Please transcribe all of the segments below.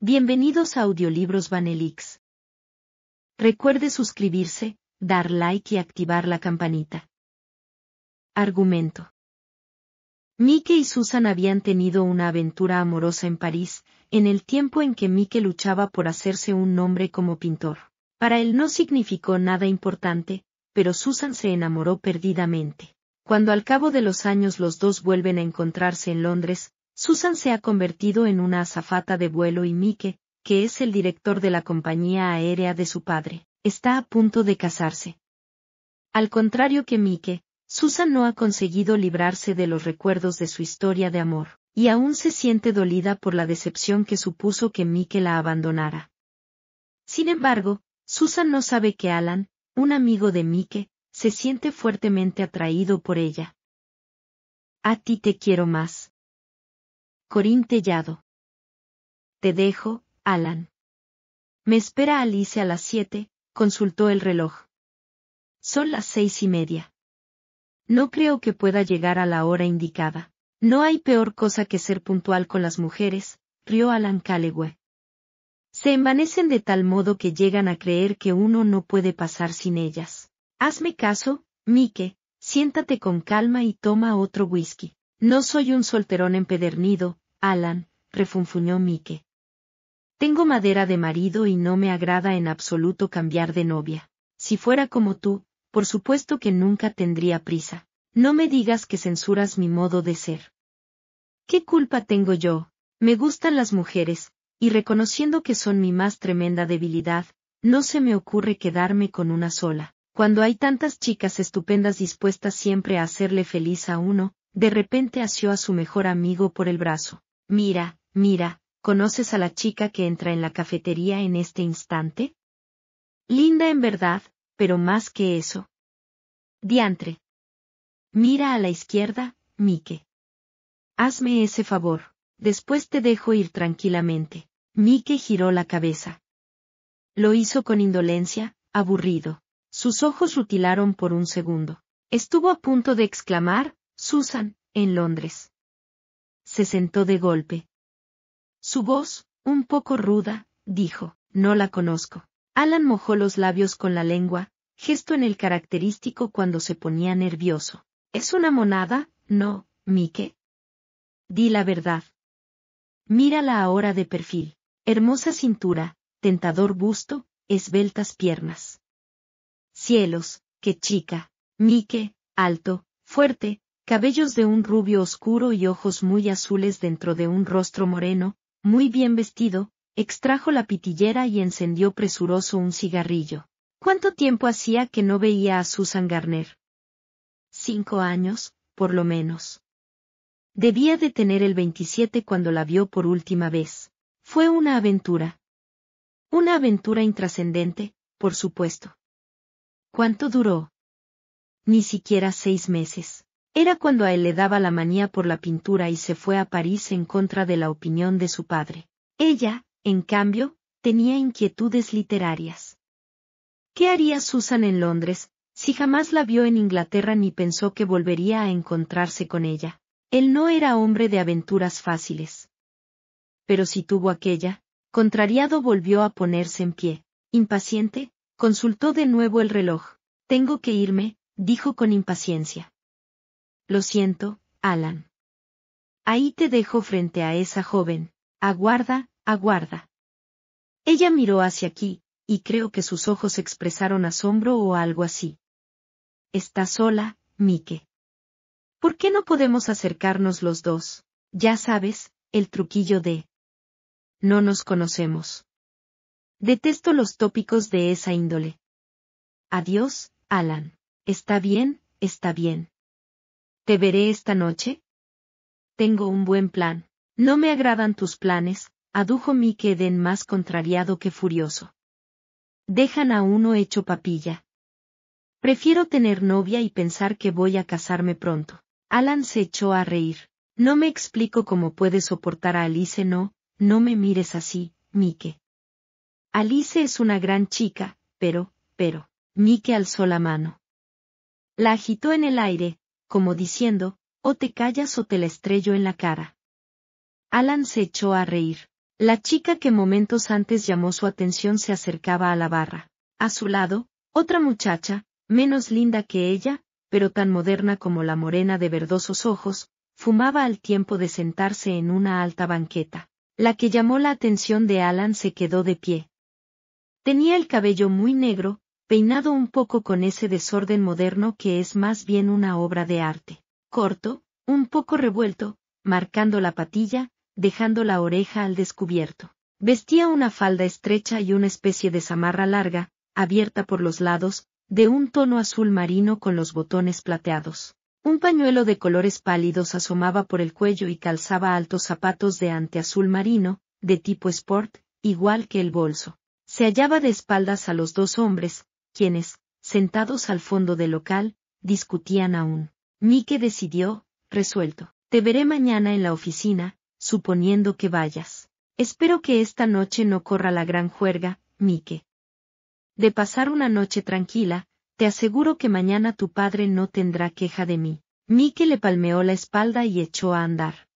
Bienvenidos a Audiolibros Vanelix. Recuerde suscribirse, dar like y activar la campanita. Argumento. Mike y Susan habían tenido una aventura amorosa en París, en el tiempo en que Mike luchaba por hacerse un nombre como pintor. Para él no significó nada importante, pero Susan se enamoró perdidamente. Cuando al cabo de los años los dos vuelven a encontrarse en Londres, Susan se ha convertido en una azafata de vuelo y Mike, que es el director de la compañía aérea de su padre, está a punto de casarse. Al contrario que Mike, Susan no ha conseguido librarse de los recuerdos de su historia de amor, y aún se siente dolida por la decepción que supuso que Mike la abandonara. Sin embargo, Susan no sabe que Alan, un amigo de Mike, se siente fuertemente atraído por ella. A ti te quiero más. Corín Tellado. Te dejo, Alan. Me espera Alice a las siete, consultó el reloj. Son las seis y media. No creo que pueda llegar a la hora indicada. No hay peor cosa que ser puntual con las mujeres, rió Alan Calegüe. Se envanecen de tal modo que llegan a creer que uno no puede pasar sin ellas. Hazme caso, Mike, siéntate con calma y toma otro whisky. No soy un solterón empedernido, Alan, refunfuñó Mike. Tengo madera de marido y no me agrada en absoluto cambiar de novia. Si fuera como tú, por supuesto que nunca tendría prisa. No me digas que censuras mi modo de ser. ¿Qué culpa tengo yo? Me gustan las mujeres, y reconociendo que son mi más tremenda debilidad, no se me ocurre quedarme con una sola. Cuando hay tantas chicas estupendas dispuestas siempre a hacerle feliz a uno, de repente asió a su mejor amigo por el brazo. Mira, mira, ¿conoces a la chica que entra en la cafetería en este instante? Linda en verdad, pero más que eso. Diantre. Mira a la izquierda, Mike. Hazme ese favor, después te dejo ir tranquilamente. Mike giró la cabeza. Lo hizo con indolencia, aburrido. Sus ojos rutilaron por un segundo. Estuvo a punto de exclamar, Susan, en Londres se sentó de golpe. Su voz, un poco ruda, dijo, no la conozco. Alan mojó los labios con la lengua, gesto en el característico cuando se ponía nervioso. ¿Es una monada? No, Mike. Di la verdad. Mírala ahora de perfil. Hermosa cintura, tentador busto, esbeltas piernas. Cielos, qué chica. Mike, alto, fuerte, cabellos de un rubio oscuro y ojos muy azules dentro de un rostro moreno, muy bien vestido, extrajo la pitillera y encendió presuroso un cigarrillo. ¿Cuánto tiempo hacía que no veía a Susan Garner? Cinco años, por lo menos. Debía de tener el 27 cuando la vio por última vez. Fue una aventura. Una aventura intrascendente, por supuesto. ¿Cuánto duró? Ni siquiera seis meses. Era cuando a él le daba la manía por la pintura y se fue a París en contra de la opinión de su padre. Ella, en cambio, tenía inquietudes literarias. ¿Qué haría Susan en Londres, si jamás la vio en Inglaterra ni pensó que volvería a encontrarse con ella? Él no era hombre de aventuras fáciles. Pero si tuvo aquella, contrariado volvió a ponerse en pie. Impaciente, consultó de nuevo el reloj. Tengo que irme, dijo con impaciencia. Lo siento, Alan. Ahí te dejo frente a esa joven. Aguarda, aguarda. Ella miró hacia aquí, y creo que sus ojos expresaron asombro o algo así. Está sola, Mike. ¿Por qué no podemos acercarnos los dos? Ya sabes, el truquillo de... No nos conocemos. Detesto los tópicos de esa índole. Adiós, Alan. Está bien, está bien. ¿Te veré esta noche? Tengo un buen plan. No me agradan tus planes, adujo Mike Eden más contrariado que furioso. Dejan a uno hecho papilla. Prefiero tener novia y pensar que voy a casarme pronto. Alan se echó a reír. No me explico cómo puedes soportar a Alice, no, no me mires así, Mike. Alice es una gran chica, pero, pero, Mike alzó la mano. La agitó en el aire, como diciendo, o te callas o te la estrello en la cara. Alan se echó a reír. La chica que momentos antes llamó su atención se acercaba a la barra. A su lado, otra muchacha, menos linda que ella, pero tan moderna como la morena de verdosos ojos, fumaba al tiempo de sentarse en una alta banqueta. La que llamó la atención de Alan se quedó de pie. Tenía el cabello muy negro, peinado un poco con ese desorden moderno que es más bien una obra de arte. Corto, un poco revuelto, marcando la patilla, dejando la oreja al descubierto. Vestía una falda estrecha y una especie de zamarra larga, abierta por los lados, de un tono azul marino con los botones plateados. Un pañuelo de colores pálidos asomaba por el cuello y calzaba altos zapatos de anteazul marino, de tipo sport, igual que el bolso. Se hallaba de espaldas a los dos hombres, quienes, sentados al fondo del local, discutían aún. Mike decidió, resuelto. Te veré mañana en la oficina, suponiendo que vayas. Espero que esta noche no corra la gran juerga, Mike. De pasar una noche tranquila, te aseguro que mañana tu padre no tendrá queja de mí. Mike le palmeó la espalda y echó a andar.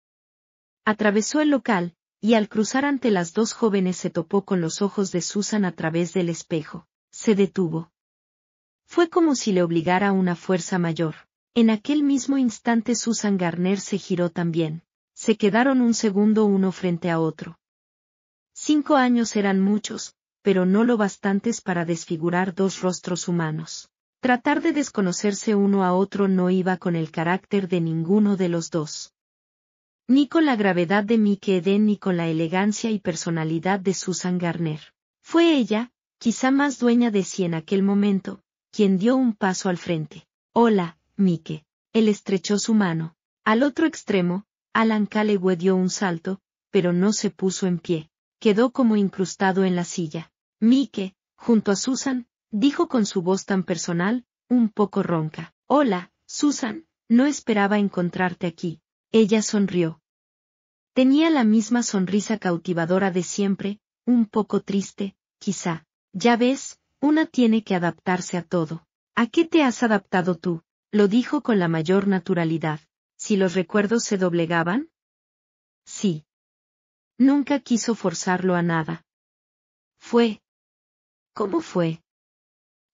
Atravesó el local, y al cruzar ante las dos jóvenes se topó con los ojos de Susan a través del espejo. Se detuvo. Fue como si le obligara una fuerza mayor. En aquel mismo instante Susan Garner se giró también. Se quedaron un segundo uno frente a otro. Cinco años eran muchos, pero no lo bastantes para desfigurar dos rostros humanos. Tratar de desconocerse uno a otro no iba con el carácter de ninguno de los dos. Ni con la gravedad de Mike Eden ni con la elegancia y personalidad de Susan Garner. Fue ella, quizá más dueña de sí en aquel momento, quien dio un paso al frente. Hola, Mike. Él estrechó su mano. Al otro extremo, Alan Calegüe dio un salto, pero no se puso en pie. Quedó como incrustado en la silla. Mike, junto a Susan, dijo con su voz tan personal, un poco ronca. Hola, Susan, no esperaba encontrarte aquí. Ella sonrió. Tenía la misma sonrisa cautivadora de siempre, un poco triste, quizá. Ya ves, una tiene que adaptarse a todo. ¿A qué te has adaptado tú? Lo dijo con la mayor naturalidad. Si los recuerdos se doblegaban? Sí. Nunca quiso forzarlo a nada. Fue. ¿Cómo fue?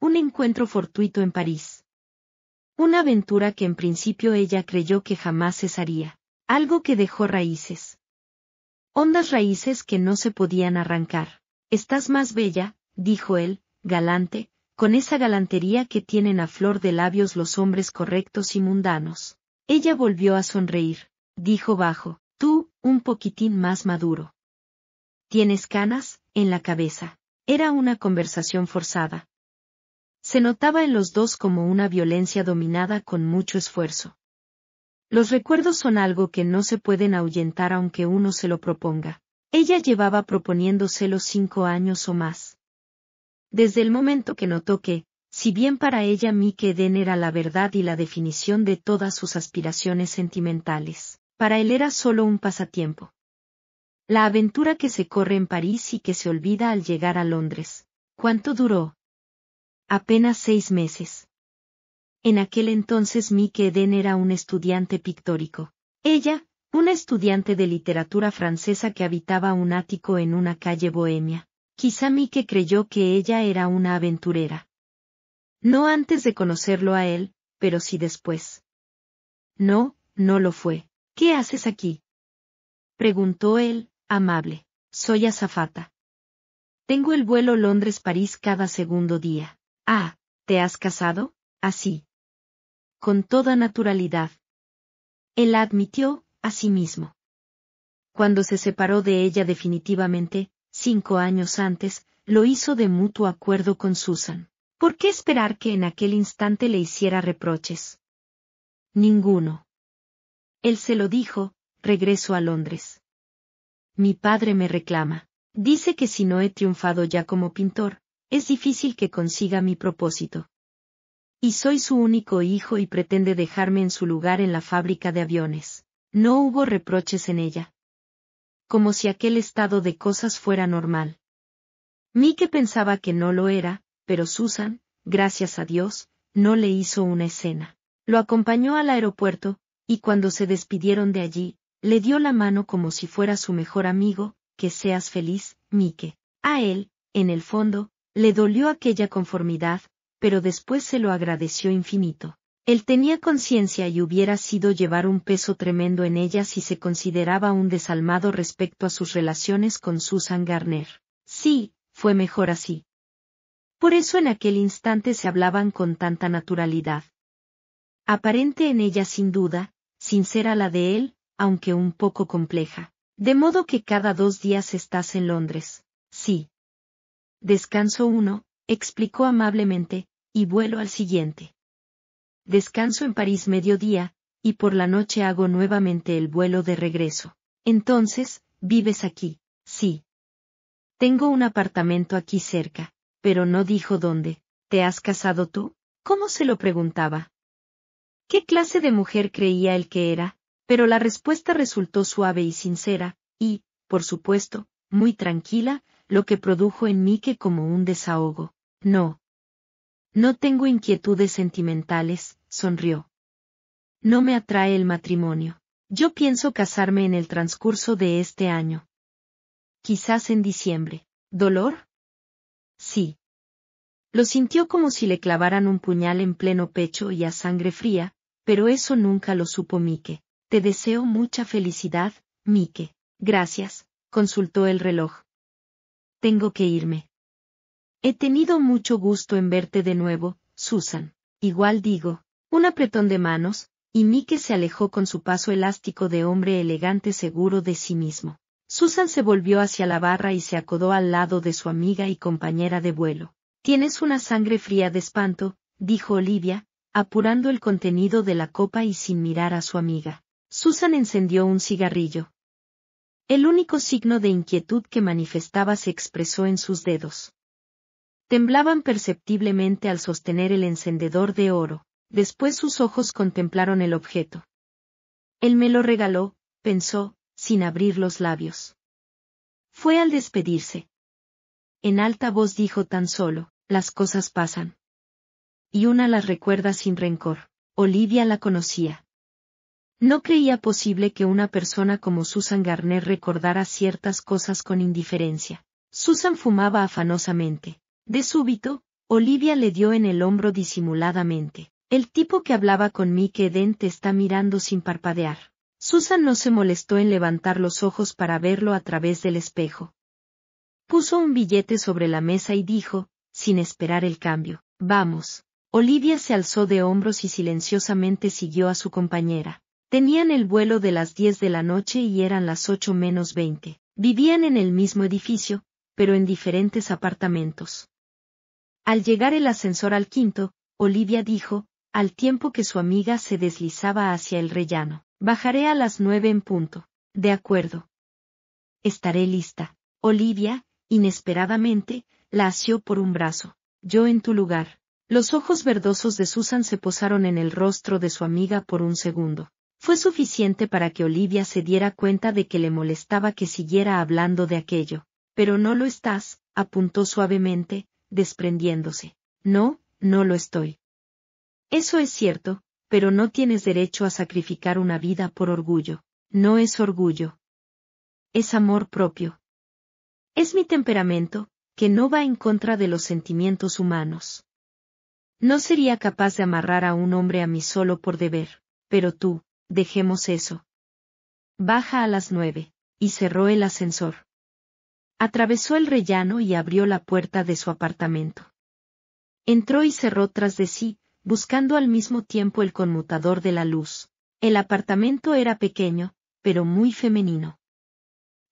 Un encuentro fortuito en París. Una aventura que en principio ella creyó que jamás cesaría. Algo que dejó raíces. Hondas raíces que no se podían arrancar. Estás más bella, dijo él, galante, con esa galantería que tienen a flor de labios los hombres correctos y mundanos. Ella volvió a sonreír, dijo bajo, tú, un poquitín más maduro. Tienes canas, en la cabeza. Era una conversación forzada. Se notaba en los dos como una violencia dominada con mucho esfuerzo. Los recuerdos son algo que no se pueden ahuyentar aunque uno se lo proponga. Ella llevaba proponiéndoselo cinco años o más desde el momento que notó que, si bien para ella Mike Eden era la verdad y la definición de todas sus aspiraciones sentimentales, para él era solo un pasatiempo. La aventura que se corre en París y que se olvida al llegar a Londres. ¿Cuánto duró? Apenas seis meses. En aquel entonces Mike Eden era un estudiante pictórico. Ella, una estudiante de literatura francesa que habitaba un ático en una calle bohemia, Quizá Mike creyó que ella era una aventurera. No antes de conocerlo a él, pero sí después. No, no lo fue. ¿Qué haces aquí? Preguntó él, amable. Soy azafata. Tengo el vuelo Londres-París cada segundo día. Ah, ¿te has casado? Así. Con toda naturalidad. Él admitió, a sí mismo. Cuando se separó de ella definitivamente, cinco años antes, lo hizo de mutuo acuerdo con Susan. ¿Por qué esperar que en aquel instante le hiciera reproches? Ninguno. Él se lo dijo, regreso a Londres. Mi padre me reclama. Dice que si no he triunfado ya como pintor, es difícil que consiga mi propósito. Y soy su único hijo y pretende dejarme en su lugar en la fábrica de aviones. No hubo reproches en ella, como si aquel estado de cosas fuera normal. Mike pensaba que no lo era, pero Susan, gracias a Dios, no le hizo una escena. Lo acompañó al aeropuerto, y cuando se despidieron de allí, le dio la mano como si fuera su mejor amigo, que seas feliz, Mike. A él, en el fondo, le dolió aquella conformidad, pero después se lo agradeció infinito. Él tenía conciencia y hubiera sido llevar un peso tremendo en ella si se consideraba un desalmado respecto a sus relaciones con Susan Garner. Sí, fue mejor así. Por eso en aquel instante se hablaban con tanta naturalidad. Aparente en ella sin duda, sincera la de él, aunque un poco compleja. De modo que cada dos días estás en Londres. Sí. Descanso uno, explicó amablemente, y vuelo al siguiente descanso en París mediodía, y por la noche hago nuevamente el vuelo de regreso. Entonces, vives aquí, sí. Tengo un apartamento aquí cerca, pero no dijo dónde. ¿Te has casado tú? ¿Cómo se lo preguntaba? ¿Qué clase de mujer creía él que era? Pero la respuesta resultó suave y sincera, y, por supuesto, muy tranquila, lo que produjo en mí que como un desahogo. No. No tengo inquietudes sentimentales, sonrió. No me atrae el matrimonio. Yo pienso casarme en el transcurso de este año. Quizás en diciembre. ¿Dolor? Sí. Lo sintió como si le clavaran un puñal en pleno pecho y a sangre fría, pero eso nunca lo supo Mike. Te deseo mucha felicidad, Mike. Gracias, consultó el reloj. Tengo que irme. He tenido mucho gusto en verte de nuevo, Susan. Igual digo, un apretón de manos, y Mike se alejó con su paso elástico de hombre elegante seguro de sí mismo. Susan se volvió hacia la barra y se acodó al lado de su amiga y compañera de vuelo. Tienes una sangre fría de espanto, dijo Olivia, apurando el contenido de la copa y sin mirar a su amiga. Susan encendió un cigarrillo. El único signo de inquietud que manifestaba se expresó en sus dedos. Temblaban perceptiblemente al sostener el encendedor de oro. Después sus ojos contemplaron el objeto. Él me lo regaló, pensó, sin abrir los labios. Fue al despedirse. En alta voz dijo tan solo, las cosas pasan. Y una las recuerda sin rencor. Olivia la conocía. No creía posible que una persona como Susan Garner recordara ciertas cosas con indiferencia. Susan fumaba afanosamente. De súbito, Olivia le dio en el hombro disimuladamente. El tipo que hablaba con Mike que te está mirando sin parpadear. Susan no se molestó en levantar los ojos para verlo a través del espejo. Puso un billete sobre la mesa y dijo, sin esperar el cambio, vamos. Olivia se alzó de hombros y silenciosamente siguió a su compañera. Tenían el vuelo de las diez de la noche y eran las ocho menos veinte. Vivían en el mismo edificio, pero en diferentes apartamentos. Al llegar el ascensor al quinto, Olivia dijo, al tiempo que su amiga se deslizaba hacia el rellano. Bajaré a las nueve en punto. De acuerdo. Estaré lista. Olivia, inesperadamente, la asió por un brazo. Yo en tu lugar. Los ojos verdosos de Susan se posaron en el rostro de su amiga por un segundo. Fue suficiente para que Olivia se diera cuenta de que le molestaba que siguiera hablando de aquello. Pero no lo estás, apuntó suavemente, desprendiéndose. No, no lo estoy. Eso es cierto, pero no tienes derecho a sacrificar una vida por orgullo. No es orgullo. Es amor propio. Es mi temperamento, que no va en contra de los sentimientos humanos. No sería capaz de amarrar a un hombre a mí solo por deber, pero tú, dejemos eso. Baja a las nueve, y cerró el ascensor. Atravesó el rellano y abrió la puerta de su apartamento. Entró y cerró tras de sí, buscando al mismo tiempo el conmutador de la luz. El apartamento era pequeño, pero muy femenino.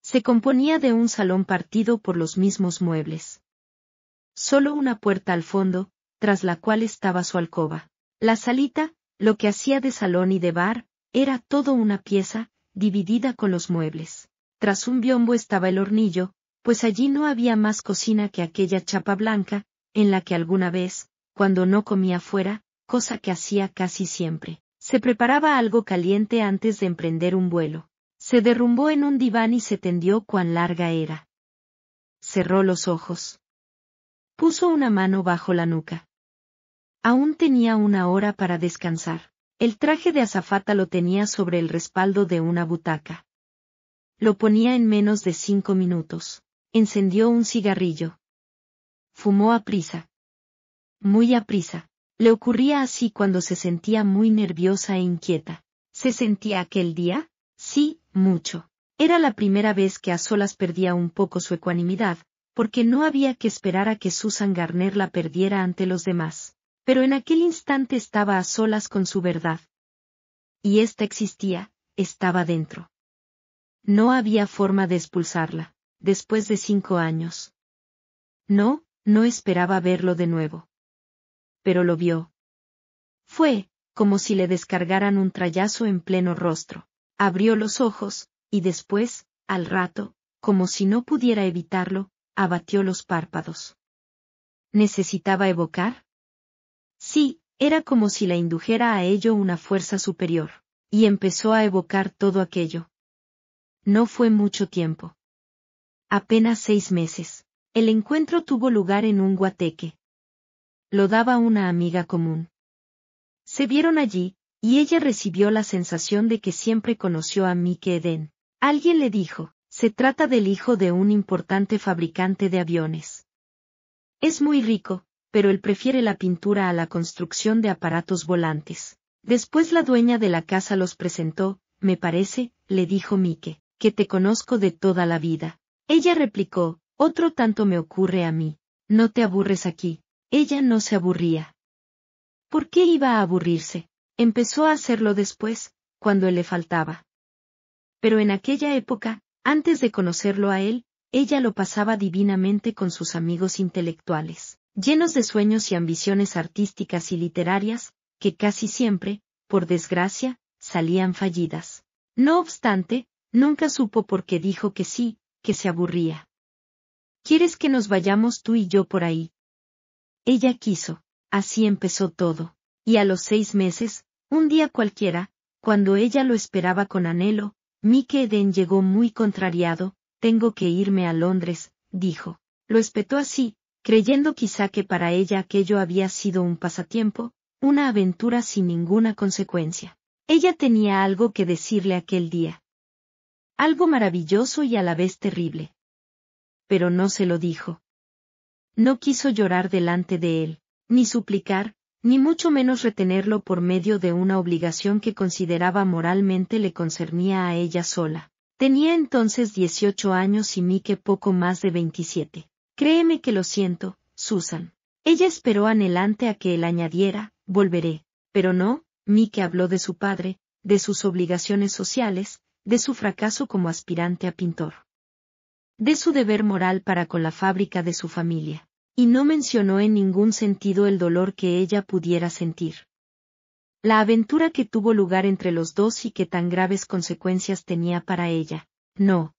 Se componía de un salón partido por los mismos muebles. Solo una puerta al fondo, tras la cual estaba su alcoba. La salita, lo que hacía de salón y de bar, era todo una pieza, dividida con los muebles. Tras un biombo estaba el hornillo, pues allí no había más cocina que aquella chapa blanca, en la que alguna vez, cuando no comía fuera, cosa que hacía casi siempre. Se preparaba algo caliente antes de emprender un vuelo. Se derrumbó en un diván y se tendió cuán larga era. Cerró los ojos. Puso una mano bajo la nuca. Aún tenía una hora para descansar. El traje de azafata lo tenía sobre el respaldo de una butaca. Lo ponía en menos de cinco minutos. Encendió un cigarrillo. Fumó a prisa. Muy a prisa. Le ocurría así cuando se sentía muy nerviosa e inquieta. ¿Se sentía aquel día? Sí, mucho. Era la primera vez que a solas perdía un poco su ecuanimidad, porque no había que esperar a que Susan Garner la perdiera ante los demás. Pero en aquel instante estaba a solas con su verdad. Y ésta existía, estaba dentro. No había forma de expulsarla, después de cinco años. No, no esperaba verlo de nuevo pero lo vio. Fue, como si le descargaran un trayazo en pleno rostro. Abrió los ojos, y después, al rato, como si no pudiera evitarlo, abatió los párpados. ¿Necesitaba evocar? Sí, era como si la indujera a ello una fuerza superior, y empezó a evocar todo aquello. No fue mucho tiempo. Apenas seis meses. El encuentro tuvo lugar en un guateque, lo daba una amiga común. Se vieron allí, y ella recibió la sensación de que siempre conoció a Mike Eden. Alguien le dijo, se trata del hijo de un importante fabricante de aviones. Es muy rico, pero él prefiere la pintura a la construcción de aparatos volantes. Después la dueña de la casa los presentó, me parece, le dijo Mike, que te conozco de toda la vida. Ella replicó, otro tanto me ocurre a mí. No te aburres aquí. Ella no se aburría. ¿Por qué iba a aburrirse? Empezó a hacerlo después, cuando él le faltaba. Pero en aquella época, antes de conocerlo a él, ella lo pasaba divinamente con sus amigos intelectuales, llenos de sueños y ambiciones artísticas y literarias, que casi siempre, por desgracia, salían fallidas. No obstante, nunca supo por qué dijo que sí, que se aburría. ¿Quieres que nos vayamos tú y yo por ahí? Ella quiso, así empezó todo, y a los seis meses, un día cualquiera, cuando ella lo esperaba con anhelo, Mike Eden llegó muy contrariado, tengo que irme a Londres, dijo. Lo espetó así, creyendo quizá que para ella aquello había sido un pasatiempo, una aventura sin ninguna consecuencia. Ella tenía algo que decirle aquel día. Algo maravilloso y a la vez terrible. Pero no se lo dijo no quiso llorar delante de él, ni suplicar, ni mucho menos retenerlo por medio de una obligación que consideraba moralmente le concernía a ella sola. Tenía entonces 18 años y Mike poco más de 27. Créeme que lo siento, Susan. Ella esperó anhelante a que él añadiera, volveré. Pero no, Mike habló de su padre, de sus obligaciones sociales, de su fracaso como aspirante a pintor. De su deber moral para con la fábrica de su familia y no mencionó en ningún sentido el dolor que ella pudiera sentir. La aventura que tuvo lugar entre los dos y que tan graves consecuencias tenía para ella, no.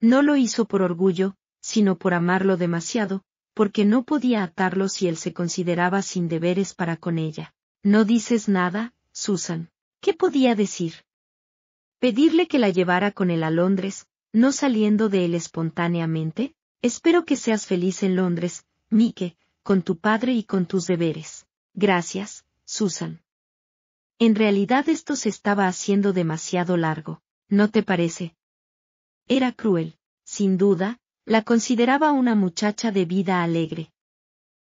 No lo hizo por orgullo, sino por amarlo demasiado, porque no podía atarlo si él se consideraba sin deberes para con ella. No dices nada, Susan. ¿Qué podía decir? Pedirle que la llevara con él a Londres, no saliendo de él espontáneamente? Espero que seas feliz en Londres, Mike, con tu padre y con tus deberes. Gracias, Susan. En realidad esto se estaba haciendo demasiado largo, ¿no te parece? Era cruel, sin duda, la consideraba una muchacha de vida alegre.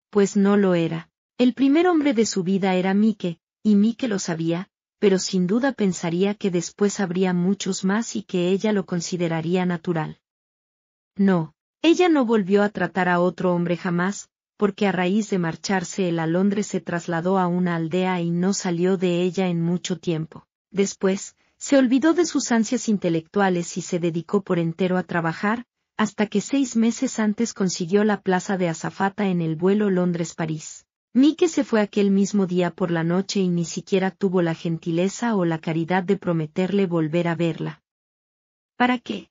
Pues no lo era. El primer hombre de su vida era Mike, y Mike lo sabía, pero sin duda pensaría que después habría muchos más y que ella lo consideraría natural. No, ella no volvió a tratar a otro hombre jamás, porque a raíz de marcharse él a Londres se trasladó a una aldea y no salió de ella en mucho tiempo. Después, se olvidó de sus ansias intelectuales y se dedicó por entero a trabajar, hasta que seis meses antes consiguió la plaza de azafata en el vuelo Londres-París. Mike se fue aquel mismo día por la noche y ni siquiera tuvo la gentileza o la caridad de prometerle volver a verla. ¿Para qué?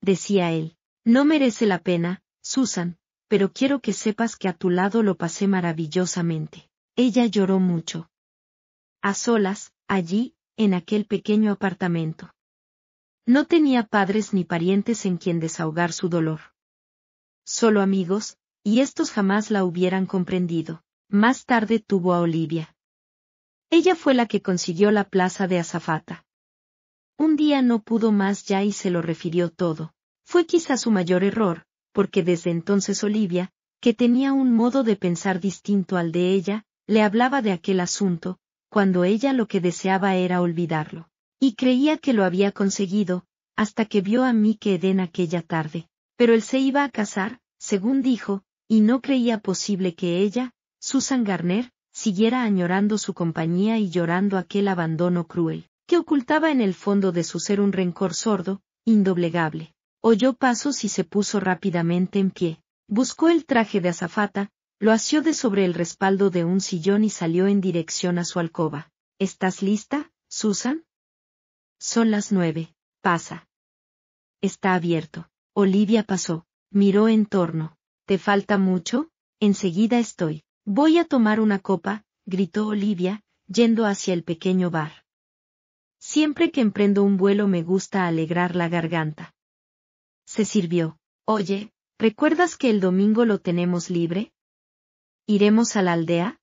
decía él. No merece la pena, Susan, pero quiero que sepas que a tu lado lo pasé maravillosamente. Ella lloró mucho. A solas, allí, en aquel pequeño apartamento. No tenía padres ni parientes en quien desahogar su dolor. Solo amigos, y estos jamás la hubieran comprendido. Más tarde tuvo a Olivia. Ella fue la que consiguió la plaza de azafata. Un día no pudo más ya y se lo refirió todo. Fue quizá su mayor error, porque desde entonces Olivia, que tenía un modo de pensar distinto al de ella, le hablaba de aquel asunto, cuando ella lo que deseaba era olvidarlo. Y creía que lo había conseguido, hasta que vio a mí que Eden aquella tarde. Pero él se iba a casar, según dijo, y no creía posible que ella, Susan Garner, siguiera añorando su compañía y llorando aquel abandono cruel, que ocultaba en el fondo de su ser un rencor sordo, indoblegable oyó pasos y se puso rápidamente en pie. Buscó el traje de azafata, lo asió de sobre el respaldo de un sillón y salió en dirección a su alcoba. ¿Estás lista, Susan? Son las nueve. Pasa. Está abierto. Olivia pasó. Miró en torno. ¿Te falta mucho? Enseguida estoy. Voy a tomar una copa, gritó Olivia, yendo hacia el pequeño bar. Siempre que emprendo un vuelo me gusta alegrar la garganta se sirvió. Oye, ¿recuerdas que el domingo lo tenemos libre? ¿Iremos a la aldea?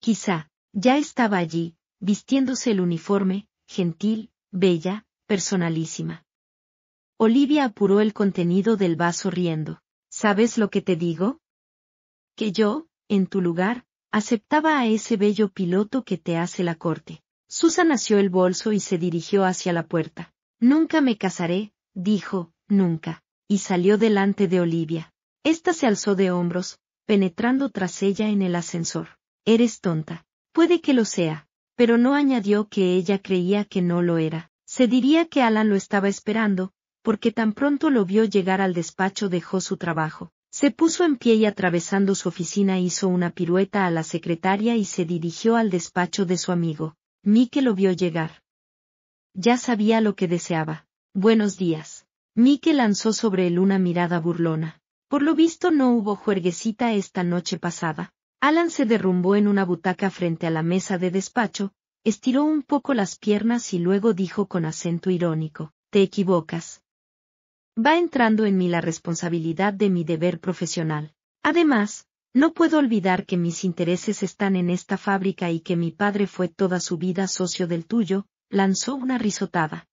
Quizá, ya estaba allí, vistiéndose el uniforme, gentil, bella, personalísima. Olivia apuró el contenido del vaso riendo. ¿Sabes lo que te digo? Que yo, en tu lugar, aceptaba a ese bello piloto que te hace la corte. Susan nació el bolso y se dirigió hacia la puerta. Nunca me casaré, dijo, nunca, y salió delante de Olivia. Esta se alzó de hombros, penetrando tras ella en el ascensor. Eres tonta. Puede que lo sea, pero no añadió que ella creía que no lo era. Se diría que Alan lo estaba esperando, porque tan pronto lo vio llegar al despacho dejó su trabajo. Se puso en pie y atravesando su oficina hizo una pirueta a la secretaria y se dirigió al despacho de su amigo. Mike lo vio llegar. Ya sabía lo que deseaba. Buenos días. Mike lanzó sobre él una mirada burlona. Por lo visto no hubo juerguecita esta noche pasada. Alan se derrumbó en una butaca frente a la mesa de despacho, estiró un poco las piernas y luego dijo con acento irónico, Te equivocas. Va entrando en mí la responsabilidad de mi deber profesional. Además, no puedo olvidar que mis intereses están en esta fábrica y que mi padre fue toda su vida socio del tuyo, lanzó una risotada.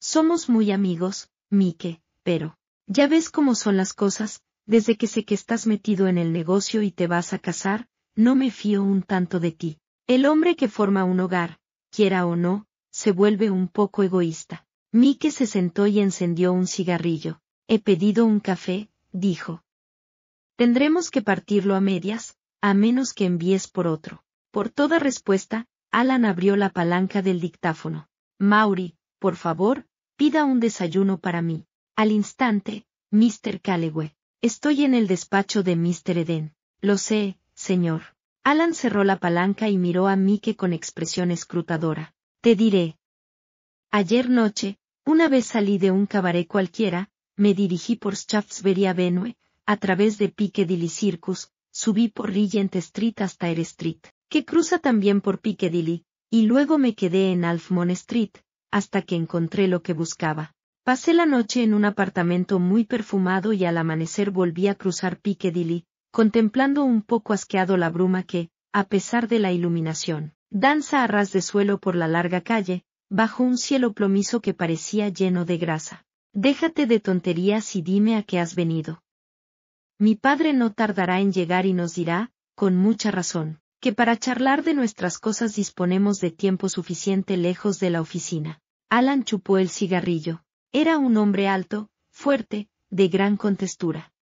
Somos muy amigos, Mike, pero, ya ves cómo son las cosas, desde que sé que estás metido en el negocio y te vas a casar, no me fío un tanto de ti. El hombre que forma un hogar, quiera o no, se vuelve un poco egoísta. Mike se sentó y encendió un cigarrillo. He pedido un café, dijo. Tendremos que partirlo a medias, a menos que envíes por otro. Por toda respuesta, Alan abrió la palanca del dictáfono. Mauri, por favor, Pida un desayuno para mí. Al instante, Mr. Calleway. Estoy en el despacho de Mr. Eden. Lo sé, señor. Alan cerró la palanca y miró a Mike con expresión escrutadora. Te diré. Ayer noche, una vez salí de un cabaret cualquiera, me dirigí por Shaftesbury Avenue, a través de Piccadilly Circus, subí por Regent Street hasta Air Street, que cruza también por Piccadilly, y luego me quedé en Alfmon Street, hasta que encontré lo que buscaba. Pasé la noche en un apartamento muy perfumado y al amanecer volví a cruzar Piccadilly, contemplando un poco asqueado la bruma que, a pesar de la iluminación, danza a ras de suelo por la larga calle, bajo un cielo plomizo que parecía lleno de grasa. Déjate de tonterías y dime a qué has venido. Mi padre no tardará en llegar y nos dirá, con mucha razón, que para charlar de nuestras cosas disponemos de tiempo suficiente lejos de la oficina. Alan chupó el cigarrillo. Era un hombre alto, fuerte, de gran contextura.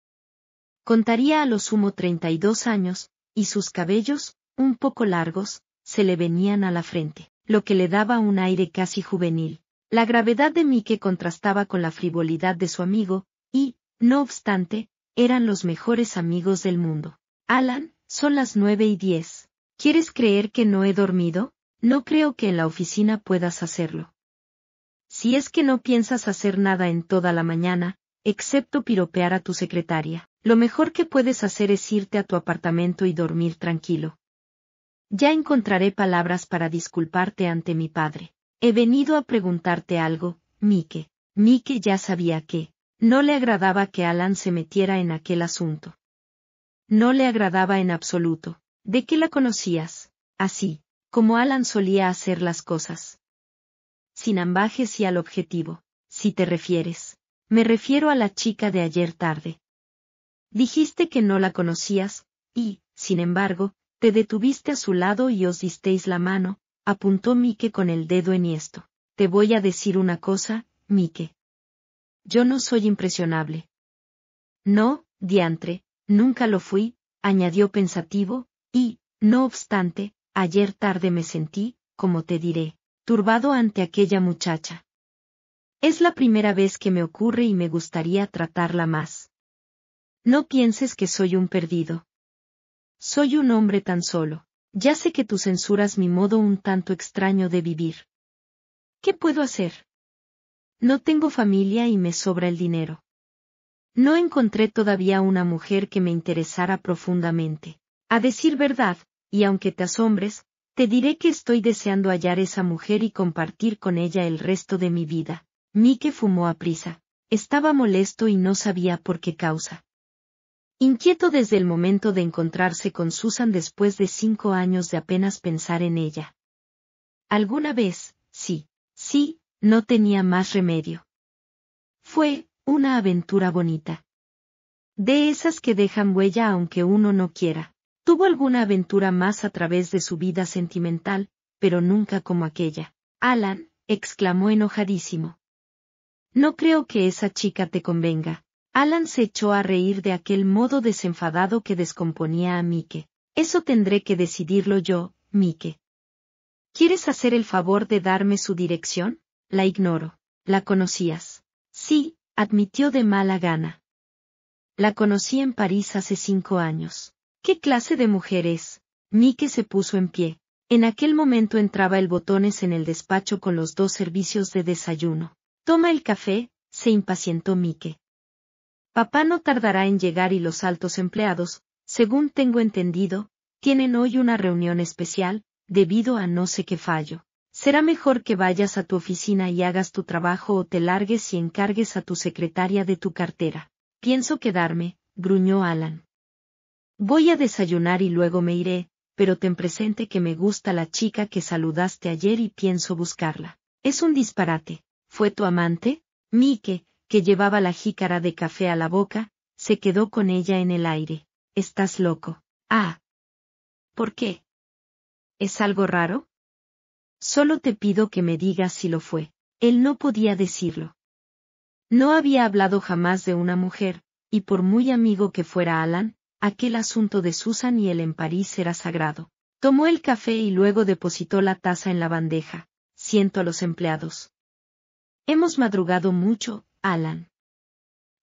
Contaría a lo sumo 32 años, y sus cabellos, un poco largos, se le venían a la frente, lo que le daba un aire casi juvenil. La gravedad de Mike contrastaba con la frivolidad de su amigo, y, no obstante, eran los mejores amigos del mundo. Alan, son las nueve y diez. ¿Quieres creer que no he dormido? No creo que en la oficina puedas hacerlo. Si es que no piensas hacer nada en toda la mañana, excepto piropear a tu secretaria, lo mejor que puedes hacer es irte a tu apartamento y dormir tranquilo. Ya encontraré palabras para disculparte ante mi padre. He venido a preguntarte algo, Mike. Mike ya sabía que, no le agradaba que Alan se metiera en aquel asunto. No le agradaba en absoluto. ¿De qué la conocías? Así, como Alan solía hacer las cosas. Sin ambajes y al objetivo, si te refieres. Me refiero a la chica de ayer tarde. Dijiste que no la conocías, y, sin embargo, te detuviste a su lado y os disteis la mano, apuntó Mike con el dedo enhiesto. Te voy a decir una cosa, Mike. Yo no soy impresionable. No, diantre, nunca lo fui, añadió pensativo, y, no obstante, ayer tarde me sentí, como te diré, turbado ante aquella muchacha. Es la primera vez que me ocurre y me gustaría tratarla más. No pienses que soy un perdido. Soy un hombre tan solo. Ya sé que tú censuras mi modo un tanto extraño de vivir. ¿Qué puedo hacer? No tengo familia y me sobra el dinero. No encontré todavía una mujer que me interesara profundamente. A decir verdad, y aunque te asombres, te diré que estoy deseando hallar esa mujer y compartir con ella el resto de mi vida. Mike fumó a prisa. Estaba molesto y no sabía por qué causa. Inquieto desde el momento de encontrarse con Susan después de cinco años de apenas pensar en ella. Alguna vez, sí, sí, no tenía más remedio. Fue, una aventura bonita. De esas que dejan huella aunque uno no quiera. Tuvo alguna aventura más a través de su vida sentimental, pero nunca como aquella. Alan, exclamó enojadísimo. No creo que esa chica te convenga. Alan se echó a reír de aquel modo desenfadado que descomponía a Mike. Eso tendré que decidirlo yo, Mike. ¿Quieres hacer el favor de darme su dirección? La ignoro. La conocías. Sí, admitió de mala gana. La conocí en París hace cinco años. ¿Qué clase de mujer es? Mike se puso en pie. En aquel momento entraba el botones en el despacho con los dos servicios de desayuno. Toma el café, se impacientó Mike. Papá no tardará en llegar y los altos empleados, según tengo entendido, tienen hoy una reunión especial, debido a no sé qué fallo. Será mejor que vayas a tu oficina y hagas tu trabajo o te largues y encargues a tu secretaria de tu cartera. Pienso quedarme, gruñó Alan. Voy a desayunar y luego me iré, pero ten presente que me gusta la chica que saludaste ayer y pienso buscarla. Es un disparate. ¿Fue tu amante? Mike, que llevaba la jícara de café a la boca, se quedó con ella en el aire. Estás loco. Ah. ¿Por qué? ¿Es algo raro? Solo te pido que me digas si lo fue. Él no podía decirlo. No había hablado jamás de una mujer, y por muy amigo que fuera Alan, aquel asunto de Susan y él en París era sagrado. Tomó el café y luego depositó la taza en la bandeja. Siento a los empleados. Hemos madrugado mucho, Alan.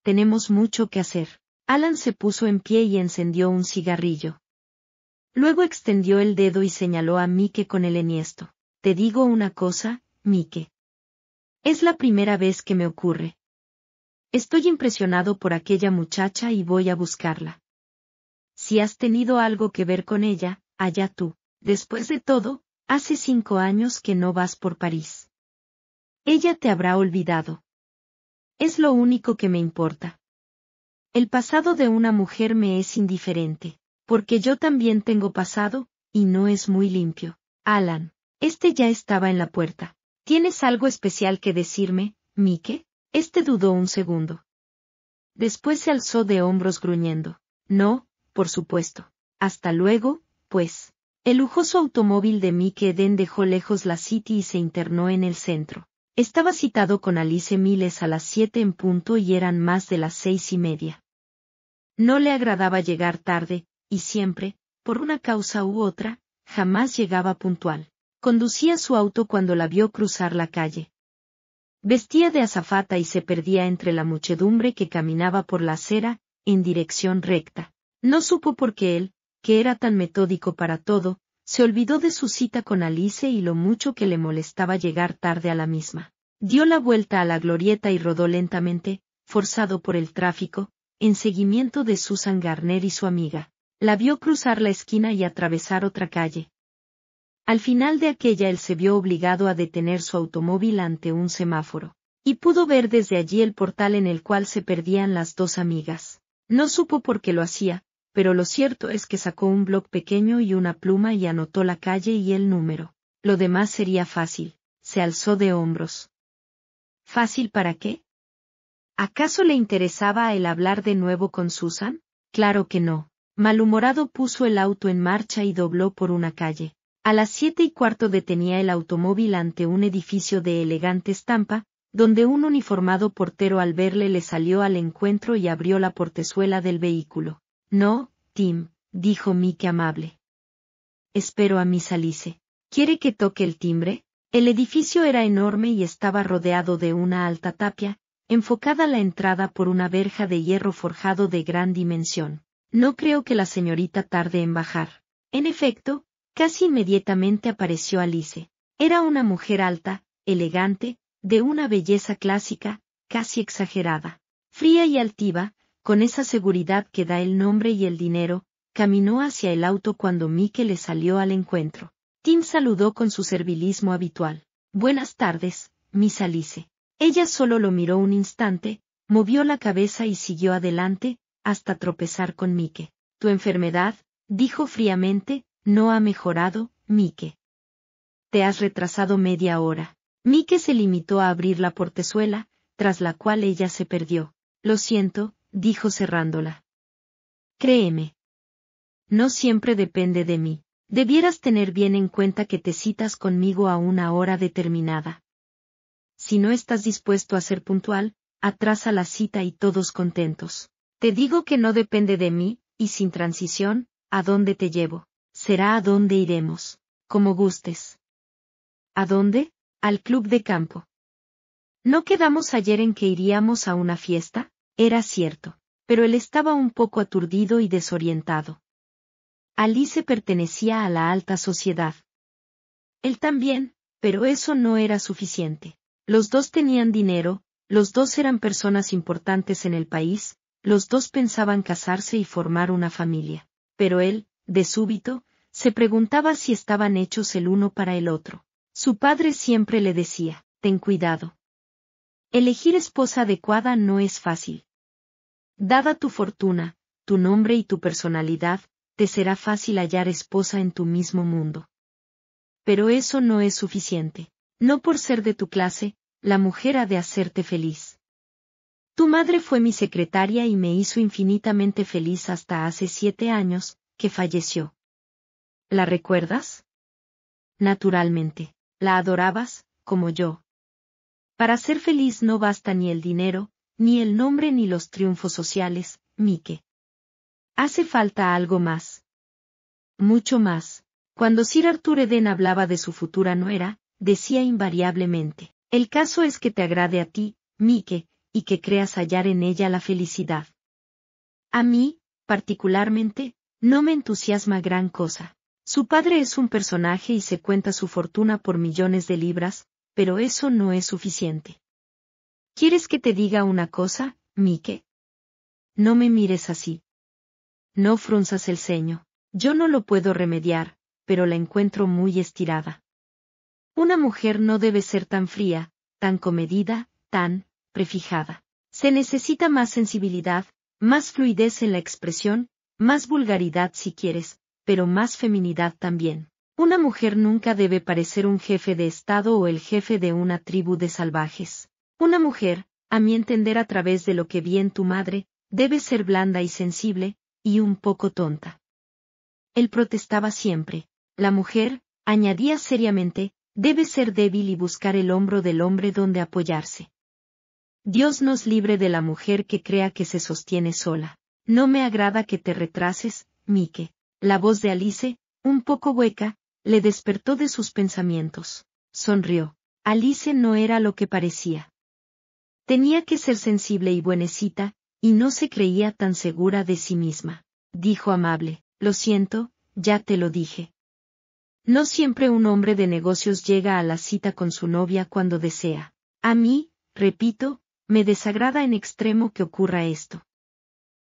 Tenemos mucho que hacer. Alan se puso en pie y encendió un cigarrillo. Luego extendió el dedo y señaló a Mike con el eniesto. Te digo una cosa, Mike. Es la primera vez que me ocurre. Estoy impresionado por aquella muchacha y voy a buscarla si has tenido algo que ver con ella, allá tú. Después de todo, hace cinco años que no vas por París. Ella te habrá olvidado. Es lo único que me importa. El pasado de una mujer me es indiferente, porque yo también tengo pasado, y no es muy limpio. Alan, este ya estaba en la puerta. ¿Tienes algo especial que decirme, Mike? Este dudó un segundo. Después se alzó de hombros gruñendo. No, por supuesto. Hasta luego, pues. El lujoso automóvil de Mike Den dejó lejos la City y se internó en el centro. Estaba citado con Alice Miles a las siete en punto y eran más de las seis y media. No le agradaba llegar tarde, y siempre, por una causa u otra, jamás llegaba puntual. Conducía su auto cuando la vio cruzar la calle. Vestía de azafata y se perdía entre la muchedumbre que caminaba por la acera, en dirección recta. No supo por qué él, que era tan metódico para todo, se olvidó de su cita con Alice y lo mucho que le molestaba llegar tarde a la misma. Dio la vuelta a la glorieta y rodó lentamente, forzado por el tráfico, en seguimiento de Susan Garner y su amiga. La vio cruzar la esquina y atravesar otra calle. Al final de aquella él se vio obligado a detener su automóvil ante un semáforo, y pudo ver desde allí el portal en el cual se perdían las dos amigas. No supo por qué lo hacía, pero lo cierto es que sacó un bloc pequeño y una pluma y anotó la calle y el número. Lo demás sería fácil. Se alzó de hombros. ¿Fácil para qué? ¿Acaso le interesaba el hablar de nuevo con Susan? Claro que no. Malhumorado puso el auto en marcha y dobló por una calle. A las siete y cuarto detenía el automóvil ante un edificio de elegante estampa, donde un uniformado portero al verle le salió al encuentro y abrió la portezuela del vehículo. No, Tim, dijo Mickey amable. Espero a Miss Alice. ¿Quiere que toque el timbre? El edificio era enorme y estaba rodeado de una alta tapia, enfocada la entrada por una verja de hierro forjado de gran dimensión. No creo que la señorita tarde en bajar. En efecto, casi inmediatamente apareció Alice. Era una mujer alta, elegante, de una belleza clásica, casi exagerada. Fría y altiva, con esa seguridad que da el nombre y el dinero, caminó hacia el auto cuando Mike le salió al encuentro. Tim saludó con su servilismo habitual. Buenas tardes, Miss Alice. Ella solo lo miró un instante, movió la cabeza y siguió adelante, hasta tropezar con Mike. Tu enfermedad, dijo fríamente, no ha mejorado, Mike. Te has retrasado media hora. Mike se limitó a abrir la portezuela, tras la cual ella se perdió. Lo siento, dijo cerrándola. Créeme. No siempre depende de mí. Debieras tener bien en cuenta que te citas conmigo a una hora determinada. Si no estás dispuesto a ser puntual, atrasa la cita y todos contentos. Te digo que no depende de mí, y sin transición, ¿a dónde te llevo? Será a dónde iremos, como gustes. ¿A dónde? Al club de campo. ¿No quedamos ayer en que iríamos a una fiesta? Era cierto. Pero él estaba un poco aturdido y desorientado. Alice pertenecía a la alta sociedad. Él también, pero eso no era suficiente. Los dos tenían dinero, los dos eran personas importantes en el país, los dos pensaban casarse y formar una familia. Pero él, de súbito, se preguntaba si estaban hechos el uno para el otro. Su padre siempre le decía, ten cuidado, Elegir esposa adecuada no es fácil. Dada tu fortuna, tu nombre y tu personalidad, te será fácil hallar esposa en tu mismo mundo. Pero eso no es suficiente. No por ser de tu clase, la mujer ha de hacerte feliz. Tu madre fue mi secretaria y me hizo infinitamente feliz hasta hace siete años, que falleció. ¿La recuerdas? Naturalmente, la adorabas, como yo, para ser feliz no basta ni el dinero, ni el nombre ni los triunfos sociales, Mike. Hace falta algo más. Mucho más. Cuando Sir Arthur Eden hablaba de su futura nuera, decía invariablemente, el caso es que te agrade a ti, Mike, y que creas hallar en ella la felicidad. A mí, particularmente, no me entusiasma gran cosa. Su padre es un personaje y se cuenta su fortuna por millones de libras, pero eso no es suficiente. ¿Quieres que te diga una cosa, Mike? No me mires así. No frunzas el ceño. Yo no lo puedo remediar, pero la encuentro muy estirada. Una mujer no debe ser tan fría, tan comedida, tan prefijada. Se necesita más sensibilidad, más fluidez en la expresión, más vulgaridad si quieres, pero más feminidad también. Una mujer nunca debe parecer un jefe de Estado o el jefe de una tribu de salvajes. Una mujer, a mi entender a través de lo que vi en tu madre, debe ser blanda y sensible, y un poco tonta. Él protestaba siempre. La mujer, añadía seriamente, debe ser débil y buscar el hombro del hombre donde apoyarse. Dios nos libre de la mujer que crea que se sostiene sola. No me agrada que te retrases, Mike. La voz de Alice, un poco hueca, le despertó de sus pensamientos. Sonrió. Alice no era lo que parecía. Tenía que ser sensible y buenecita, y no se creía tan segura de sí misma. Dijo amable, lo siento, ya te lo dije. No siempre un hombre de negocios llega a la cita con su novia cuando desea. A mí, repito, me desagrada en extremo que ocurra esto.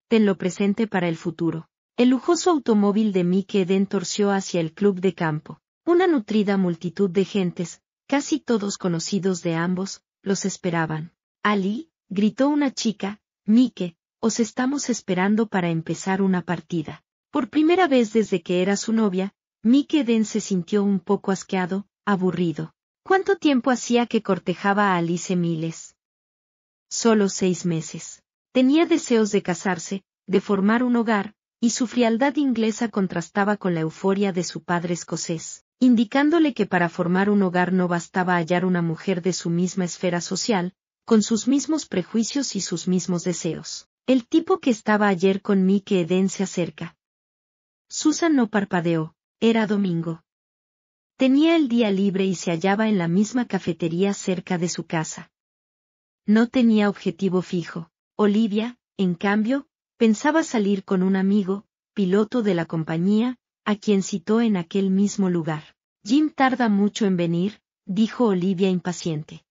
Tenlo presente para el futuro. El lujoso automóvil de Mike Eden torció hacia el club de campo. Una nutrida multitud de gentes, casi todos conocidos de ambos, los esperaban. Ali, gritó una chica, Mike, os estamos esperando para empezar una partida. Por primera vez desde que era su novia, Mike Eden se sintió un poco asqueado, aburrido. ¿Cuánto tiempo hacía que cortejaba a Alice Miles? Solo seis meses. Tenía deseos de casarse, de formar un hogar, y su frialdad inglesa contrastaba con la euforia de su padre escocés, indicándole que para formar un hogar no bastaba hallar una mujer de su misma esfera social, con sus mismos prejuicios y sus mismos deseos. El tipo que estaba ayer con que Eden se acerca. Susan no parpadeó, era domingo. Tenía el día libre y se hallaba en la misma cafetería cerca de su casa. No tenía objetivo fijo. Olivia, en cambio, Pensaba salir con un amigo, piloto de la compañía, a quien citó en aquel mismo lugar. Jim tarda mucho en venir, dijo Olivia impaciente.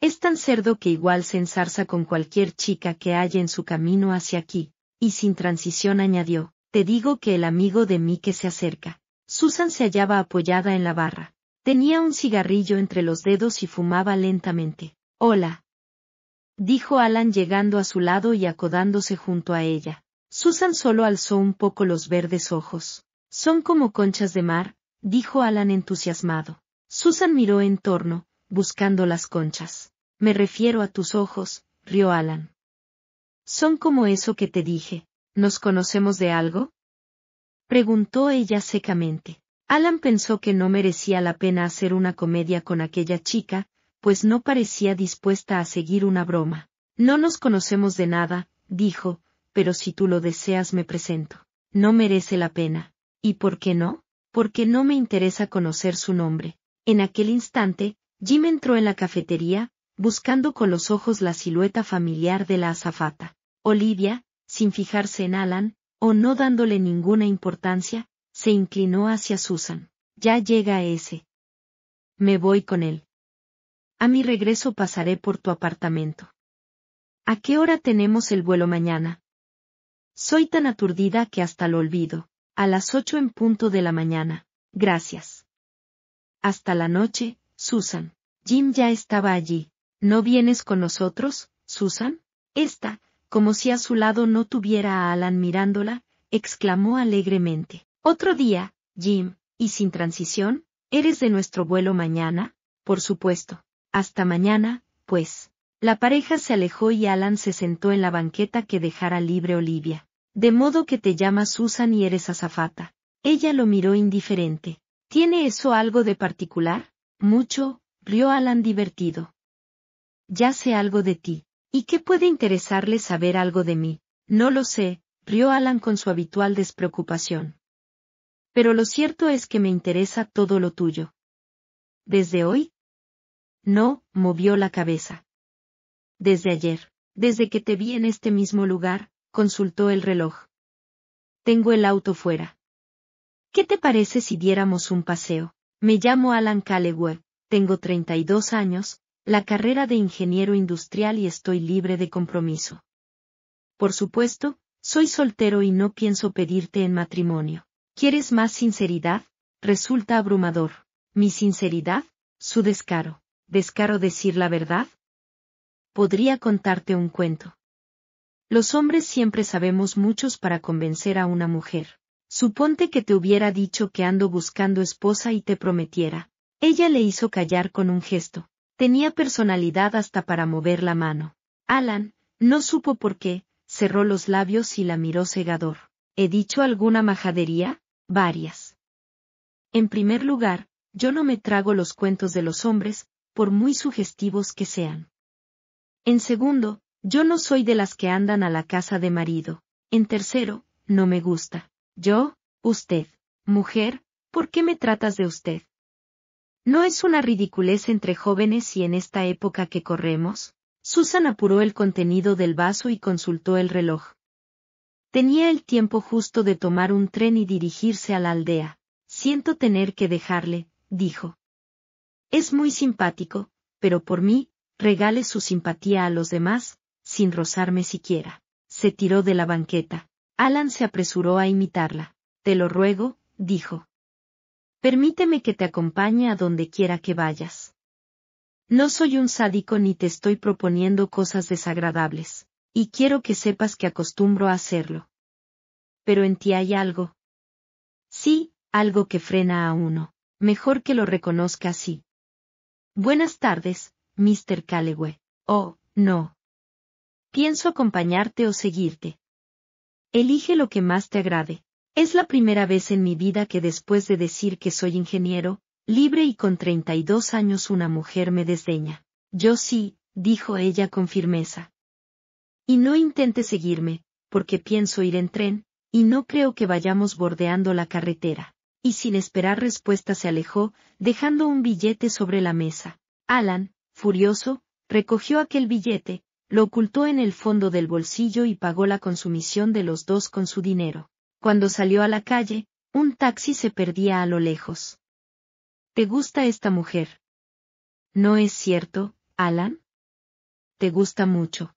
Es tan cerdo que igual se ensarza con cualquier chica que haya en su camino hacia aquí, y sin transición añadió, te digo que el amigo de mí que se acerca. Susan se hallaba apoyada en la barra. Tenía un cigarrillo entre los dedos y fumaba lentamente. Hola, dijo Alan llegando a su lado y acodándose junto a ella. Susan solo alzó un poco los verdes ojos. Son como conchas de mar, dijo Alan entusiasmado. Susan miró en torno, buscando las conchas. Me refiero a tus ojos, rió Alan. Son como eso que te dije. ¿Nos conocemos de algo? Preguntó ella secamente. Alan pensó que no merecía la pena hacer una comedia con aquella chica, pues no parecía dispuesta a seguir una broma. No nos conocemos de nada, dijo, pero si tú lo deseas me presento. No merece la pena. ¿Y por qué no? Porque no me interesa conocer su nombre. En aquel instante, Jim entró en la cafetería, buscando con los ojos la silueta familiar de la azafata. Olivia, sin fijarse en Alan, o no dándole ninguna importancia, se inclinó hacia Susan. Ya llega ese. Me voy con él. A mi regreso pasaré por tu apartamento. ¿A qué hora tenemos el vuelo mañana? Soy tan aturdida que hasta lo olvido. A las ocho en punto de la mañana. Gracias. Hasta la noche, Susan. Jim ya estaba allí. ¿No vienes con nosotros, Susan? Esta, como si a su lado no tuviera a Alan mirándola, exclamó alegremente. Otro día, Jim, y sin transición, ¿eres de nuestro vuelo mañana? Por supuesto. Hasta mañana, pues. La pareja se alejó y Alan se sentó en la banqueta que dejara libre Olivia. De modo que te llamas Susan y eres azafata. Ella lo miró indiferente. ¿Tiene eso algo de particular? Mucho, rió Alan divertido. Ya sé algo de ti. ¿Y qué puede interesarle saber algo de mí? No lo sé, rió Alan con su habitual despreocupación. Pero lo cierto es que me interesa todo lo tuyo. Desde hoy, no, movió la cabeza. Desde ayer, desde que te vi en este mismo lugar, consultó el reloj. Tengo el auto fuera. ¿Qué te parece si diéramos un paseo? Me llamo Alan Callewell, tengo 32 años, la carrera de ingeniero industrial y estoy libre de compromiso. Por supuesto, soy soltero y no pienso pedirte en matrimonio. ¿Quieres más sinceridad? Resulta abrumador. Mi sinceridad, su descaro descaro decir la verdad? Podría contarte un cuento. Los hombres siempre sabemos muchos para convencer a una mujer. Suponte que te hubiera dicho que ando buscando esposa y te prometiera. Ella le hizo callar con un gesto. Tenía personalidad hasta para mover la mano. Alan, no supo por qué, cerró los labios y la miró cegador. ¿He dicho alguna majadería? Varias. En primer lugar, yo no me trago los cuentos de los hombres, por muy sugestivos que sean. En segundo, yo no soy de las que andan a la casa de marido. En tercero, no me gusta. Yo, usted, mujer, ¿por qué me tratas de usted? ¿No es una ridiculez entre jóvenes y en esta época que corremos? Susan apuró el contenido del vaso y consultó el reloj. Tenía el tiempo justo de tomar un tren y dirigirse a la aldea. Siento tener que dejarle, dijo. Es muy simpático, pero por mí, regale su simpatía a los demás, sin rozarme siquiera. Se tiró de la banqueta. Alan se apresuró a imitarla. Te lo ruego, dijo. Permíteme que te acompañe a donde quiera que vayas. No soy un sádico ni te estoy proponiendo cosas desagradables, y quiero que sepas que acostumbro a hacerlo. Pero en ti hay algo. Sí, algo que frena a uno. Mejor que lo reconozca así. Buenas tardes, Mr. Callaway. Oh, no. Pienso acompañarte o seguirte. Elige lo que más te agrade. Es la primera vez en mi vida que después de decir que soy ingeniero, libre y con 32 años una mujer me desdeña. Yo sí, dijo ella con firmeza. Y no intente seguirme, porque pienso ir en tren, y no creo que vayamos bordeando la carretera y sin esperar respuesta se alejó, dejando un billete sobre la mesa. Alan, furioso, recogió aquel billete, lo ocultó en el fondo del bolsillo y pagó la consumición de los dos con su dinero. Cuando salió a la calle, un taxi se perdía a lo lejos. ¿Te gusta esta mujer? ¿No es cierto, Alan? Te gusta mucho.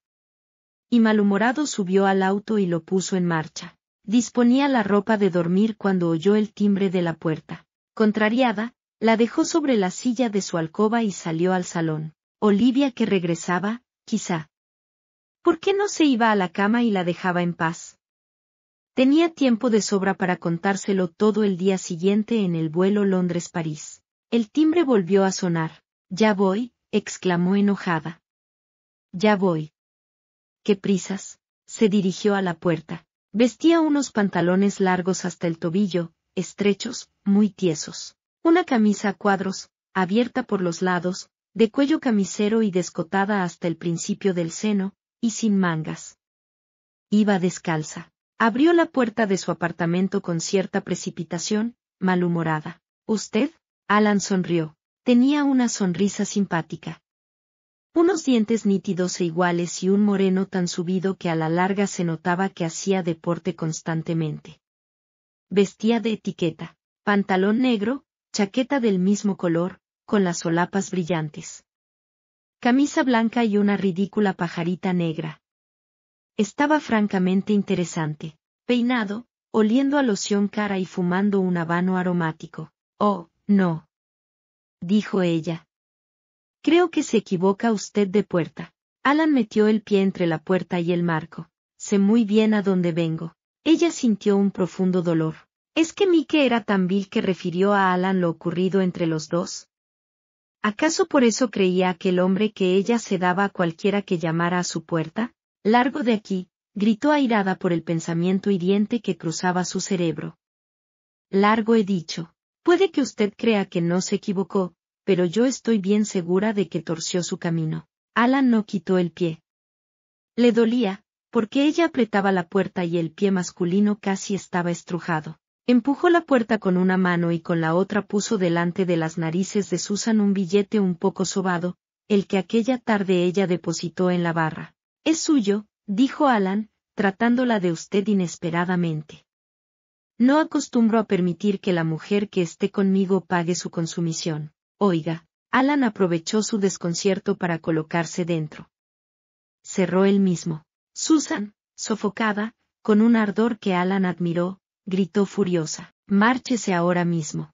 Y malhumorado subió al auto y lo puso en marcha. Disponía la ropa de dormir cuando oyó el timbre de la puerta. Contrariada, la dejó sobre la silla de su alcoba y salió al salón. Olivia que regresaba, quizá. ¿Por qué no se iba a la cama y la dejaba en paz? Tenía tiempo de sobra para contárselo todo el día siguiente en el vuelo Londres-París. El timbre volvió a sonar. Ya voy, exclamó enojada. Ya voy. ¡Qué prisas! se dirigió a la puerta. Vestía unos pantalones largos hasta el tobillo, estrechos, muy tiesos. Una camisa a cuadros, abierta por los lados, de cuello camisero y descotada hasta el principio del seno, y sin mangas. Iba descalza. Abrió la puerta de su apartamento con cierta precipitación, malhumorada. ¿Usted? Alan sonrió. Tenía una sonrisa simpática. Unos dientes nítidos e iguales y un moreno tan subido que a la larga se notaba que hacía deporte constantemente. Vestía de etiqueta, pantalón negro, chaqueta del mismo color, con las solapas brillantes. Camisa blanca y una ridícula pajarita negra. Estaba francamente interesante, peinado, oliendo a loción cara y fumando un habano aromático. Oh, no. Dijo ella, Creo que se equivoca usted de puerta. Alan metió el pie entre la puerta y el marco. Sé muy bien a dónde vengo. Ella sintió un profundo dolor. ¿Es que Mike era tan vil que refirió a Alan lo ocurrido entre los dos? ¿Acaso por eso creía aquel hombre que ella se daba a cualquiera que llamara a su puerta? Largo de aquí, gritó airada por el pensamiento hiriente que cruzaba su cerebro. Largo he dicho. Puede que usted crea que no se equivocó, pero yo estoy bien segura de que torció su camino. Alan no quitó el pie. Le dolía, porque ella apretaba la puerta y el pie masculino casi estaba estrujado. Empujó la puerta con una mano y con la otra puso delante de las narices de Susan un billete un poco sobado, el que aquella tarde ella depositó en la barra. Es suyo, dijo Alan, tratándola de usted inesperadamente. No acostumbro a permitir que la mujer que esté conmigo pague su consumición. Oiga, Alan aprovechó su desconcierto para colocarse dentro. Cerró él mismo. Susan, sofocada, con un ardor que Alan admiró, gritó furiosa. Márchese ahora mismo.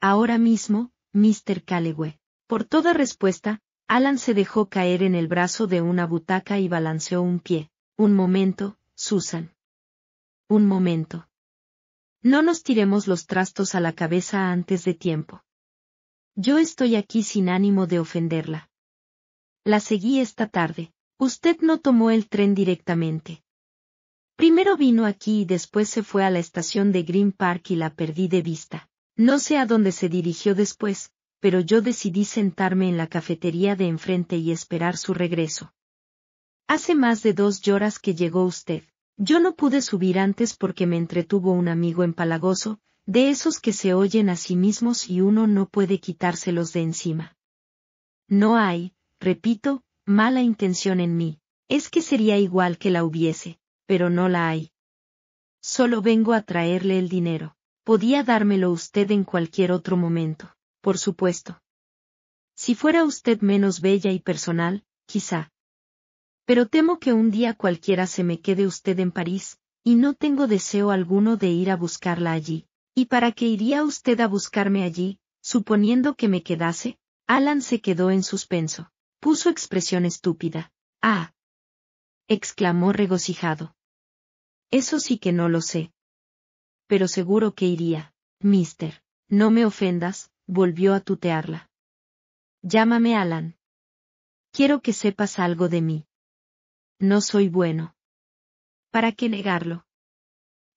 Ahora mismo, Mr. Calleway. Por toda respuesta, Alan se dejó caer en el brazo de una butaca y balanceó un pie. Un momento, Susan. Un momento. No nos tiremos los trastos a la cabeza antes de tiempo. Yo estoy aquí sin ánimo de ofenderla. La seguí esta tarde. Usted no tomó el tren directamente. Primero vino aquí y después se fue a la estación de Green Park y la perdí de vista. No sé a dónde se dirigió después, pero yo decidí sentarme en la cafetería de enfrente y esperar su regreso. Hace más de dos horas que llegó usted. Yo no pude subir antes porque me entretuvo un amigo empalagoso, de esos que se oyen a sí mismos y uno no puede quitárselos de encima. No hay, repito, mala intención en mí, es que sería igual que la hubiese, pero no la hay. Solo vengo a traerle el dinero. Podía dármelo usted en cualquier otro momento, por supuesto. Si fuera usted menos bella y personal, quizá. Pero temo que un día cualquiera se me quede usted en París, y no tengo deseo alguno de ir a buscarla allí. ¿Y para qué iría usted a buscarme allí, suponiendo que me quedase? Alan se quedó en suspenso. Puso expresión estúpida. Ah. exclamó regocijado. Eso sí que no lo sé. Pero seguro que iría. Mister, no me ofendas, volvió a tutearla. Llámame Alan. Quiero que sepas algo de mí. No soy bueno. ¿Para qué negarlo?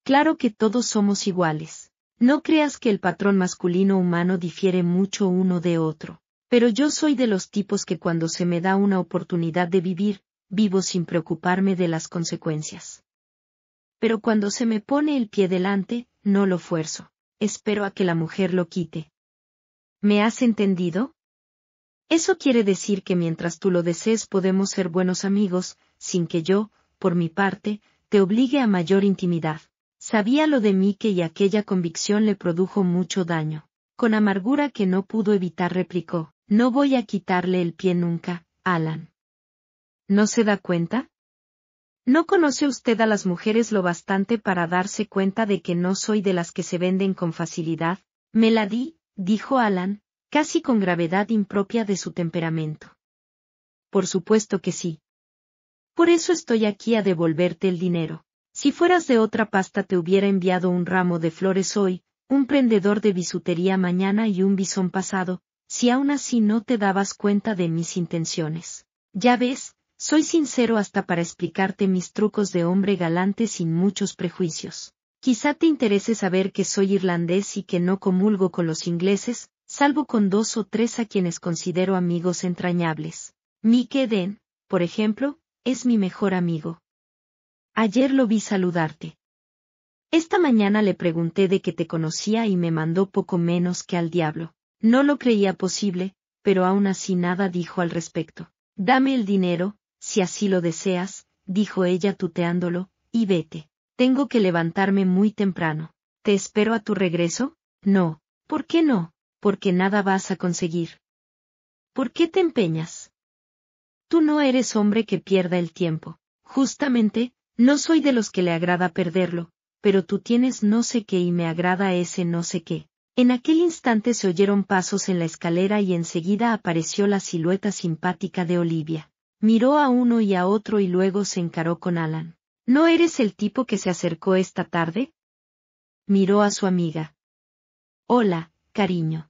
Claro que todos somos iguales. No creas que el patrón masculino humano difiere mucho uno de otro, pero yo soy de los tipos que cuando se me da una oportunidad de vivir, vivo sin preocuparme de las consecuencias. Pero cuando se me pone el pie delante, no lo fuerzo, espero a que la mujer lo quite. ¿Me has entendido? Eso quiere decir que mientras tú lo desees podemos ser buenos amigos, sin que yo, por mi parte, te obligue a mayor intimidad. Sabía lo de que y aquella convicción le produjo mucho daño. Con amargura que no pudo evitar replicó, No voy a quitarle el pie nunca, Alan. ¿No se da cuenta? ¿No conoce usted a las mujeres lo bastante para darse cuenta de que no soy de las que se venden con facilidad? Me la di, dijo Alan, casi con gravedad impropia de su temperamento. Por supuesto que sí. Por eso estoy aquí a devolverte el dinero. Si fueras de otra pasta te hubiera enviado un ramo de flores hoy, un prendedor de bisutería mañana y un bisón pasado, si aún así no te dabas cuenta de mis intenciones. Ya ves, soy sincero hasta para explicarte mis trucos de hombre galante sin muchos prejuicios. Quizá te interese saber que soy irlandés y que no comulgo con los ingleses, salvo con dos o tres a quienes considero amigos entrañables. Mike Den, por ejemplo, es mi mejor amigo. Ayer lo vi saludarte. Esta mañana le pregunté de qué te conocía y me mandó poco menos que al diablo. No lo creía posible, pero aún así nada dijo al respecto. Dame el dinero, si así lo deseas, dijo ella tuteándolo, y vete. Tengo que levantarme muy temprano. ¿Te espero a tu regreso? No. ¿Por qué no? Porque nada vas a conseguir. ¿Por qué te empeñas? Tú no eres hombre que pierda el tiempo. Justamente, no soy de los que le agrada perderlo, pero tú tienes no sé qué y me agrada ese no sé qué. En aquel instante se oyeron pasos en la escalera y enseguida apareció la silueta simpática de Olivia. Miró a uno y a otro y luego se encaró con Alan. ¿No eres el tipo que se acercó esta tarde? Miró a su amiga. Hola, cariño.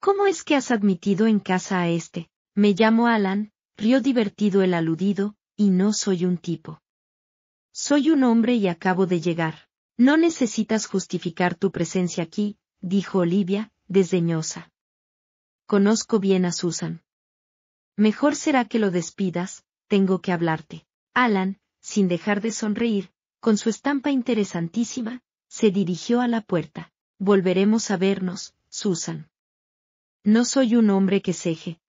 ¿Cómo es que has admitido en casa a este? Me llamo Alan, rió divertido el aludido, y no soy un tipo. Soy un hombre y acabo de llegar. No necesitas justificar tu presencia aquí, dijo Olivia, desdeñosa. Conozco bien a Susan. Mejor será que lo despidas, tengo que hablarte. Alan, sin dejar de sonreír, con su estampa interesantísima, se dirigió a la puerta. Volveremos a vernos, Susan. No soy un hombre que seje.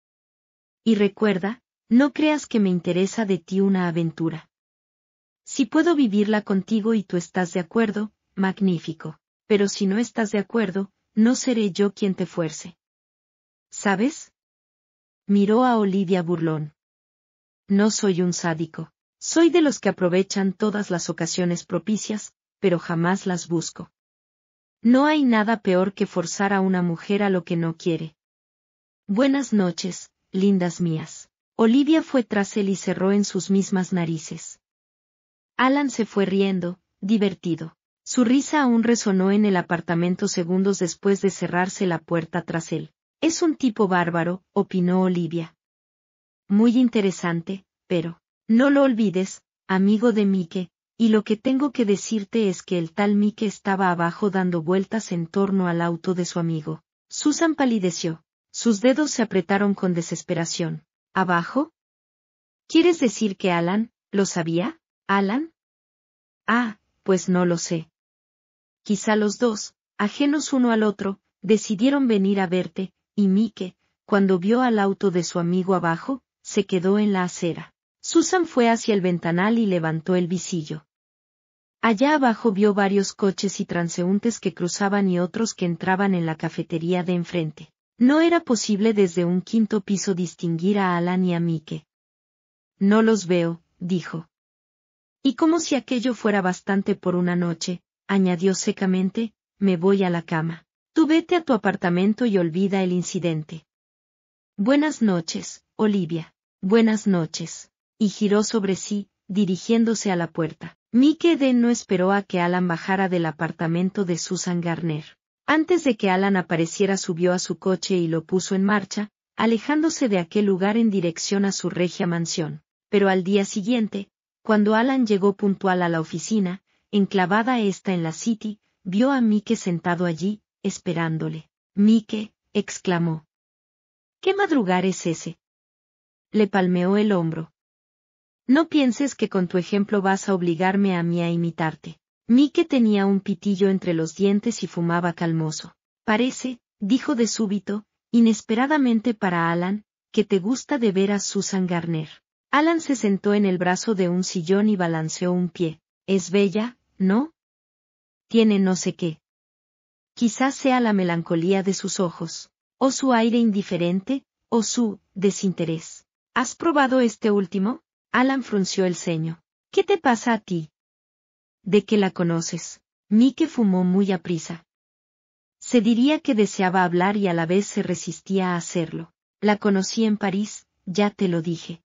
Y recuerda, no creas que me interesa de ti una aventura. Si puedo vivirla contigo y tú estás de acuerdo, magnífico, pero si no estás de acuerdo, no seré yo quien te fuerce. ¿Sabes? Miró a Olivia burlón. No soy un sádico, soy de los que aprovechan todas las ocasiones propicias, pero jamás las busco. No hay nada peor que forzar a una mujer a lo que no quiere. Buenas noches, lindas mías. Olivia fue tras él y cerró en sus mismas narices. Alan se fue riendo, divertido. Su risa aún resonó en el apartamento segundos después de cerrarse la puerta tras él. Es un tipo bárbaro, opinó Olivia. Muy interesante, pero, no lo olvides, amigo de Mike, y lo que tengo que decirte es que el tal Mike estaba abajo dando vueltas en torno al auto de su amigo. Susan palideció. Sus dedos se apretaron con desesperación. ¿Abajo? ¿Quieres decir que Alan, lo sabía? ¿Alan? Ah, pues no lo sé. Quizá los dos, ajenos uno al otro, decidieron venir a verte, y Mike, cuando vio al auto de su amigo abajo, se quedó en la acera. Susan fue hacia el ventanal y levantó el visillo. Allá abajo vio varios coches y transeúntes que cruzaban y otros que entraban en la cafetería de enfrente. No era posible desde un quinto piso distinguir a Alan y a Mike. No los veo, dijo. Y como si aquello fuera bastante por una noche, añadió secamente, me voy a la cama. Tú vete a tu apartamento y olvida el incidente. Buenas noches, Olivia. Buenas noches. Y giró sobre sí, dirigiéndose a la puerta. Mike Eden no esperó a que Alan bajara del apartamento de Susan Garner. Antes de que Alan apareciera subió a su coche y lo puso en marcha, alejándose de aquel lugar en dirección a su regia mansión. Pero al día siguiente, cuando Alan llegó puntual a la oficina, enclavada esta en la City, vio a Mike sentado allí, esperándole. Mike, exclamó. ¿Qué madrugar es ese? Le palmeó el hombro. No pienses que con tu ejemplo vas a obligarme a mí a imitarte. Mike tenía un pitillo entre los dientes y fumaba calmoso. Parece, dijo de súbito, inesperadamente para Alan, que te gusta de ver a Susan Garner. Alan se sentó en el brazo de un sillón y balanceó un pie. Es bella, ¿no? Tiene no sé qué. Quizás sea la melancolía de sus ojos, o su aire indiferente, o su desinterés. ¿Has probado este último? Alan frunció el ceño. ¿Qué te pasa a ti? ¿De que la conoces? Mike fumó muy aprisa. Se diría que deseaba hablar y a la vez se resistía a hacerlo. La conocí en París, ya te lo dije.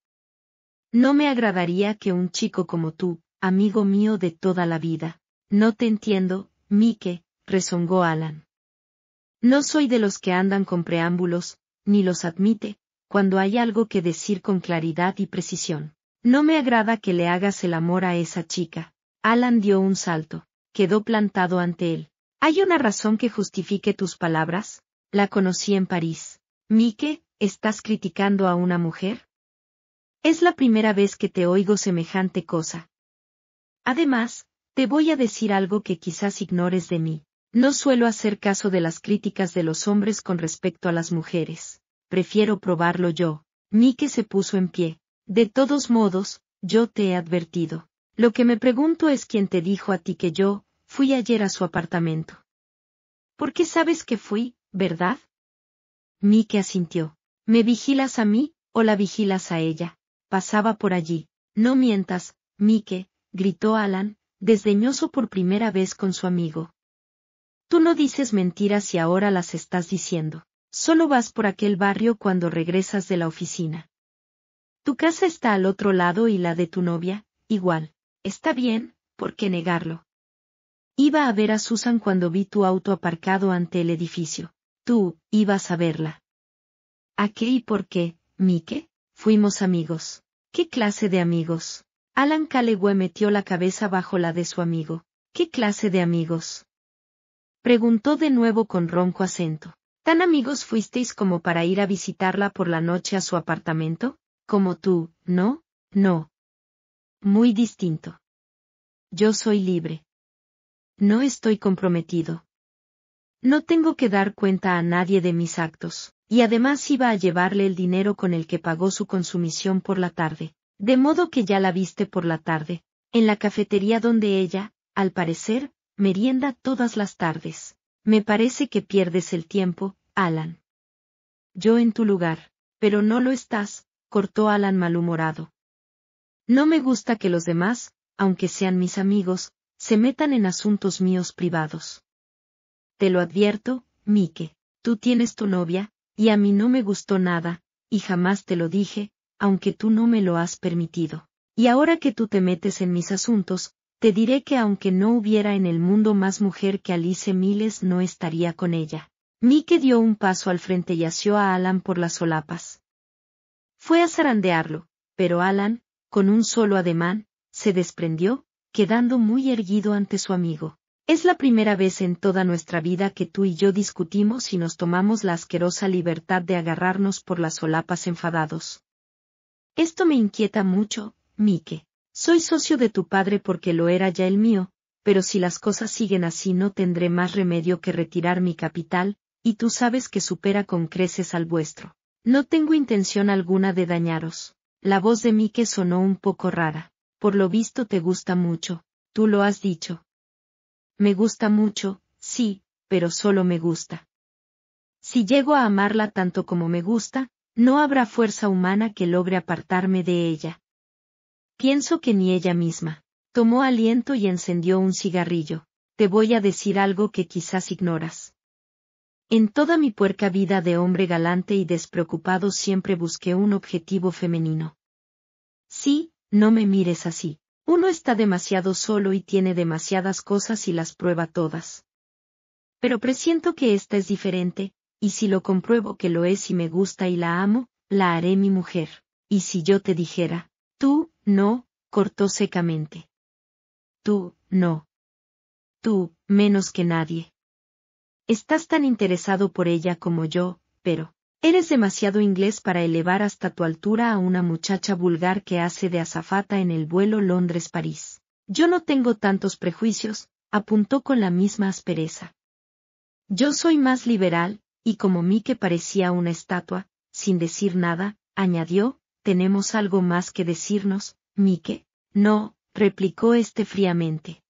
No me agradaría que un chico como tú, amigo mío de toda la vida. No te entiendo, Mike, rezongó Alan. No soy de los que andan con preámbulos, ni los admite, cuando hay algo que decir con claridad y precisión. No me agrada que le hagas el amor a esa chica. Alan dio un salto, quedó plantado ante él. ¿Hay una razón que justifique tus palabras? La conocí en París. Mike, ¿estás criticando a una mujer? Es la primera vez que te oigo semejante cosa. Además, te voy a decir algo que quizás ignores de mí. No suelo hacer caso de las críticas de los hombres con respecto a las mujeres. Prefiero probarlo yo. Nike se puso en pie. De todos modos, yo te he advertido. Lo que me pregunto es quién te dijo a ti que yo, fui ayer a su apartamento. ¿Por qué sabes que fui, verdad? Nike asintió. ¿Me vigilas a mí, o la vigilas a ella? pasaba por allí. No mientas, Mike, gritó Alan, desdeñoso por primera vez con su amigo. Tú no dices mentiras y ahora las estás diciendo. Solo vas por aquel barrio cuando regresas de la oficina. Tu casa está al otro lado y la de tu novia, igual. Está bien, ¿por qué negarlo? Iba a ver a Susan cuando vi tu auto aparcado ante el edificio. Tú, ibas a verla. ¿A qué y por qué, Mike? Fuimos amigos. ¿Qué clase de amigos? Alan Calegüe metió la cabeza bajo la de su amigo. ¿Qué clase de amigos? Preguntó de nuevo con ronco acento. ¿Tan amigos fuisteis como para ir a visitarla por la noche a su apartamento? Como tú, ¿no? No. Muy distinto. Yo soy libre. No estoy comprometido. No tengo que dar cuenta a nadie de mis actos y además iba a llevarle el dinero con el que pagó su consumición por la tarde, de modo que ya la viste por la tarde, en la cafetería donde ella, al parecer, merienda todas las tardes. Me parece que pierdes el tiempo, Alan. Yo en tu lugar, pero no lo estás, cortó Alan malhumorado. No me gusta que los demás, aunque sean mis amigos, se metan en asuntos míos privados. Te lo advierto, Mike, tú tienes tu novia, y a mí no me gustó nada, y jamás te lo dije, aunque tú no me lo has permitido. Y ahora que tú te metes en mis asuntos, te diré que aunque no hubiera en el mundo más mujer que Alice Miles no estaría con ella. Mike dio un paso al frente y asió a Alan por las solapas. Fue a zarandearlo, pero Alan, con un solo ademán, se desprendió, quedando muy erguido ante su amigo. Es la primera vez en toda nuestra vida que tú y yo discutimos y nos tomamos la asquerosa libertad de agarrarnos por las solapas enfadados. Esto me inquieta mucho, Mike. Soy socio de tu padre porque lo era ya el mío, pero si las cosas siguen así no tendré más remedio que retirar mi capital, y tú sabes que supera con creces al vuestro. No tengo intención alguna de dañaros. La voz de Mike sonó un poco rara. Por lo visto te gusta mucho, tú lo has dicho. Me gusta mucho, sí, pero solo me gusta. Si llego a amarla tanto como me gusta, no habrá fuerza humana que logre apartarme de ella. Pienso que ni ella misma. Tomó aliento y encendió un cigarrillo. Te voy a decir algo que quizás ignoras. En toda mi puerca vida de hombre galante y despreocupado siempre busqué un objetivo femenino. Sí, no me mires así. Uno está demasiado solo y tiene demasiadas cosas y las prueba todas. Pero presiento que esta es diferente, y si lo compruebo que lo es y me gusta y la amo, la haré mi mujer. Y si yo te dijera, tú, no, cortó secamente. Tú, no. Tú, menos que nadie. Estás tan interesado por ella como yo, pero, Eres demasiado inglés para elevar hasta tu altura a una muchacha vulgar que hace de azafata en el vuelo Londres-París. Yo no tengo tantos prejuicios, apuntó con la misma aspereza. Yo soy más liberal, y como Mike parecía una estatua, sin decir nada, añadió, tenemos algo más que decirnos, Mike. No, replicó este fríamente.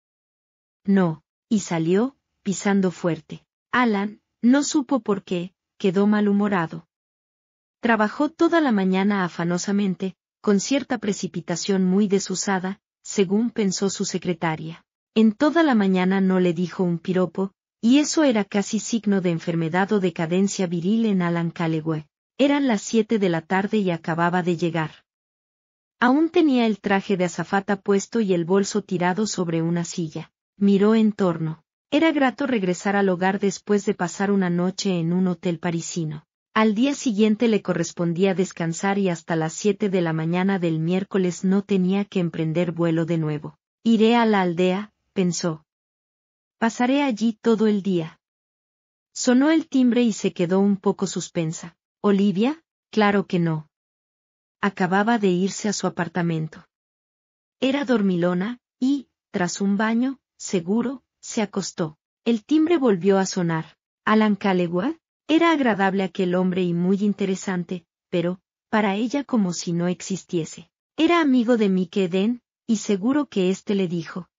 No, y salió, pisando fuerte. Alan, no supo por qué, quedó malhumorado. Trabajó toda la mañana afanosamente, con cierta precipitación muy desusada, según pensó su secretaria. En toda la mañana no le dijo un piropo, y eso era casi signo de enfermedad o decadencia viril en Alan Calloway. Eran las siete de la tarde y acababa de llegar. Aún tenía el traje de azafata puesto y el bolso tirado sobre una silla. Miró en torno. Era grato regresar al hogar después de pasar una noche en un hotel parisino. Al día siguiente le correspondía descansar y hasta las siete de la mañana del miércoles no tenía que emprender vuelo de nuevo. Iré a la aldea, pensó. Pasaré allí todo el día. Sonó el timbre y se quedó un poco suspensa. ¿Olivia? Claro que no. Acababa de irse a su apartamento. Era dormilona, y, tras un baño, seguro, se acostó. El timbre volvió a sonar. Alan Kalewa? era agradable aquel hombre y muy interesante, pero, para ella como si no existiese. Era amigo de Mike Den y seguro que éste le dijo.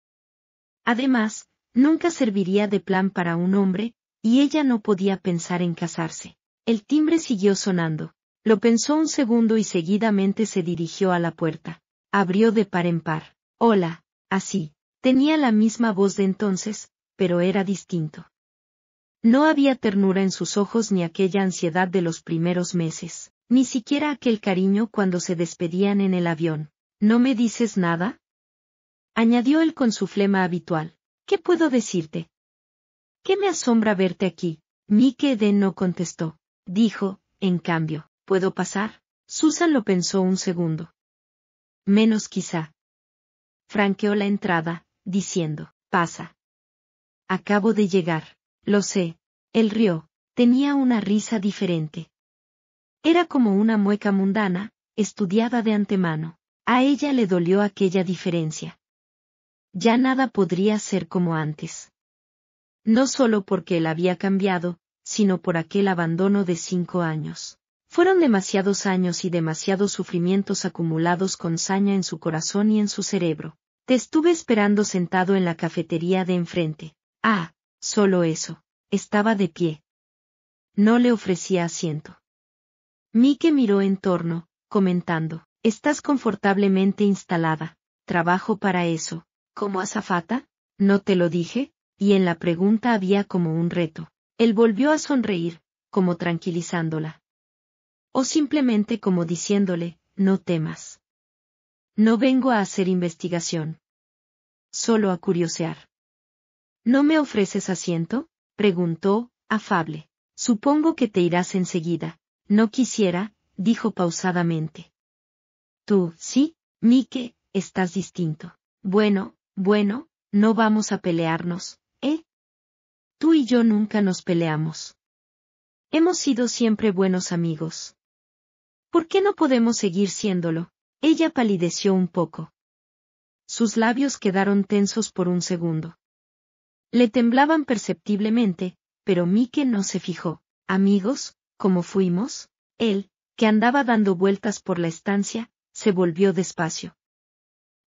Además, nunca serviría de plan para un hombre, y ella no podía pensar en casarse. El timbre siguió sonando. Lo pensó un segundo y seguidamente se dirigió a la puerta. Abrió de par en par. Hola, así. Tenía la misma voz de entonces, pero era distinto. No había ternura en sus ojos ni aquella ansiedad de los primeros meses, ni siquiera aquel cariño cuando se despedían en el avión. ¿No me dices nada? añadió él con su flema habitual. ¿Qué puedo decirte? ¿Qué me asombra verte aquí? Mike Eden no contestó. Dijo, en cambio, ¿puedo pasar? Susan lo pensó un segundo. Menos quizá. Franqueó la entrada, diciendo, pasa. Acabo de llegar, lo sé, El río tenía una risa diferente. Era como una mueca mundana, estudiada de antemano. A ella le dolió aquella diferencia. Ya nada podría ser como antes. No solo porque él había cambiado, sino por aquel abandono de cinco años. Fueron demasiados años y demasiados sufrimientos acumulados con saña en su corazón y en su cerebro. Te estuve esperando sentado en la cafetería de enfrente. Ah, solo eso. Estaba de pie. No le ofrecía asiento. Mike miró en torno, comentando, Estás confortablemente instalada. Trabajo para eso. ¿Como azafata? ¿No te lo dije? Y en la pregunta había como un reto. Él volvió a sonreír, como tranquilizándola. O simplemente como diciéndole, no temas. No vengo a hacer investigación. Solo a curiosear. ¿No me ofreces asiento? preguntó, afable. Supongo que te irás enseguida. No quisiera, dijo pausadamente. Tú, sí, Mike, estás distinto. Bueno, bueno, no vamos a pelearnos, ¿eh? Tú y yo nunca nos peleamos. Hemos sido siempre buenos amigos. ¿Por qué no podemos seguir siéndolo? Ella palideció un poco. Sus labios quedaron tensos por un segundo. Le temblaban perceptiblemente, pero Mike no se fijó. Amigos, como fuimos, él, que andaba dando vueltas por la estancia, se volvió despacio.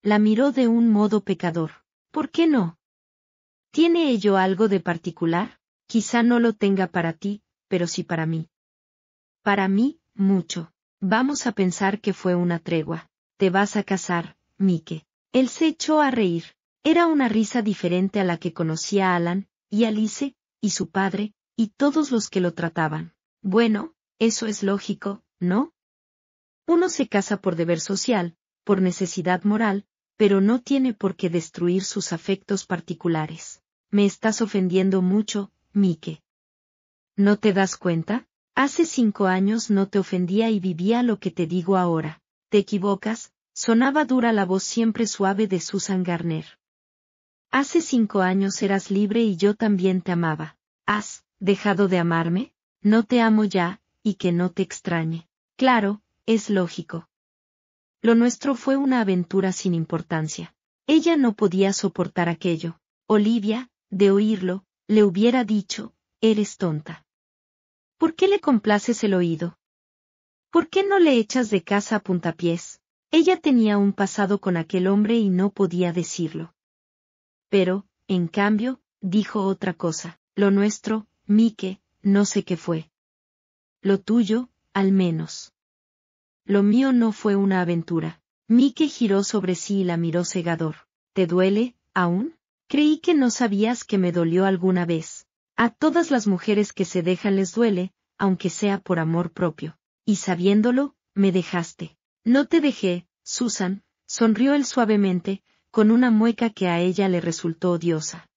La miró de un modo pecador. ¿Por qué no? ¿Tiene ello algo de particular? Quizá no lo tenga para ti, pero sí para mí. Para mí, mucho. Vamos a pensar que fue una tregua. Te vas a casar, Mike. Él se echó a reír. Era una risa diferente a la que conocía Alan, y Alice, y su padre, y todos los que lo trataban. Bueno, eso es lógico, ¿no? Uno se casa por deber social, por necesidad moral, pero no tiene por qué destruir sus afectos particulares. Me estás ofendiendo mucho, Mike. ¿No te das cuenta? Hace cinco años no te ofendía y vivía lo que te digo ahora. Te equivocas, sonaba dura la voz siempre suave de Susan Garner. Hace cinco años eras libre y yo también te amaba. ¿Has dejado de amarme? No te amo ya, y que no te extrañe. Claro, es lógico. Lo nuestro fue una aventura sin importancia. Ella no podía soportar aquello. Olivia, de oírlo, le hubiera dicho, eres tonta. ¿Por qué le complaces el oído? ¿Por qué no le echas de casa a puntapiés? Ella tenía un pasado con aquel hombre y no podía decirlo. Pero, en cambio, dijo otra cosa, lo nuestro, Mike, no sé qué fue. Lo tuyo, al menos. Lo mío no fue una aventura. Mike giró sobre sí y la miró cegador. ¿Te duele, aún? Creí que no sabías que me dolió alguna vez. A todas las mujeres que se dejan les duele, aunque sea por amor propio. Y sabiéndolo, me dejaste. No te dejé, Susan, sonrió él suavemente, con una mueca que a ella le resultó odiosa.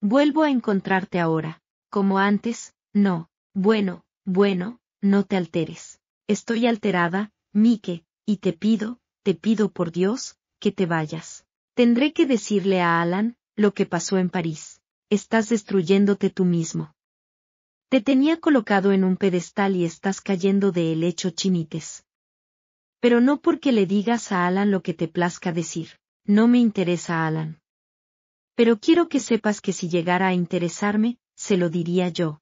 Vuelvo a encontrarte ahora. Como antes, no. Bueno, bueno, no te alteres. Estoy alterada, Mike, y te pido, te pido por Dios, que te vayas. Tendré que decirle a Alan, lo que pasó en París estás destruyéndote tú mismo. Te tenía colocado en un pedestal y estás cayendo de el hecho chinites. Pero no porque le digas a Alan lo que te plazca decir, no me interesa Alan. Pero quiero que sepas que si llegara a interesarme, se lo diría yo.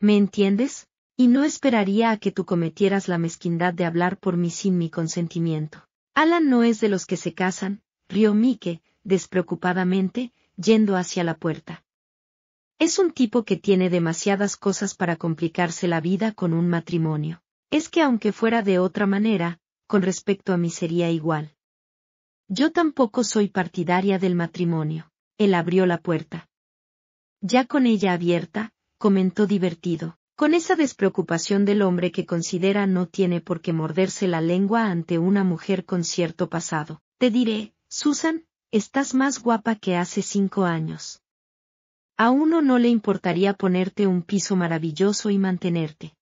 ¿Me entiendes? Y no esperaría a que tú cometieras la mezquindad de hablar por mí sin mi consentimiento. Alan no es de los que se casan, rió Mike, despreocupadamente, yendo hacia la puerta. Es un tipo que tiene demasiadas cosas para complicarse la vida con un matrimonio. Es que aunque fuera de otra manera, con respecto a mí sería igual. Yo tampoco soy partidaria del matrimonio. Él abrió la puerta. Ya con ella abierta, comentó divertido, con esa despreocupación del hombre que considera no tiene por qué morderse la lengua ante una mujer con cierto pasado. Te diré, Susan, Estás más guapa que hace cinco años. A uno no le importaría ponerte un piso maravilloso y mantenerte.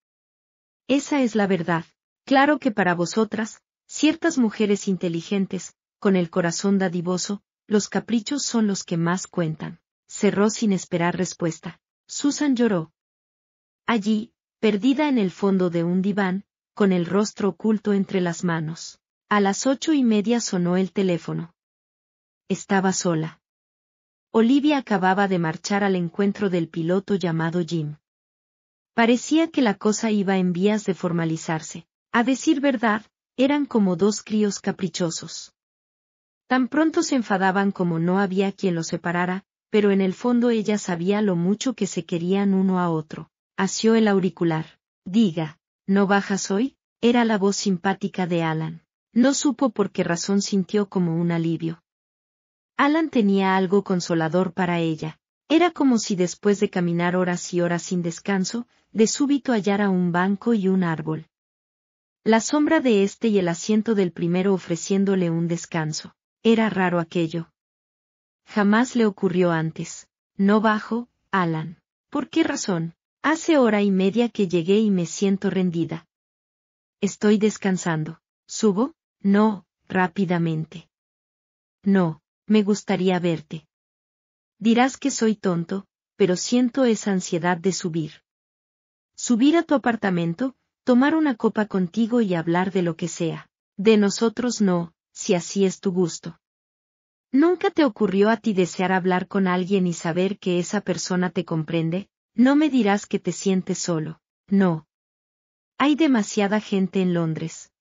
Esa es la verdad. Claro que para vosotras, ciertas mujeres inteligentes, con el corazón dadivoso, los caprichos son los que más cuentan. Cerró sin esperar respuesta. Susan lloró. Allí, perdida en el fondo de un diván, con el rostro oculto entre las manos. A las ocho y media sonó el teléfono. Estaba sola. Olivia acababa de marchar al encuentro del piloto llamado Jim. Parecía que la cosa iba en vías de formalizarse. A decir verdad, eran como dos críos caprichosos. Tan pronto se enfadaban como no había quien los separara, pero en el fondo ella sabía lo mucho que se querían uno a otro. Asió el auricular. Diga, ¿no bajas hoy? Era la voz simpática de Alan. No supo por qué razón sintió como un alivio. Alan tenía algo consolador para ella. Era como si después de caminar horas y horas sin descanso, de súbito hallara un banco y un árbol. La sombra de este y el asiento del primero ofreciéndole un descanso. Era raro aquello. Jamás le ocurrió antes. No bajo, Alan. ¿Por qué razón? Hace hora y media que llegué y me siento rendida. Estoy descansando. ¿Subo? No, rápidamente. No, me gustaría verte. Dirás que soy tonto, pero siento esa ansiedad de subir. Subir a tu apartamento, tomar una copa contigo y hablar de lo que sea. De nosotros no, si así es tu gusto. ¿Nunca te ocurrió a ti desear hablar con alguien y saber que esa persona te comprende? No me dirás que te sientes solo. No. Hay demasiada gente en Londres.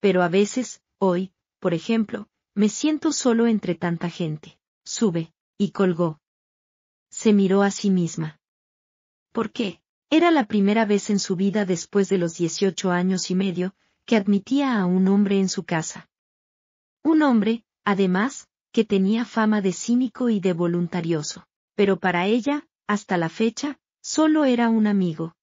Pero a veces, hoy, por ejemplo, me siento solo entre tanta gente. Sube, y colgó. Se miró a sí misma. ¿Por qué? Era la primera vez en su vida después de los 18 años y medio, que admitía a un hombre en su casa. Un hombre, además, que tenía fama de cínico y de voluntarioso, pero para ella, hasta la fecha, solo era un amigo.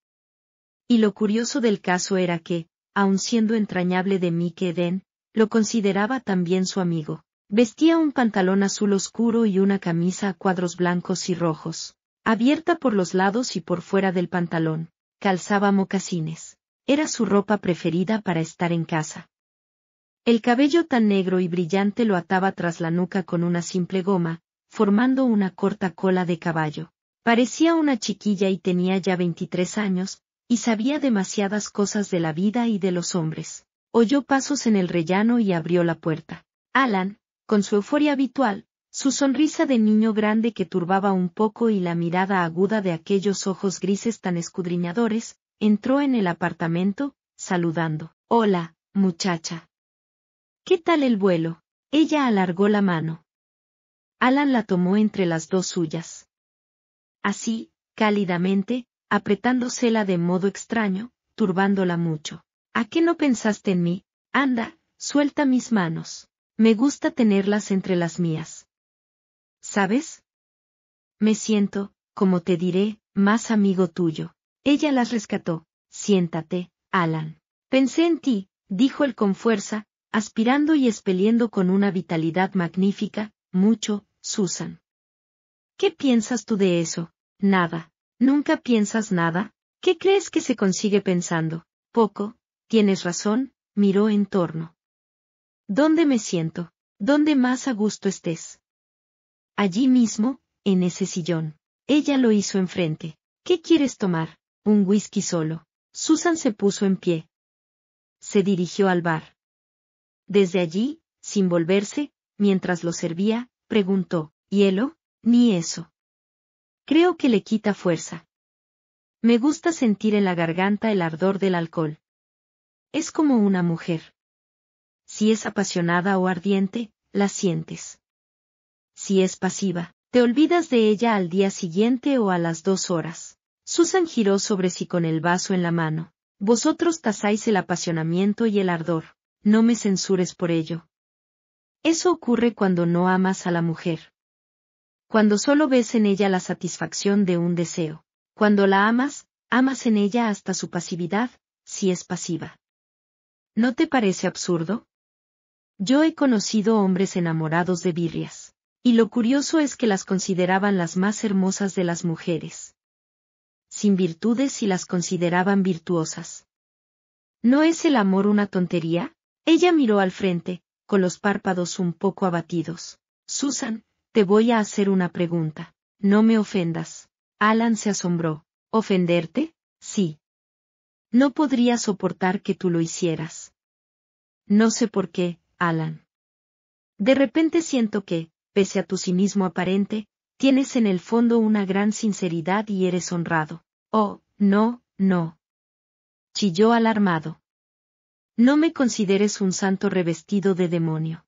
Y lo curioso del caso era que, aun siendo entrañable de Mike Eden, lo consideraba también su amigo. Vestía un pantalón azul oscuro y una camisa a cuadros blancos y rojos, abierta por los lados y por fuera del pantalón. Calzaba mocasines. Era su ropa preferida para estar en casa. El cabello tan negro y brillante lo ataba tras la nuca con una simple goma, formando una corta cola de caballo. Parecía una chiquilla y tenía ya 23 años, y sabía demasiadas cosas de la vida y de los hombres oyó pasos en el rellano y abrió la puerta. Alan, con su euforia habitual, su sonrisa de niño grande que turbaba un poco y la mirada aguda de aquellos ojos grises tan escudriñadores, entró en el apartamento, saludando. Hola, muchacha. ¿Qué tal el vuelo? Ella alargó la mano. Alan la tomó entre las dos suyas. Así, cálidamente, apretándosela de modo extraño, turbándola mucho. ¿A qué no pensaste en mí? Anda, suelta mis manos. Me gusta tenerlas entre las mías. ¿Sabes? Me siento, como te diré, más amigo tuyo. Ella las rescató. Siéntate, Alan. Pensé en ti, dijo él con fuerza, aspirando y expeliendo con una vitalidad magnífica, mucho, Susan. ¿Qué piensas tú de eso? Nada. ¿Nunca piensas nada? ¿Qué crees que se consigue pensando? Poco, Tienes razón, miró en torno. ¿Dónde me siento? ¿Dónde más a gusto estés? Allí mismo, en ese sillón. Ella lo hizo enfrente. ¿Qué quieres tomar? Un whisky solo. Susan se puso en pie. Se dirigió al bar. Desde allí, sin volverse, mientras lo servía, preguntó, ¿hielo? Ni eso. Creo que le quita fuerza. Me gusta sentir en la garganta el ardor del alcohol. Es como una mujer. Si es apasionada o ardiente, la sientes. Si es pasiva, te olvidas de ella al día siguiente o a las dos horas. Susan giró sobre sí con el vaso en la mano. Vosotros tasáis el apasionamiento y el ardor. No me censures por ello. Eso ocurre cuando no amas a la mujer. Cuando solo ves en ella la satisfacción de un deseo. Cuando la amas, amas en ella hasta su pasividad, si es pasiva. ¿No te parece absurdo? Yo he conocido hombres enamorados de birrias, y lo curioso es que las consideraban las más hermosas de las mujeres. Sin virtudes y las consideraban virtuosas. ¿No es el amor una tontería? Ella miró al frente, con los párpados un poco abatidos. Susan, te voy a hacer una pregunta. No me ofendas. Alan se asombró. ¿Ofenderte? Sí, no podría soportar que tú lo hicieras. No sé por qué, Alan. De repente siento que, pese a tu cinismo aparente, tienes en el fondo una gran sinceridad y eres honrado. Oh, no, no. Chilló alarmado. No me consideres un santo revestido de demonio.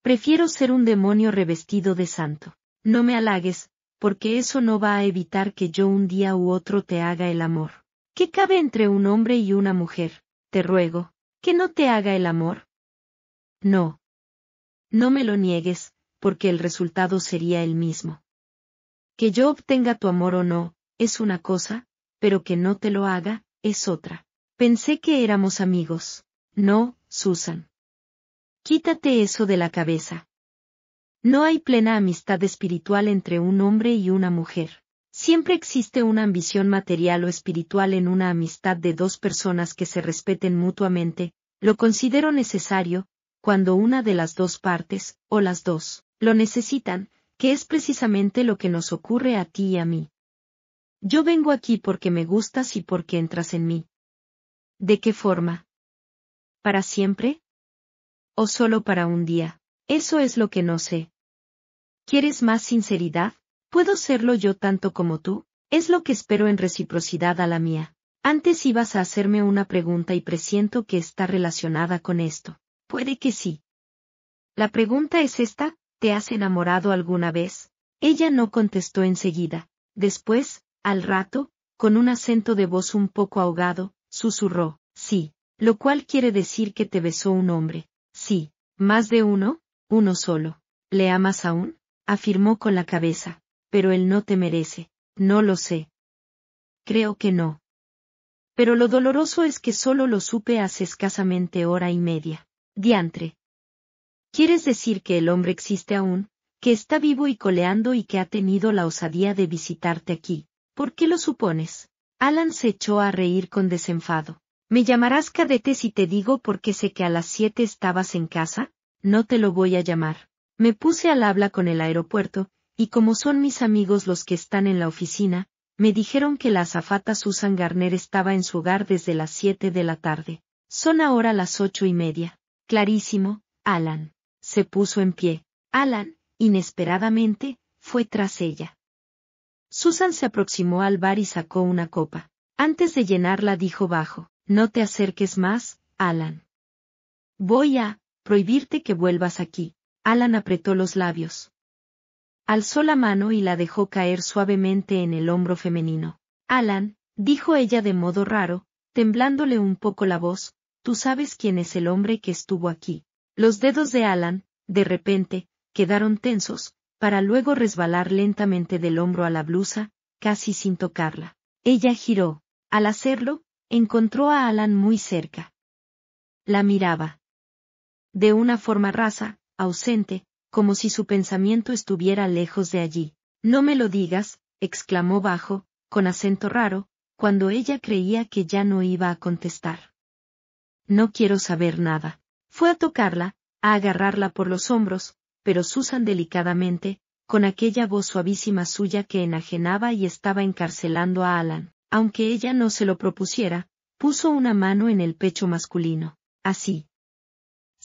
Prefiero ser un demonio revestido de santo. No me halagues, porque eso no va a evitar que yo un día u otro te haga el amor. ¿Qué cabe entre un hombre y una mujer? Te ruego, que no te haga el amor. No. No me lo niegues, porque el resultado sería el mismo. Que yo obtenga tu amor o no, es una cosa, pero que no te lo haga, es otra. Pensé que éramos amigos. No, Susan. Quítate eso de la cabeza. No hay plena amistad espiritual entre un hombre y una mujer. Siempre existe una ambición material o espiritual en una amistad de dos personas que se respeten mutuamente, lo considero necesario, cuando una de las dos partes, o las dos, lo necesitan, que es precisamente lo que nos ocurre a ti y a mí. Yo vengo aquí porque me gustas y porque entras en mí. ¿De qué forma? ¿Para siempre? ¿O solo para un día? Eso es lo que no sé. ¿Quieres más sinceridad? ¿Puedo serlo yo tanto como tú? Es lo que espero en reciprocidad a la mía. Antes ibas a hacerme una pregunta y presiento que está relacionada con esto. Puede que sí. La pregunta es esta, ¿te has enamorado alguna vez? Ella no contestó enseguida. Después, al rato, con un acento de voz un poco ahogado, susurró, sí, lo cual quiere decir que te besó un hombre. Sí, más de uno, uno solo. ¿Le amas aún? afirmó con la cabeza pero él no te merece, no lo sé. Creo que no. Pero lo doloroso es que solo lo supe hace escasamente hora y media. Diantre. ¿Quieres decir que el hombre existe aún, que está vivo y coleando y que ha tenido la osadía de visitarte aquí? ¿Por qué lo supones? Alan se echó a reír con desenfado. ¿Me llamarás cadete si te digo porque sé que a las siete estabas en casa? No te lo voy a llamar. Me puse al habla con el aeropuerto, y como son mis amigos los que están en la oficina, me dijeron que la azafata Susan Garner estaba en su hogar desde las siete de la tarde. Son ahora las ocho y media. Clarísimo, Alan. Se puso en pie. Alan, inesperadamente, fue tras ella. Susan se aproximó al bar y sacó una copa. Antes de llenarla dijo bajo, no te acerques más, Alan. Voy a, prohibirte que vuelvas aquí. Alan apretó los labios. Alzó la mano y la dejó caer suavemente en el hombro femenino. Alan, dijo ella de modo raro, temblándole un poco la voz, tú sabes quién es el hombre que estuvo aquí. Los dedos de Alan, de repente, quedaron tensos, para luego resbalar lentamente del hombro a la blusa, casi sin tocarla. Ella giró. Al hacerlo, encontró a Alan muy cerca. La miraba. De una forma rasa, ausente, como si su pensamiento estuviera lejos de allí. No me lo digas, exclamó bajo, con acento raro, cuando ella creía que ya no iba a contestar. No quiero saber nada. Fue a tocarla, a agarrarla por los hombros, pero Susan delicadamente, con aquella voz suavísima suya que enajenaba y estaba encarcelando a Alan, aunque ella no se lo propusiera, puso una mano en el pecho masculino. Así,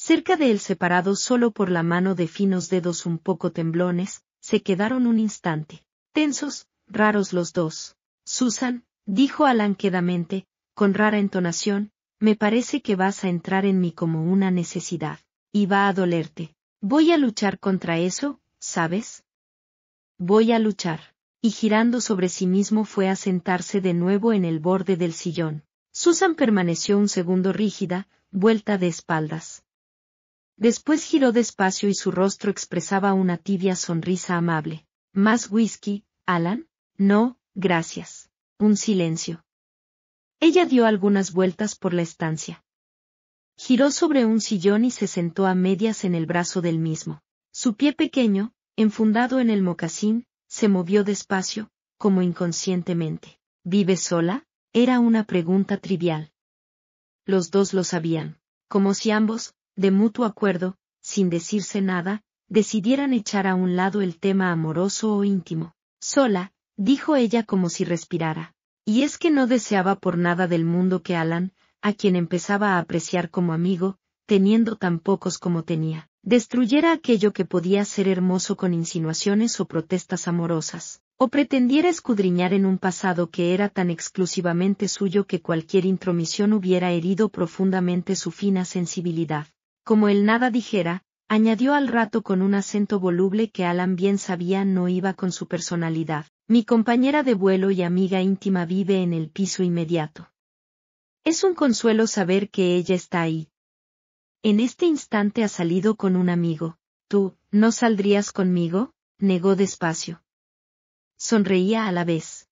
Cerca de él separados solo por la mano de finos dedos un poco temblones, se quedaron un instante. Tensos, raros los dos. Susan, dijo Alan quedamente, con rara entonación, me parece que vas a entrar en mí como una necesidad, y va a dolerte. Voy a luchar contra eso, ¿sabes? Voy a luchar. Y girando sobre sí mismo fue a sentarse de nuevo en el borde del sillón. Susan permaneció un segundo rígida, vuelta de espaldas. Después giró despacio y su rostro expresaba una tibia sonrisa amable. ¿Más whisky, Alan? No, gracias. Un silencio. Ella dio algunas vueltas por la estancia. Giró sobre un sillón y se sentó a medias en el brazo del mismo. Su pie pequeño, enfundado en el mocasín, se movió despacio, como inconscientemente. ¿Vive sola? Era una pregunta trivial. Los dos lo sabían, como si ambos, de mutuo acuerdo, sin decirse nada, decidieran echar a un lado el tema amoroso o íntimo. Sola, dijo ella como si respirara. Y es que no deseaba por nada del mundo que Alan, a quien empezaba a apreciar como amigo, teniendo tan pocos como tenía, destruyera aquello que podía ser hermoso con insinuaciones o protestas amorosas, o pretendiera escudriñar en un pasado que era tan exclusivamente suyo que cualquier intromisión hubiera herido profundamente su fina sensibilidad. Como él nada dijera, añadió al rato con un acento voluble que Alan bien sabía no iba con su personalidad. Mi compañera de vuelo y amiga íntima vive en el piso inmediato. Es un consuelo saber que ella está ahí. En este instante ha salido con un amigo. ¿Tú, no saldrías conmigo? negó despacio. Sonreía a la vez.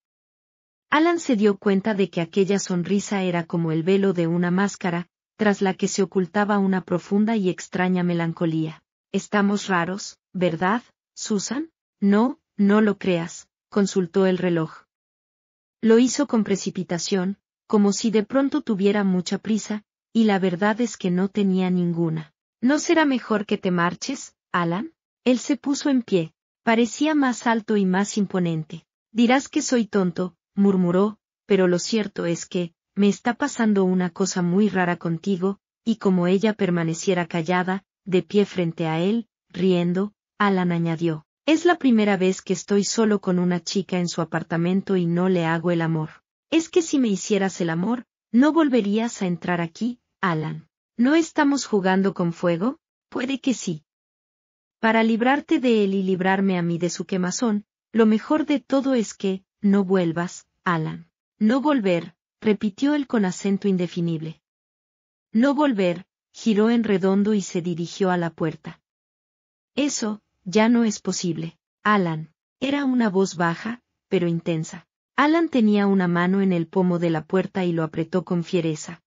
Alan se dio cuenta de que aquella sonrisa era como el velo de una máscara, tras la que se ocultaba una profunda y extraña melancolía. Estamos raros, ¿verdad, Susan? No, no lo creas, consultó el reloj. Lo hizo con precipitación, como si de pronto tuviera mucha prisa, y la verdad es que no tenía ninguna. ¿No será mejor que te marches, Alan? Él se puso en pie, parecía más alto y más imponente. Dirás que soy tonto, murmuró, pero lo cierto es que, me está pasando una cosa muy rara contigo, y como ella permaneciera callada, de pie frente a él, riendo, Alan añadió, es la primera vez que estoy solo con una chica en su apartamento y no le hago el amor. Es que si me hicieras el amor, no volverías a entrar aquí, Alan. ¿No estamos jugando con fuego? Puede que sí. Para librarte de él y librarme a mí de su quemazón, lo mejor de todo es que, no vuelvas, Alan. No volver, repitió él con acento indefinible. No volver, giró en redondo y se dirigió a la puerta. Eso, ya no es posible. Alan. Era una voz baja, pero intensa. Alan tenía una mano en el pomo de la puerta y lo apretó con fiereza.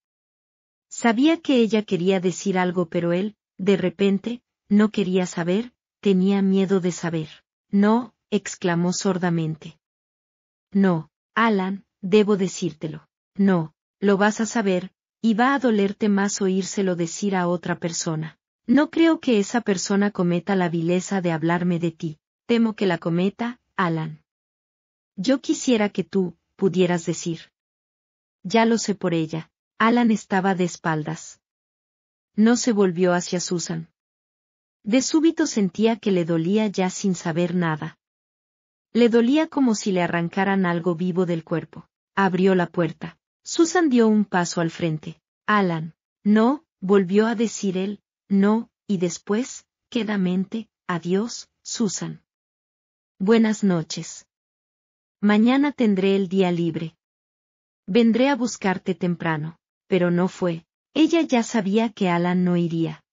Sabía que ella quería decir algo, pero él, de repente, no quería saber, tenía miedo de saber. No, exclamó sordamente. No, Alan, debo decírtelo. No, lo vas a saber, y va a dolerte más oírselo decir a otra persona. No creo que esa persona cometa la vileza de hablarme de ti. Temo que la cometa, Alan. Yo quisiera que tú, pudieras decir. Ya lo sé por ella. Alan estaba de espaldas. No se volvió hacia Susan. De súbito sentía que le dolía ya sin saber nada. Le dolía como si le arrancaran algo vivo del cuerpo. Abrió la puerta. Susan dio un paso al frente. Alan, no, volvió a decir él, no, y después, quedamente, adiós, Susan. Buenas noches. Mañana tendré el día libre. Vendré a buscarte temprano, pero no fue. Ella ya sabía que Alan no iría.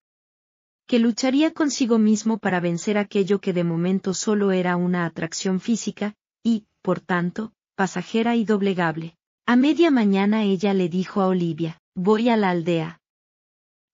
Que lucharía consigo mismo para vencer aquello que de momento solo era una atracción física, y, por tanto, pasajera y doblegable. A media mañana ella le dijo a Olivia, voy a la aldea.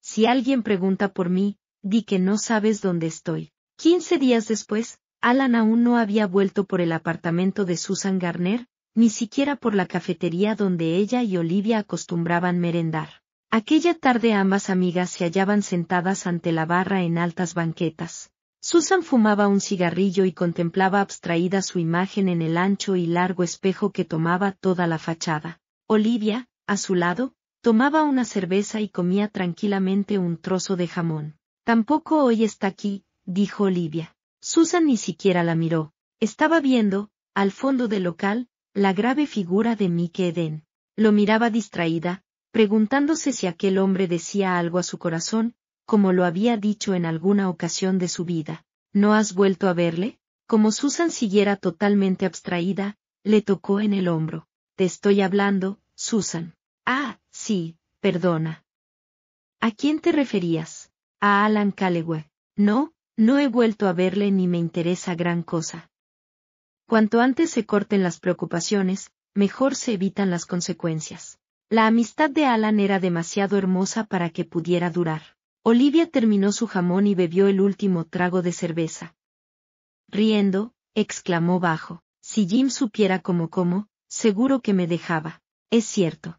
Si alguien pregunta por mí, di que no sabes dónde estoy. Quince días después, Alan aún no había vuelto por el apartamento de Susan Garner, ni siquiera por la cafetería donde ella y Olivia acostumbraban merendar. Aquella tarde ambas amigas se hallaban sentadas ante la barra en altas banquetas, Susan fumaba un cigarrillo y contemplaba abstraída su imagen en el ancho y largo espejo que tomaba toda la fachada. Olivia, a su lado, tomaba una cerveza y comía tranquilamente un trozo de jamón. Tampoco hoy está aquí, dijo Olivia. Susan ni siquiera la miró. Estaba viendo, al fondo del local, la grave figura de Mike Eden. Lo miraba distraída, preguntándose si aquel hombre decía algo a su corazón, como lo había dicho en alguna ocasión de su vida. ¿No has vuelto a verle? Como Susan siguiera totalmente abstraída, le tocó en el hombro. Te estoy hablando, Susan. Ah, sí, perdona. ¿A quién te referías? A Alan Calleway No, no he vuelto a verle ni me interesa gran cosa. Cuanto antes se corten las preocupaciones, mejor se evitan las consecuencias. La amistad de Alan era demasiado hermosa para que pudiera durar. Olivia terminó su jamón y bebió el último trago de cerveza. Riendo, exclamó bajo, si Jim supiera cómo como, seguro que me dejaba. Es cierto.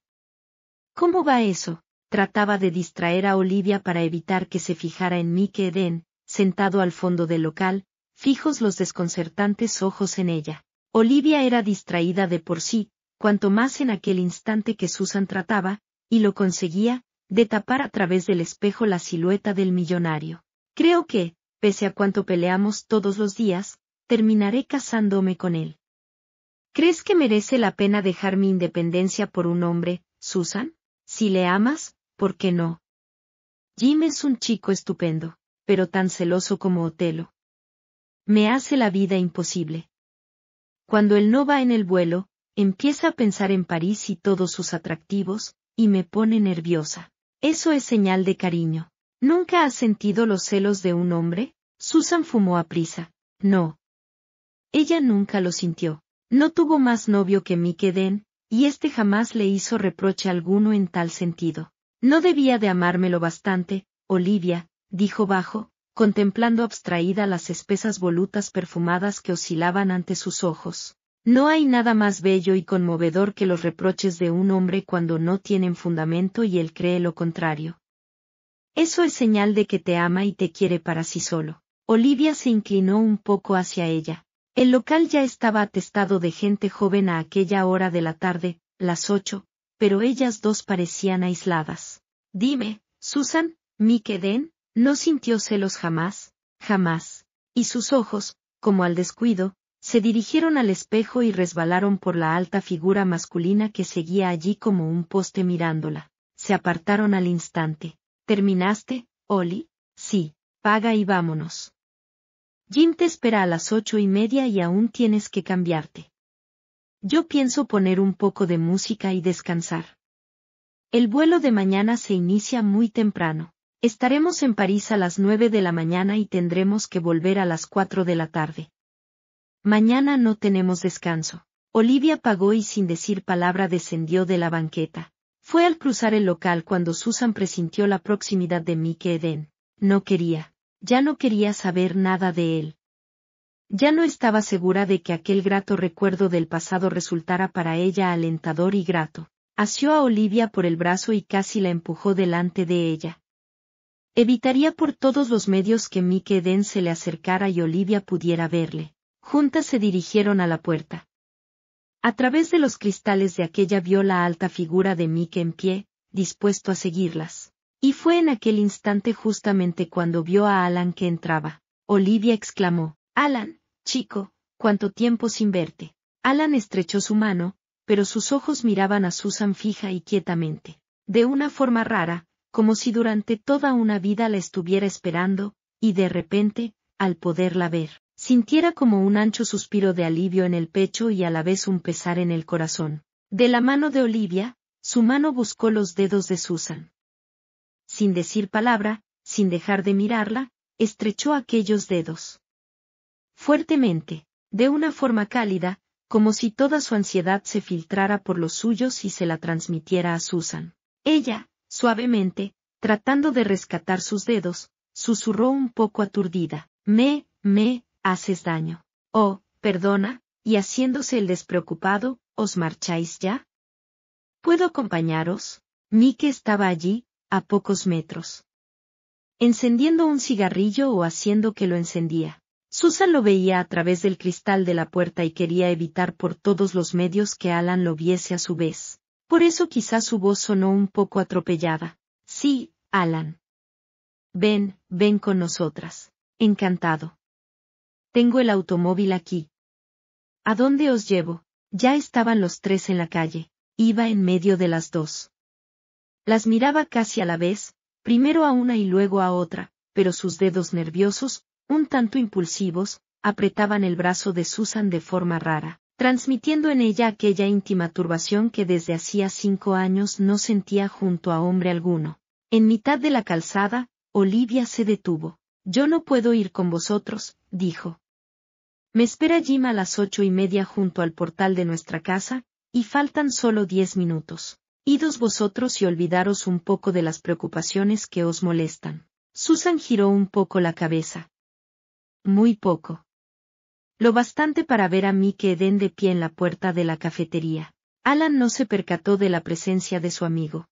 ¿Cómo va eso? Trataba de distraer a Olivia para evitar que se fijara en mí que Eden, sentado al fondo del local, fijos los desconcertantes ojos en ella. Olivia era distraída de por sí, cuanto más en aquel instante que Susan trataba, y lo conseguía, de tapar a través del espejo la silueta del millonario. Creo que, pese a cuanto peleamos todos los días, terminaré casándome con él. ¿Crees que merece la pena dejar mi independencia por un hombre, Susan? Si le amas, ¿por qué no? Jim es un chico estupendo, pero tan celoso como Otelo. Me hace la vida imposible. Cuando él no va en el vuelo, empieza a pensar en París y todos sus atractivos, y me pone nerviosa. Eso es señal de cariño. ¿Nunca has sentido los celos de un hombre? Susan fumó a prisa. No. Ella nunca lo sintió. No tuvo más novio que Mike Den, y este jamás le hizo reproche alguno en tal sentido. No debía de amármelo bastante, Olivia, dijo bajo, contemplando abstraída las espesas volutas perfumadas que oscilaban ante sus ojos. No hay nada más bello y conmovedor que los reproches de un hombre cuando no tienen fundamento y él cree lo contrario. Eso es señal de que te ama y te quiere para sí solo. Olivia se inclinó un poco hacia ella. El local ya estaba atestado de gente joven a aquella hora de la tarde, las ocho, pero ellas dos parecían aisladas. Dime, Susan, mi den?» no sintió celos jamás, jamás, y sus ojos, como al descuido, se dirigieron al espejo y resbalaron por la alta figura masculina que seguía allí como un poste mirándola. Se apartaron al instante. ¿Terminaste, Oli? Sí, paga y vámonos. Jim te espera a las ocho y media y aún tienes que cambiarte. Yo pienso poner un poco de música y descansar. El vuelo de mañana se inicia muy temprano. Estaremos en París a las nueve de la mañana y tendremos que volver a las cuatro de la tarde. Mañana no tenemos descanso. Olivia pagó y sin decir palabra descendió de la banqueta. Fue al cruzar el local cuando Susan presintió la proximidad de Mike Eden. No quería. Ya no quería saber nada de él. Ya no estaba segura de que aquel grato recuerdo del pasado resultara para ella alentador y grato. Asió a Olivia por el brazo y casi la empujó delante de ella. Evitaría por todos los medios que Mike Eden se le acercara y Olivia pudiera verle. Juntas se dirigieron a la puerta. A través de los cristales de aquella vio la alta figura de Mike en pie, dispuesto a seguirlas. Y fue en aquel instante justamente cuando vio a Alan que entraba. Olivia exclamó, Alan, chico, cuánto tiempo sin verte. Alan estrechó su mano, pero sus ojos miraban a Susan fija y quietamente. De una forma rara, como si durante toda una vida la estuviera esperando, y de repente, al poderla ver, Sintiera como un ancho suspiro de alivio en el pecho y a la vez un pesar en el corazón. De la mano de Olivia, su mano buscó los dedos de Susan. Sin decir palabra, sin dejar de mirarla, estrechó aquellos dedos. Fuertemente, de una forma cálida, como si toda su ansiedad se filtrara por los suyos y se la transmitiera a Susan. Ella, suavemente, tratando de rescatar sus dedos, susurró un poco aturdida. Me, me, haces daño. Oh, perdona, y haciéndose el despreocupado, ¿os marcháis ya? ¿Puedo acompañaros? Mike estaba allí, a pocos metros. Encendiendo un cigarrillo o haciendo que lo encendía. Susan lo veía a través del cristal de la puerta y quería evitar por todos los medios que Alan lo viese a su vez. Por eso quizás su voz sonó un poco atropellada. Sí, Alan. Ven, ven con nosotras. Encantado. Tengo el automóvil aquí. ¿A dónde os llevo? Ya estaban los tres en la calle. Iba en medio de las dos. Las miraba casi a la vez, primero a una y luego a otra, pero sus dedos nerviosos, un tanto impulsivos, apretaban el brazo de Susan de forma rara, transmitiendo en ella aquella íntima turbación que desde hacía cinco años no sentía junto a hombre alguno. En mitad de la calzada, Olivia se detuvo. Yo no puedo ir con vosotros, dijo. Me espera Jim a las ocho y media junto al portal de nuestra casa, y faltan solo diez minutos. Idos vosotros y olvidaros un poco de las preocupaciones que os molestan. Susan giró un poco la cabeza. Muy poco. Lo bastante para ver a mí que den de pie en la puerta de la cafetería. Alan no se percató de la presencia de su amigo.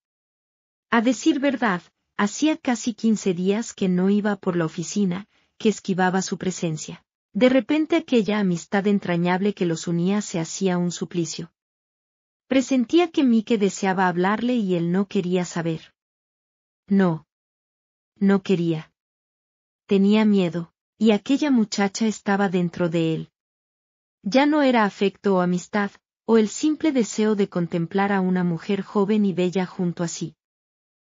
A decir verdad, hacía casi quince días que no iba por la oficina, que esquivaba su presencia. De repente aquella amistad entrañable que los unía se hacía un suplicio. Presentía que Mike deseaba hablarle y él no quería saber. No. No quería. Tenía miedo, y aquella muchacha estaba dentro de él. Ya no era afecto o amistad, o el simple deseo de contemplar a una mujer joven y bella junto a sí.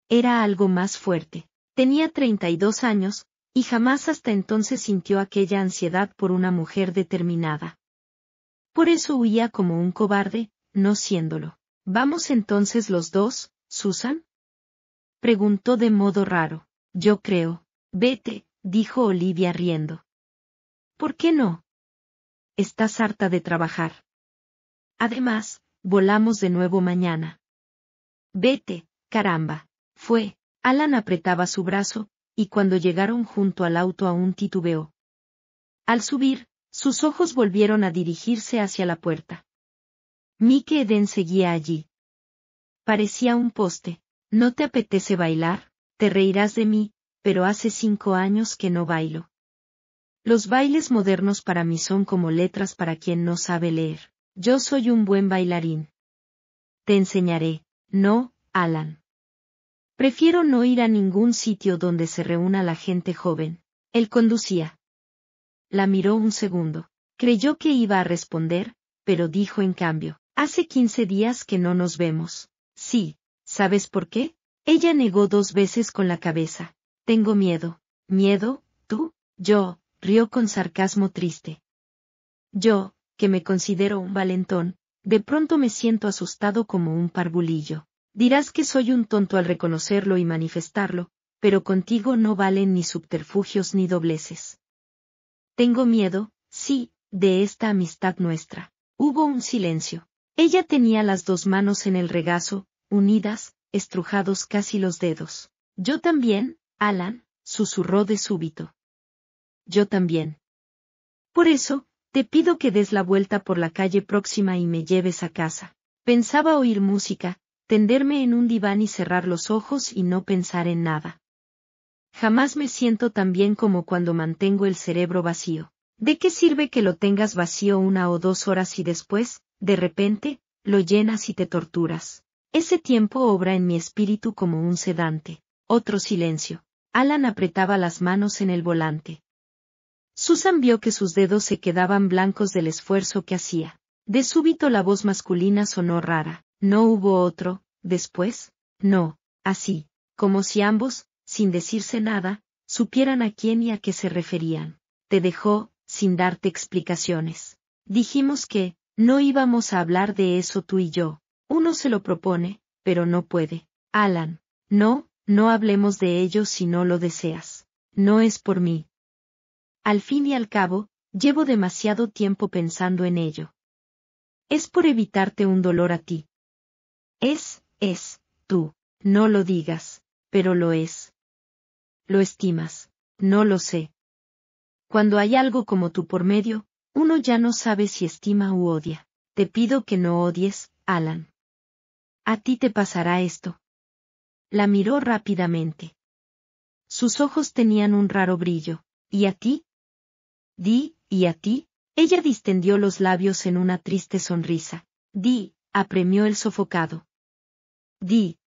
Era algo más fuerte. Tenía treinta y dos años, y jamás hasta entonces sintió aquella ansiedad por una mujer determinada. Por eso huía como un cobarde, no siéndolo. ¿Vamos entonces los dos, Susan? preguntó de modo raro. Yo creo. Vete, dijo Olivia riendo. ¿Por qué no? Estás harta de trabajar. Además, volamos de nuevo mañana. Vete, caramba. Fue. Alan apretaba su brazo, y cuando llegaron junto al auto aún titubeó. Al subir, sus ojos volvieron a dirigirse hacia la puerta. Mike Eden seguía allí. Parecía un poste. ¿No te apetece bailar? Te reirás de mí, pero hace cinco años que no bailo. Los bailes modernos para mí son como letras para quien no sabe leer. Yo soy un buen bailarín. Te enseñaré. No, Alan. Prefiero no ir a ningún sitio donde se reúna la gente joven. Él conducía. La miró un segundo. Creyó que iba a responder, pero dijo en cambio, hace quince días que no nos vemos. Sí, ¿sabes por qué? Ella negó dos veces con la cabeza. Tengo miedo. ¿Miedo? ¿Tú? Yo, rió con sarcasmo triste. Yo, que me considero un valentón, de pronto me siento asustado como un parbulillo. Dirás que soy un tonto al reconocerlo y manifestarlo, pero contigo no valen ni subterfugios ni dobleces. Tengo miedo, sí, de esta amistad nuestra. Hubo un silencio. Ella tenía las dos manos en el regazo, unidas, estrujados casi los dedos. Yo también, Alan, susurró de súbito. Yo también. Por eso, te pido que des la vuelta por la calle próxima y me lleves a casa. Pensaba oír música, tenderme en un diván y cerrar los ojos y no pensar en nada. Jamás me siento tan bien como cuando mantengo el cerebro vacío. ¿De qué sirve que lo tengas vacío una o dos horas y después, de repente, lo llenas y te torturas? Ese tiempo obra en mi espíritu como un sedante. Otro silencio. Alan apretaba las manos en el volante. Susan vio que sus dedos se quedaban blancos del esfuerzo que hacía. De súbito la voz masculina sonó rara. No hubo otro, después, no, así, como si ambos, sin decirse nada, supieran a quién y a qué se referían. Te dejó, sin darte explicaciones. Dijimos que, no íbamos a hablar de eso tú y yo. Uno se lo propone, pero no puede. Alan, no, no hablemos de ello si no lo deseas. No es por mí. Al fin y al cabo, llevo demasiado tiempo pensando en ello. Es por evitarte un dolor a ti. Es, es, tú, no lo digas, pero lo es. Lo estimas, no lo sé. Cuando hay algo como tú por medio, uno ya no sabe si estima u odia. Te pido que no odies, Alan. A ti te pasará esto. La miró rápidamente. Sus ojos tenían un raro brillo. ¿Y a ti? Di, ¿y a ti? Ella distendió los labios en una triste sonrisa. Di, apremió el sofocado. Di.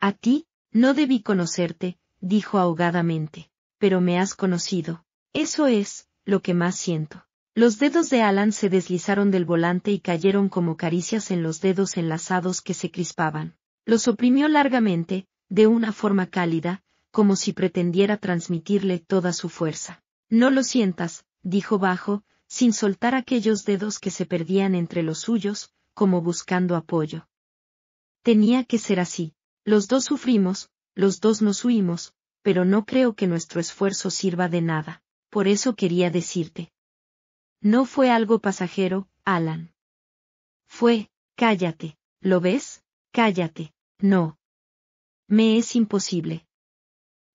A ti, no debí conocerte, dijo ahogadamente, pero me has conocido. Eso es, lo que más siento. Los dedos de Alan se deslizaron del volante y cayeron como caricias en los dedos enlazados que se crispaban. Los oprimió largamente, de una forma cálida, como si pretendiera transmitirle toda su fuerza. No lo sientas, dijo bajo, sin soltar aquellos dedos que se perdían entre los suyos, como buscando apoyo. Tenía que ser así. Los dos sufrimos, los dos nos huimos, pero no creo que nuestro esfuerzo sirva de nada. Por eso quería decirte. No fue algo pasajero, Alan. Fue, cállate, ¿lo ves? Cállate, no. Me es imposible.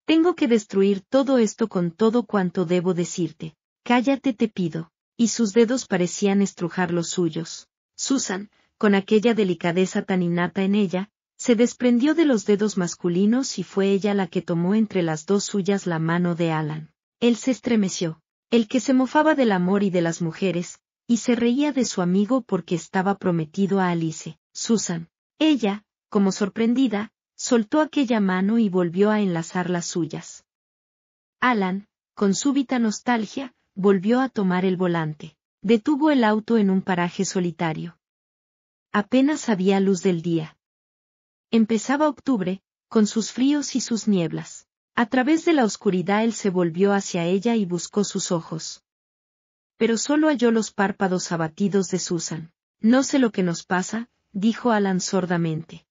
Tengo que destruir todo esto con todo cuanto debo decirte. Cállate te pido. Y sus dedos parecían estrujar los suyos. Susan, con aquella delicadeza tan innata en ella, se desprendió de los dedos masculinos y fue ella la que tomó entre las dos suyas la mano de Alan. Él se estremeció, el que se mofaba del amor y de las mujeres, y se reía de su amigo porque estaba prometido a Alice, Susan. Ella, como sorprendida, soltó aquella mano y volvió a enlazar las suyas. Alan, con súbita nostalgia, volvió a tomar el volante. Detuvo el auto en un paraje solitario. Apenas había luz del día. Empezaba octubre, con sus fríos y sus nieblas. A través de la oscuridad él se volvió hacia ella y buscó sus ojos. Pero solo halló los párpados abatidos de Susan. No sé lo que nos pasa, dijo Alan sordamente.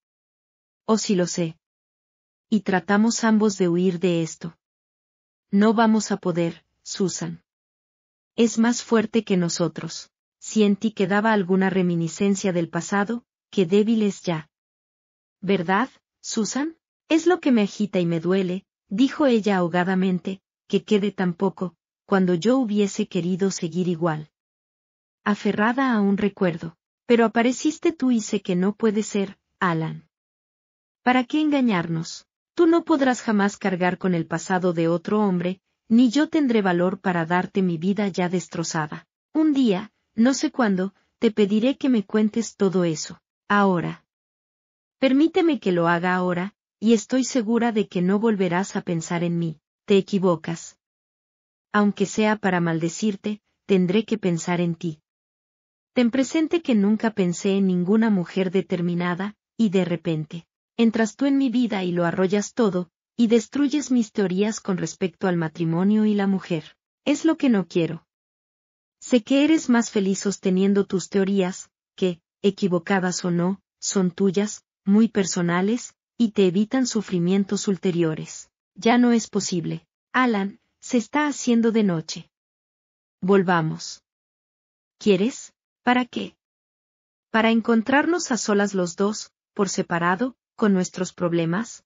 Oh si lo sé. Y tratamos ambos de huir de esto. No vamos a poder, Susan. Es más fuerte que nosotros si en ti quedaba alguna reminiscencia del pasado, que débil es ya. ¿Verdad, Susan? Es lo que me agita y me duele, dijo ella ahogadamente, que quede tan poco, cuando yo hubiese querido seguir igual. Aferrada a un recuerdo. Pero apareciste tú y sé que no puede ser, Alan. ¿Para qué engañarnos? Tú no podrás jamás cargar con el pasado de otro hombre, ni yo tendré valor para darte mi vida ya destrozada. Un día, no sé cuándo, te pediré que me cuentes todo eso, ahora. Permíteme que lo haga ahora, y estoy segura de que no volverás a pensar en mí, te equivocas. Aunque sea para maldecirte, tendré que pensar en ti. Ten presente que nunca pensé en ninguna mujer determinada, y de repente, entras tú en mi vida y lo arrollas todo, y destruyes mis teorías con respecto al matrimonio y la mujer. Es lo que no quiero. Sé que eres más feliz sosteniendo tus teorías, que, equivocadas o no, son tuyas, muy personales, y te evitan sufrimientos ulteriores. Ya no es posible. Alan, se está haciendo de noche. Volvamos. ¿Quieres? ¿Para qué? Para encontrarnos a solas los dos, por separado, con nuestros problemas.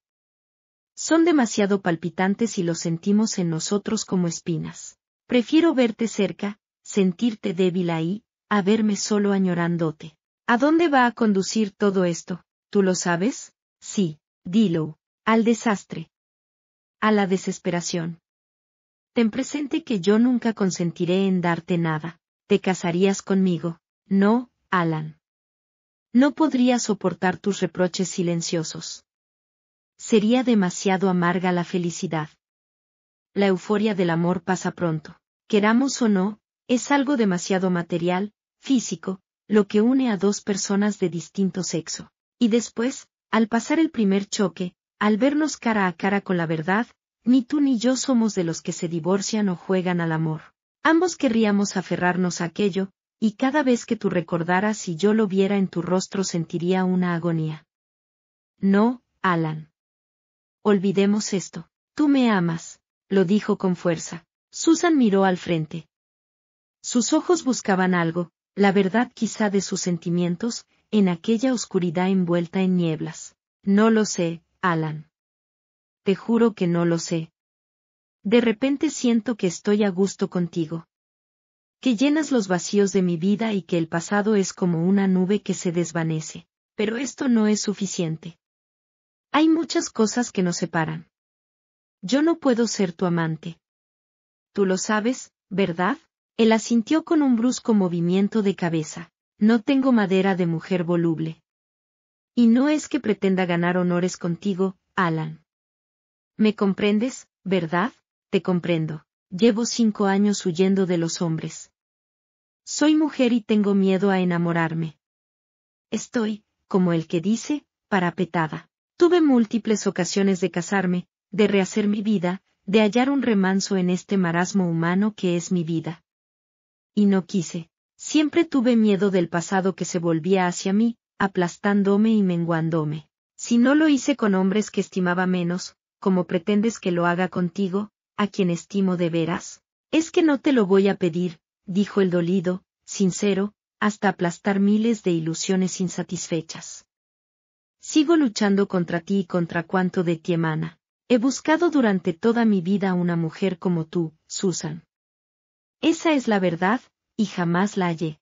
Son demasiado palpitantes y los sentimos en nosotros como espinas. Prefiero verte cerca, sentirte débil ahí, a verme solo añorándote. ¿A dónde va a conducir todo esto? ¿Tú lo sabes? Sí, dilo, al desastre. A la desesperación. Ten presente que yo nunca consentiré en darte nada. Te casarías conmigo. No, Alan. No podría soportar tus reproches silenciosos. Sería demasiado amarga la felicidad. La euforia del amor pasa pronto. Queramos o no, es algo demasiado material, físico, lo que une a dos personas de distinto sexo. Y después, al pasar el primer choque, al vernos cara a cara con la verdad, ni tú ni yo somos de los que se divorcian o juegan al amor. Ambos querríamos aferrarnos a aquello, y cada vez que tú recordaras y yo lo viera en tu rostro sentiría una agonía. No, Alan. Olvidemos esto. Tú me amas, lo dijo con fuerza. Susan miró al frente. Sus ojos buscaban algo, la verdad quizá de sus sentimientos, en aquella oscuridad envuelta en nieblas. No lo sé, Alan. Te juro que no lo sé. De repente siento que estoy a gusto contigo. Que llenas los vacíos de mi vida y que el pasado es como una nube que se desvanece. Pero esto no es suficiente. Hay muchas cosas que nos separan. Yo no puedo ser tu amante. Tú lo sabes, ¿verdad? Él asintió con un brusco movimiento de cabeza. No tengo madera de mujer voluble. Y no es que pretenda ganar honores contigo, Alan. ¿Me comprendes, verdad? Te comprendo. Llevo cinco años huyendo de los hombres. Soy mujer y tengo miedo a enamorarme. Estoy, como el que dice, parapetada. Tuve múltiples ocasiones de casarme, de rehacer mi vida, de hallar un remanso en este marasmo humano que es mi vida y no quise. Siempre tuve miedo del pasado que se volvía hacia mí, aplastándome y menguándome. Si no lo hice con hombres que estimaba menos, como pretendes que lo haga contigo, a quien estimo de veras? Es que no te lo voy a pedir, dijo el dolido, sincero, hasta aplastar miles de ilusiones insatisfechas. Sigo luchando contra ti y contra cuanto de ti emana. He buscado durante toda mi vida a una mujer como tú, Susan. Esa es la verdad, y jamás la hallé.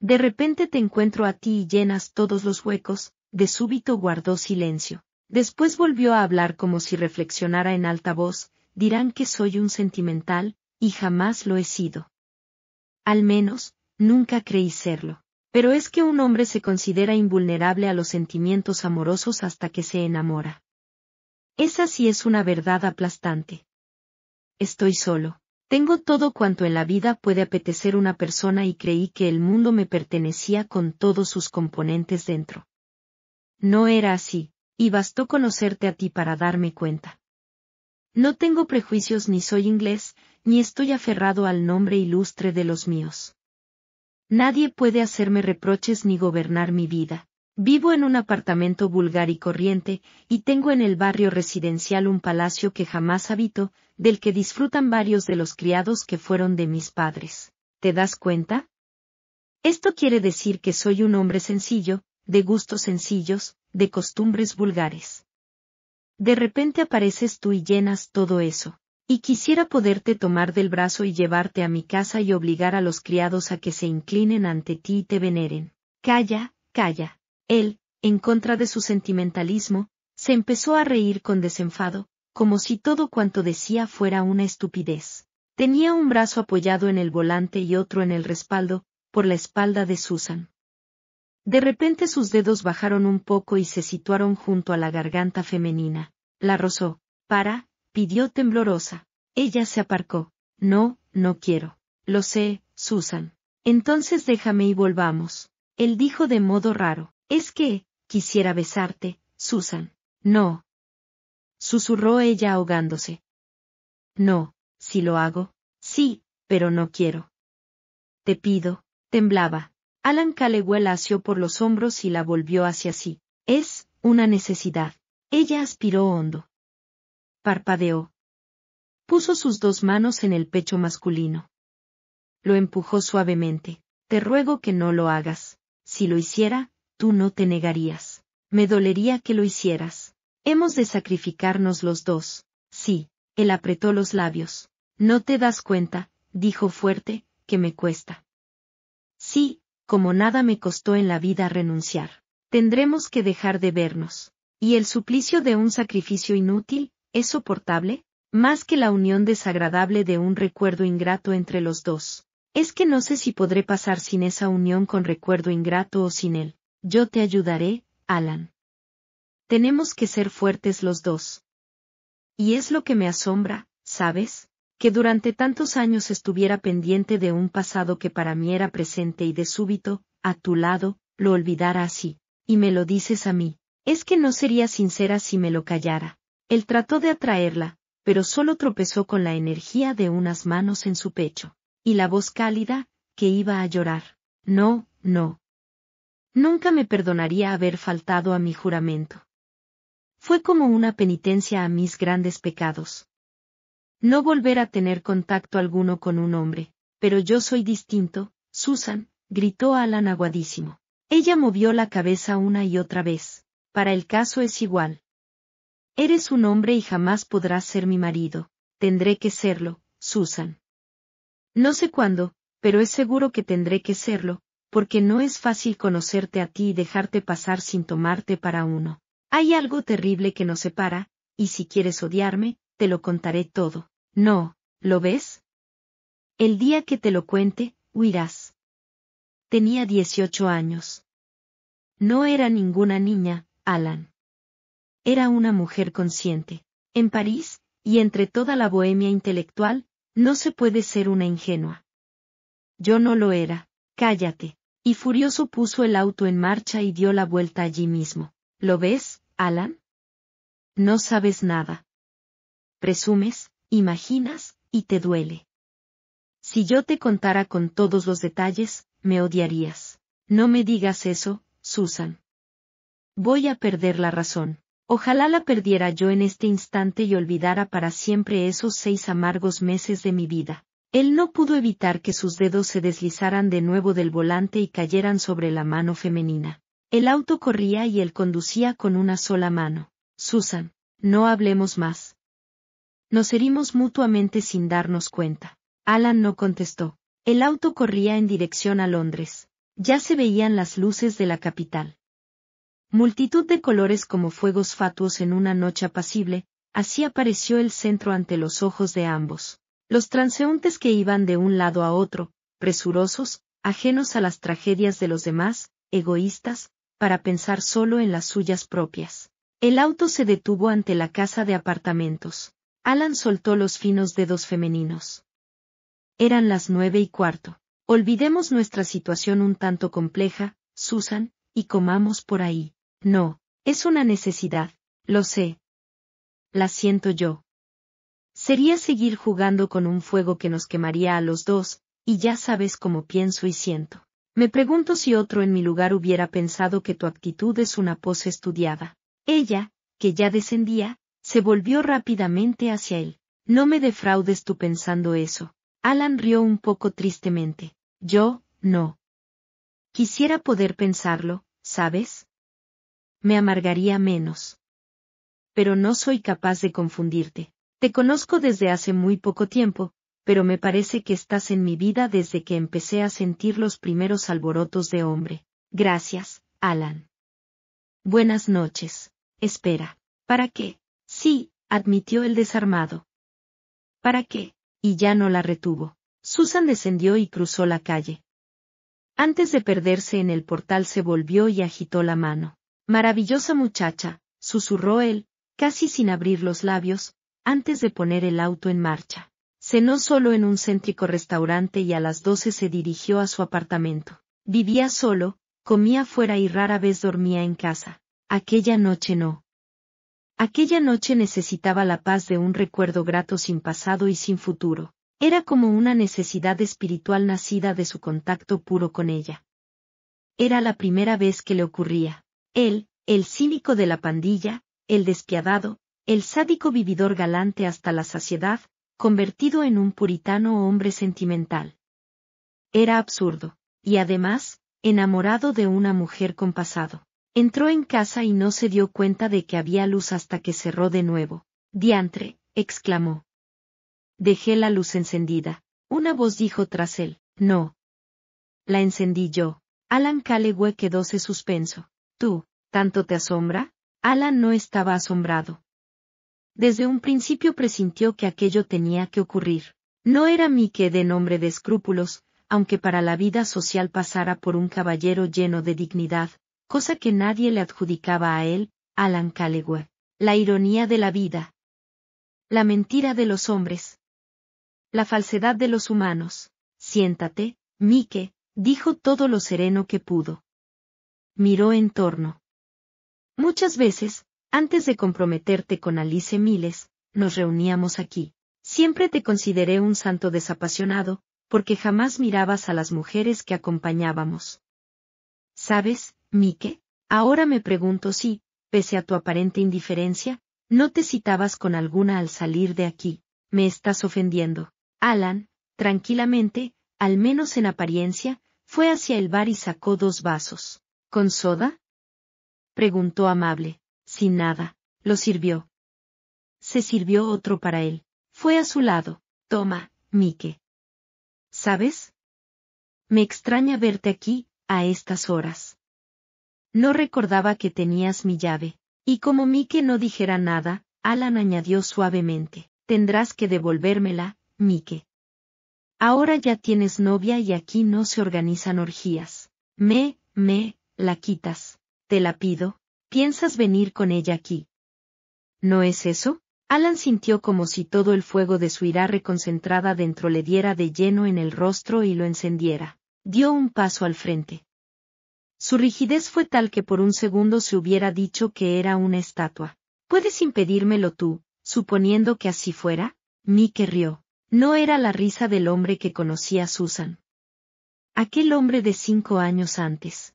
De repente te encuentro a ti y llenas todos los huecos, de súbito guardó silencio. Después volvió a hablar como si reflexionara en alta voz, dirán que soy un sentimental, y jamás lo he sido. Al menos, nunca creí serlo. Pero es que un hombre se considera invulnerable a los sentimientos amorosos hasta que se enamora. Esa sí es una verdad aplastante. Estoy solo. Tengo todo cuanto en la vida puede apetecer una persona y creí que el mundo me pertenecía con todos sus componentes dentro. No era así, y bastó conocerte a ti para darme cuenta. No tengo prejuicios ni soy inglés, ni estoy aferrado al nombre ilustre de los míos. Nadie puede hacerme reproches ni gobernar mi vida, Vivo en un apartamento vulgar y corriente, y tengo en el barrio residencial un palacio que jamás habito, del que disfrutan varios de los criados que fueron de mis padres. ¿Te das cuenta? Esto quiere decir que soy un hombre sencillo, de gustos sencillos, de costumbres vulgares. De repente apareces tú y llenas todo eso. Y quisiera poderte tomar del brazo y llevarte a mi casa y obligar a los criados a que se inclinen ante ti y te veneren. Calla, calla. Él, en contra de su sentimentalismo, se empezó a reír con desenfado, como si todo cuanto decía fuera una estupidez. Tenía un brazo apoyado en el volante y otro en el respaldo, por la espalda de Susan. De repente sus dedos bajaron un poco y se situaron junto a la garganta femenina. La rozó. Para, pidió temblorosa. Ella se aparcó. No, no quiero. Lo sé, Susan. Entonces déjame y volvamos. Él dijo de modo raro. Es que, quisiera besarte, Susan. No. Susurró ella ahogándose. No, si lo hago, sí, pero no quiero. Te pido, temblaba. Alan Caleguel la asió por los hombros y la volvió hacia sí. Es, una necesidad. Ella aspiró hondo. Parpadeó. Puso sus dos manos en el pecho masculino. Lo empujó suavemente. Te ruego que no lo hagas. Si lo hiciera, tú no te negarías. Me dolería que lo hicieras. Hemos de sacrificarnos los dos. Sí, él apretó los labios. No te das cuenta, dijo fuerte, que me cuesta. Sí, como nada me costó en la vida renunciar. Tendremos que dejar de vernos. ¿Y el suplicio de un sacrificio inútil, es soportable? Más que la unión desagradable de un recuerdo ingrato entre los dos. Es que no sé si podré pasar sin esa unión con recuerdo ingrato o sin él. Yo te ayudaré, Alan. Tenemos que ser fuertes los dos. Y es lo que me asombra, ¿sabes? Que durante tantos años estuviera pendiente de un pasado que para mí era presente y de súbito, a tu lado, lo olvidara así, y me lo dices a mí. Es que no sería sincera si me lo callara. Él trató de atraerla, pero solo tropezó con la energía de unas manos en su pecho, y la voz cálida, que iba a llorar. No, no, Nunca me perdonaría haber faltado a mi juramento. Fue como una penitencia a mis grandes pecados. No volver a tener contacto alguno con un hombre, pero yo soy distinto, Susan, gritó Alan aguadísimo. Ella movió la cabeza una y otra vez. Para el caso es igual. Eres un hombre y jamás podrás ser mi marido. Tendré que serlo, Susan. No sé cuándo, pero es seguro que tendré que serlo, porque no es fácil conocerte a ti y dejarte pasar sin tomarte para uno. Hay algo terrible que nos separa, y si quieres odiarme, te lo contaré todo. No, ¿lo ves? El día que te lo cuente, huirás. Tenía 18 años. No era ninguna niña, Alan. Era una mujer consciente. En París, y entre toda la bohemia intelectual, no se puede ser una ingenua. Yo no lo era. Cállate. Y furioso puso el auto en marcha y dio la vuelta allí mismo. ¿Lo ves, Alan? No sabes nada. Presumes, imaginas, y te duele. Si yo te contara con todos los detalles, me odiarías. No me digas eso, Susan. Voy a perder la razón. Ojalá la perdiera yo en este instante y olvidara para siempre esos seis amargos meses de mi vida. Él no pudo evitar que sus dedos se deslizaran de nuevo del volante y cayeran sobre la mano femenina. El auto corría y él conducía con una sola mano. Susan, no hablemos más. Nos herimos mutuamente sin darnos cuenta. Alan no contestó. El auto corría en dirección a Londres. Ya se veían las luces de la capital. Multitud de colores como fuegos fatuos en una noche apacible, así apareció el centro ante los ojos de ambos. Los transeúntes que iban de un lado a otro, presurosos, ajenos a las tragedias de los demás, egoístas, para pensar solo en las suyas propias. El auto se detuvo ante la casa de apartamentos. Alan soltó los finos dedos femeninos. Eran las nueve y cuarto. Olvidemos nuestra situación un tanto compleja, Susan, y comamos por ahí. No, es una necesidad, lo sé. La siento yo. Sería seguir jugando con un fuego que nos quemaría a los dos, y ya sabes cómo pienso y siento. Me pregunto si otro en mi lugar hubiera pensado que tu actitud es una pose estudiada. Ella, que ya descendía, se volvió rápidamente hacia él. No me defraudes tú pensando eso. Alan rió un poco tristemente. Yo, no. Quisiera poder pensarlo, ¿sabes? Me amargaría menos. Pero no soy capaz de confundirte. Te conozco desde hace muy poco tiempo, pero me parece que estás en mi vida desde que empecé a sentir los primeros alborotos de hombre. Gracias, Alan. Buenas noches. Espera. ¿Para qué? Sí, admitió el desarmado. ¿Para qué? Y ya no la retuvo. Susan descendió y cruzó la calle. Antes de perderse en el portal se volvió y agitó la mano. Maravillosa muchacha, susurró él, casi sin abrir los labios, antes de poner el auto en marcha. Cenó solo en un céntrico restaurante y a las doce se dirigió a su apartamento. Vivía solo, comía fuera y rara vez dormía en casa. Aquella noche no. Aquella noche necesitaba la paz de un recuerdo grato sin pasado y sin futuro. Era como una necesidad espiritual nacida de su contacto puro con ella. Era la primera vez que le ocurría. Él, el cínico de la pandilla, el despiadado, el sádico vividor galante hasta la saciedad, convertido en un puritano hombre sentimental. Era absurdo, y además, enamorado de una mujer con pasado. Entró en casa y no se dio cuenta de que había luz hasta que cerró de nuevo. Diantre, exclamó. Dejé la luz encendida. Una voz dijo tras él, no. La encendí yo. Alan quedó quedóse suspenso. Tú, ¿tanto te asombra? Alan no estaba asombrado. Desde un principio presintió que aquello tenía que ocurrir. No era Mike de nombre de escrúpulos, aunque para la vida social pasara por un caballero lleno de dignidad, cosa que nadie le adjudicaba a él, Alan Calleguer. La ironía de la vida. La mentira de los hombres. La falsedad de los humanos. Siéntate, Mike, dijo todo lo sereno que pudo. Miró en torno. Muchas veces, antes de comprometerte con Alice Miles, nos reuníamos aquí. Siempre te consideré un santo desapasionado, porque jamás mirabas a las mujeres que acompañábamos. ¿Sabes, Mike? Ahora me pregunto si, pese a tu aparente indiferencia, no te citabas con alguna al salir de aquí. Me estás ofendiendo. Alan, tranquilamente, al menos en apariencia, fue hacia el bar y sacó dos vasos. ¿Con soda? preguntó amable sin nada, lo sirvió. Se sirvió otro para él. Fue a su lado. Toma, Mike. ¿Sabes? Me extraña verte aquí, a estas horas. No recordaba que tenías mi llave. Y como Mike no dijera nada, Alan añadió suavemente, tendrás que devolvérmela, Mike. Ahora ya tienes novia y aquí no se organizan orgías. Me, me, la quitas. Te la pido, piensas venir con ella aquí. ¿No es eso? Alan sintió como si todo el fuego de su ira reconcentrada dentro le diera de lleno en el rostro y lo encendiera. Dio un paso al frente. Su rigidez fue tal que por un segundo se hubiera dicho que era una estatua. ¿Puedes impedírmelo tú, suponiendo que así fuera? Mike rió. No era la risa del hombre que conocía a Susan. Aquel hombre de cinco años antes.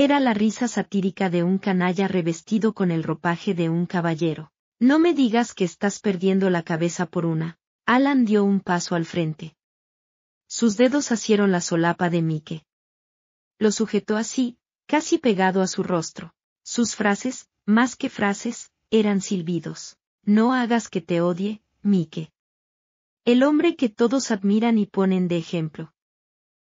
Era la risa satírica de un canalla revestido con el ropaje de un caballero. No me digas que estás perdiendo la cabeza por una. Alan dio un paso al frente. Sus dedos asieron la solapa de Mike. Lo sujetó así, casi pegado a su rostro. Sus frases, más que frases, eran silbidos. No hagas que te odie, Mike. El hombre que todos admiran y ponen de ejemplo.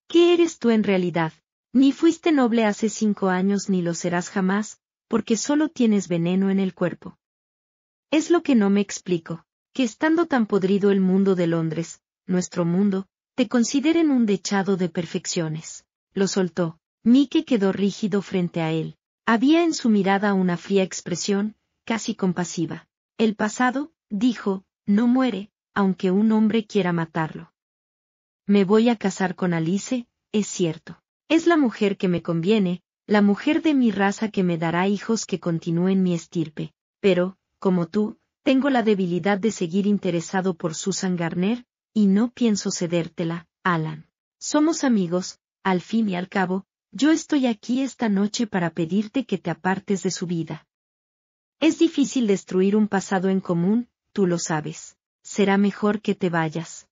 ¿Qué eres tú en realidad? Ni fuiste noble hace cinco años ni lo serás jamás, porque solo tienes veneno en el cuerpo. Es lo que no me explico, que estando tan podrido el mundo de Londres, nuestro mundo, te consideren un dechado de perfecciones. Lo soltó. Mike quedó rígido frente a él. Había en su mirada una fría expresión, casi compasiva. El pasado, dijo, no muere, aunque un hombre quiera matarlo. Me voy a casar con Alice, es cierto. Es la mujer que me conviene, la mujer de mi raza que me dará hijos que continúen mi estirpe. Pero, como tú, tengo la debilidad de seguir interesado por Susan Garner, y no pienso cedértela, Alan. Somos amigos, al fin y al cabo, yo estoy aquí esta noche para pedirte que te apartes de su vida. Es difícil destruir un pasado en común, tú lo sabes. Será mejor que te vayas.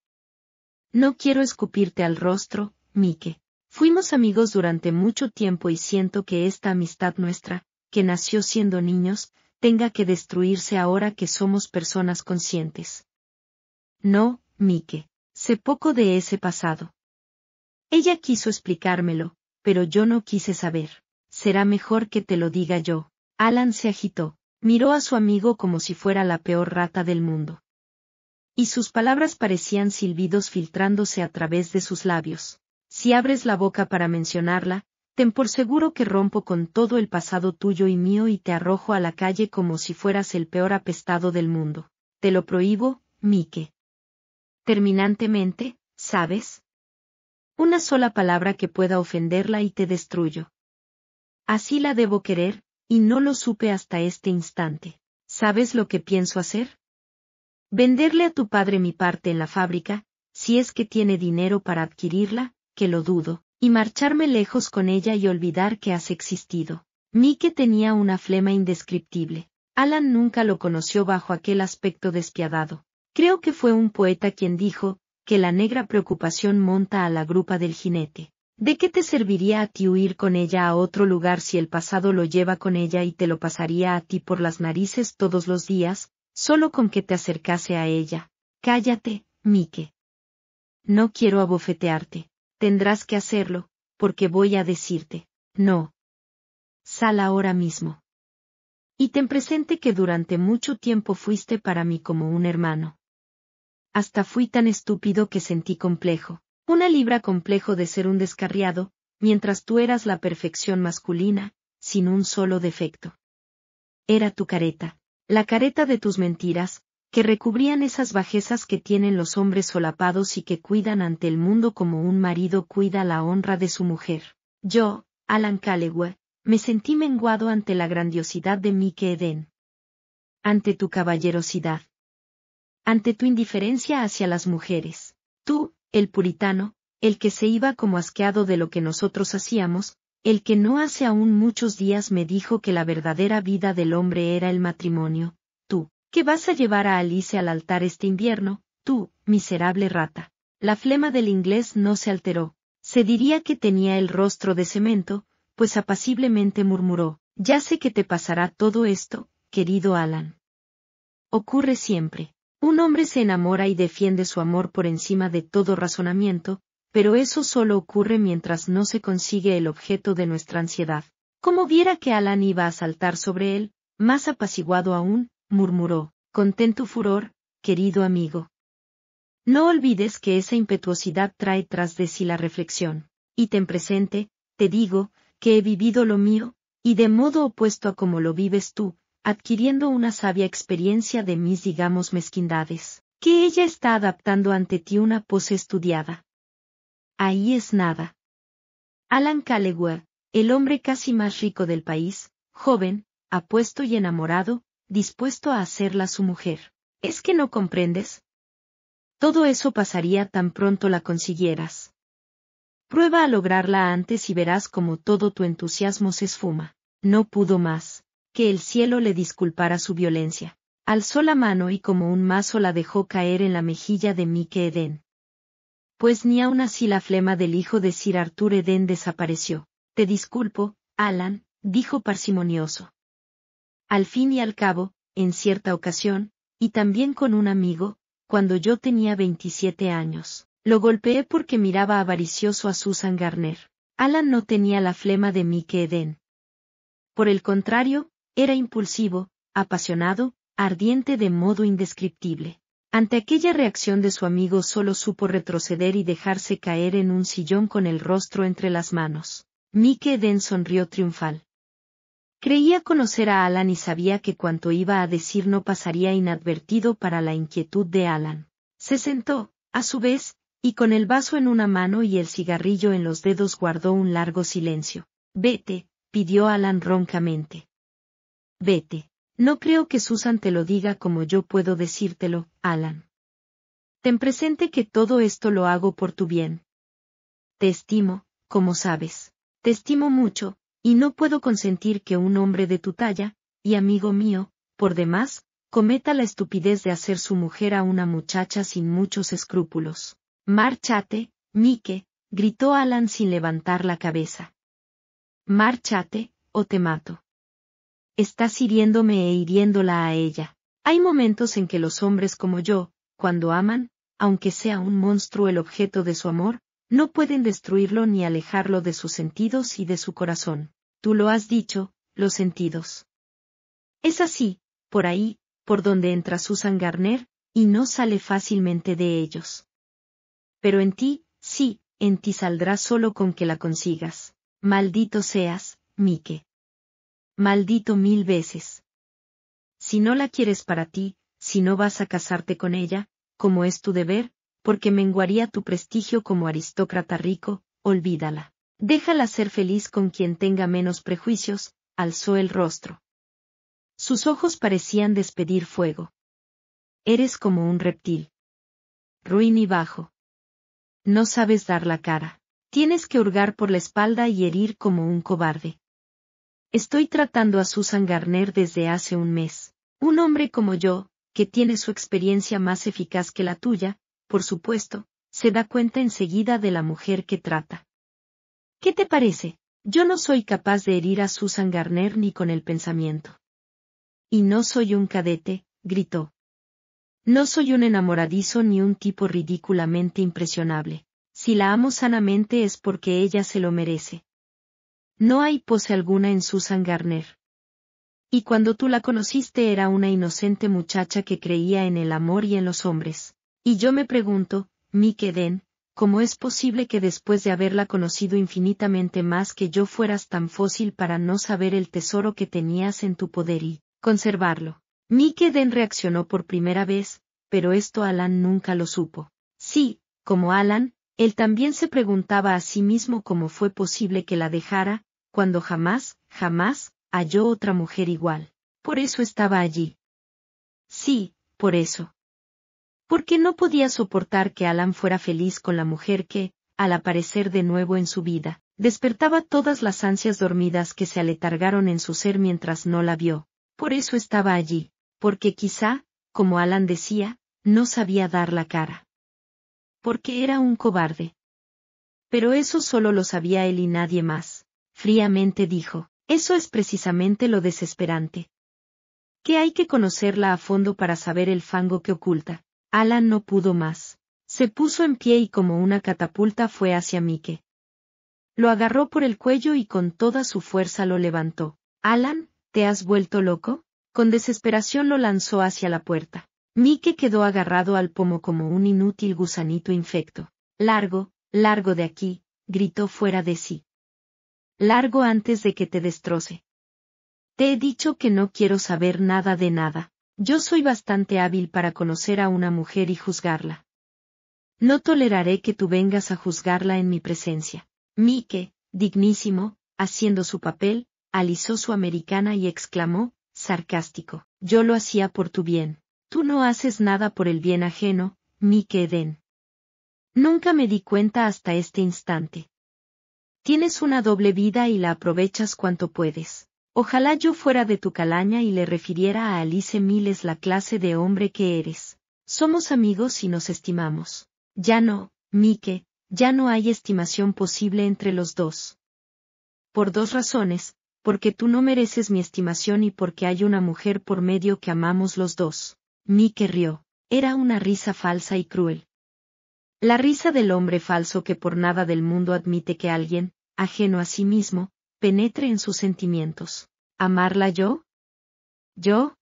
No quiero escupirte al rostro, Mike. Fuimos amigos durante mucho tiempo y siento que esta amistad nuestra, que nació siendo niños, tenga que destruirse ahora que somos personas conscientes. No, Mike, sé poco de ese pasado. Ella quiso explicármelo, pero yo no quise saber. Será mejor que te lo diga yo. Alan se agitó, miró a su amigo como si fuera la peor rata del mundo. Y sus palabras parecían silbidos filtrándose a través de sus labios si abres la boca para mencionarla, ten por seguro que rompo con todo el pasado tuyo y mío y te arrojo a la calle como si fueras el peor apestado del mundo. Te lo prohíbo, Mike. Terminantemente, ¿sabes? Una sola palabra que pueda ofenderla y te destruyo. Así la debo querer, y no lo supe hasta este instante. ¿Sabes lo que pienso hacer? Venderle a tu padre mi parte en la fábrica, si es que tiene dinero para adquirirla, que lo dudo, y marcharme lejos con ella y olvidar que has existido. Mike tenía una flema indescriptible. Alan nunca lo conoció bajo aquel aspecto despiadado. Creo que fue un poeta quien dijo, que la negra preocupación monta a la grupa del jinete. ¿De qué te serviría a ti huir con ella a otro lugar si el pasado lo lleva con ella y te lo pasaría a ti por las narices todos los días, solo con que te acercase a ella? Cállate, Mike. No quiero abofetearte tendrás que hacerlo, porque voy a decirte, no. Sal ahora mismo. Y ten presente que durante mucho tiempo fuiste para mí como un hermano. Hasta fui tan estúpido que sentí complejo, una libra complejo de ser un descarriado, mientras tú eras la perfección masculina, sin un solo defecto. Era tu careta, la careta de tus mentiras, que recubrían esas bajezas que tienen los hombres solapados y que cuidan ante el mundo como un marido cuida la honra de su mujer. Yo, Alan me sentí menguado ante la grandiosidad de Mike Eden. Ante tu caballerosidad. Ante tu indiferencia hacia las mujeres. Tú, el puritano, el que se iba como asqueado de lo que nosotros hacíamos, el que no hace aún muchos días me dijo que la verdadera vida del hombre era el matrimonio, que vas a llevar a Alice al altar este invierno, tú, miserable rata. La flema del inglés no se alteró. Se diría que tenía el rostro de cemento, pues apaciblemente murmuró, ya sé que te pasará todo esto, querido Alan. Ocurre siempre. Un hombre se enamora y defiende su amor por encima de todo razonamiento, pero eso solo ocurre mientras no se consigue el objeto de nuestra ansiedad. Como viera que Alan iba a saltar sobre él, más apaciguado aún, murmuró, contén tu furor, querido amigo. No olvides que esa impetuosidad trae tras de sí la reflexión, y ten presente, te digo, que he vivido lo mío, y de modo opuesto a como lo vives tú, adquiriendo una sabia experiencia de mis digamos mezquindades, que ella está adaptando ante ti una pose estudiada. Ahí es nada. Alan Callagher, el hombre casi más rico del país, joven, apuesto y enamorado, dispuesto a hacerla su mujer. ¿Es que no comprendes? Todo eso pasaría tan pronto la consiguieras. Prueba a lograrla antes y verás como todo tu entusiasmo se esfuma. No pudo más. Que el cielo le disculpara su violencia. Alzó la mano y como un mazo la dejó caer en la mejilla de Mike Edén. Pues ni aun así la flema del hijo de Sir Arthur Edén desapareció. Te disculpo, Alan, dijo parsimonioso. Al fin y al cabo, en cierta ocasión, y también con un amigo, cuando yo tenía 27 años, lo golpeé porque miraba avaricioso a Susan Garner. Alan no tenía la flema de Mike Eden. Por el contrario, era impulsivo, apasionado, ardiente de modo indescriptible. Ante aquella reacción de su amigo solo supo retroceder y dejarse caer en un sillón con el rostro entre las manos. Mike Eden sonrió triunfal. Creía conocer a Alan y sabía que cuanto iba a decir no pasaría inadvertido para la inquietud de Alan. Se sentó, a su vez, y con el vaso en una mano y el cigarrillo en los dedos guardó un largo silencio. Vete, pidió Alan roncamente. Vete. No creo que Susan te lo diga como yo puedo decírtelo, Alan. Ten presente que todo esto lo hago por tu bien. Te estimo, como sabes. Te estimo mucho, y no puedo consentir que un hombre de tu talla, y amigo mío, por demás, cometa la estupidez de hacer su mujer a una muchacha sin muchos escrúpulos. Márchate, Mike, gritó Alan sin levantar la cabeza. Márchate, o te mato. Estás hiriéndome e hiriéndola a ella. Hay momentos en que los hombres como yo, cuando aman, aunque sea un monstruo el objeto de su amor, no pueden destruirlo ni alejarlo de sus sentidos y de su corazón tú lo has dicho, los sentidos. Es así, por ahí, por donde entra Susan Garner, y no sale fácilmente de ellos. Pero en ti, sí, en ti saldrá solo con que la consigas. Maldito seas, Mike. Maldito mil veces. Si no la quieres para ti, si no vas a casarte con ella, como es tu deber, porque menguaría tu prestigio como aristócrata rico, olvídala. Déjala ser feliz con quien tenga menos prejuicios, alzó el rostro. Sus ojos parecían despedir fuego. Eres como un reptil. Ruin y bajo. No sabes dar la cara. Tienes que hurgar por la espalda y herir como un cobarde. Estoy tratando a Susan Garner desde hace un mes. Un hombre como yo, que tiene su experiencia más eficaz que la tuya, por supuesto, se da cuenta enseguida de la mujer que trata. ¿Qué te parece? Yo no soy capaz de herir a Susan Garner ni con el pensamiento. Y no soy un cadete, gritó. No soy un enamoradizo ni un tipo ridículamente impresionable. Si la amo sanamente es porque ella se lo merece. No hay pose alguna en Susan Garner. Y cuando tú la conociste era una inocente muchacha que creía en el amor y en los hombres. Y yo me pregunto, qué Den. ¿Cómo es posible que después de haberla conocido infinitamente más que yo fueras tan fósil para no saber el tesoro que tenías en tu poder y conservarlo? den reaccionó por primera vez, pero esto Alan nunca lo supo. Sí, como Alan, él también se preguntaba a sí mismo cómo fue posible que la dejara, cuando jamás, jamás, halló otra mujer igual. Por eso estaba allí. Sí, por eso porque no podía soportar que Alan fuera feliz con la mujer que, al aparecer de nuevo en su vida, despertaba todas las ansias dormidas que se aletargaron en su ser mientras no la vio. Por eso estaba allí, porque quizá, como Alan decía, no sabía dar la cara. Porque era un cobarde. Pero eso solo lo sabía él y nadie más. Fríamente dijo, eso es precisamente lo desesperante. Que hay que conocerla a fondo para saber el fango que oculta, Alan no pudo más. Se puso en pie y como una catapulta fue hacia Mike. Lo agarró por el cuello y con toda su fuerza lo levantó. Alan, ¿te has vuelto loco? Con desesperación lo lanzó hacia la puerta. Mike quedó agarrado al pomo como un inútil gusanito infecto. Largo, largo de aquí, gritó fuera de sí. Largo antes de que te destroce. Te he dicho que no quiero saber nada de nada. Yo soy bastante hábil para conocer a una mujer y juzgarla. No toleraré que tú vengas a juzgarla en mi presencia. Mike, dignísimo, haciendo su papel, alisó su americana y exclamó, sarcástico, yo lo hacía por tu bien. Tú no haces nada por el bien ajeno, Mike Eden. Nunca me di cuenta hasta este instante. Tienes una doble vida y la aprovechas cuanto puedes. Ojalá yo fuera de tu calaña y le refiriera a Alice Miles la clase de hombre que eres. Somos amigos y nos estimamos. Ya no, Mike, ya no hay estimación posible entre los dos. Por dos razones, porque tú no mereces mi estimación y porque hay una mujer por medio que amamos los dos. Mike rió. Era una risa falsa y cruel. La risa del hombre falso que por nada del mundo admite que alguien, ajeno a sí mismo, penetre en sus sentimientos. ¿Amarla yo? ¿Yo?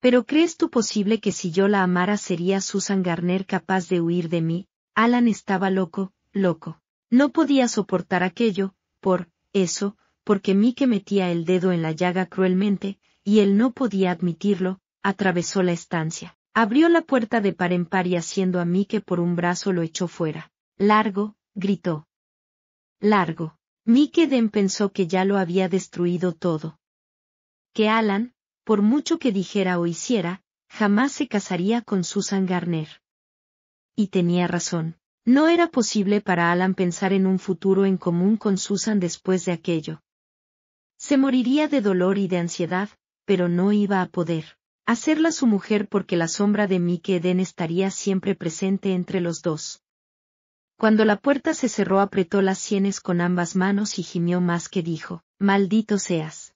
¿Pero crees tú posible que si yo la amara sería Susan Garner capaz de huir de mí? Alan estaba loco, loco. No podía soportar aquello, por eso, porque Mike metía el dedo en la llaga cruelmente, y él no podía admitirlo, atravesó la estancia. Abrió la puerta de par en par y haciendo a Mike por un brazo lo echó fuera. Largo, gritó. Largo den pensó que ya lo había destruido todo. Que Alan, por mucho que dijera o hiciera, jamás se casaría con Susan Garner. Y tenía razón. No era posible para Alan pensar en un futuro en común con Susan después de aquello. Se moriría de dolor y de ansiedad, pero no iba a poder hacerla su mujer porque la sombra de Mickey Eden estaría siempre presente entre los dos. Cuando la puerta se cerró apretó las sienes con ambas manos y gimió más que dijo, Maldito seas.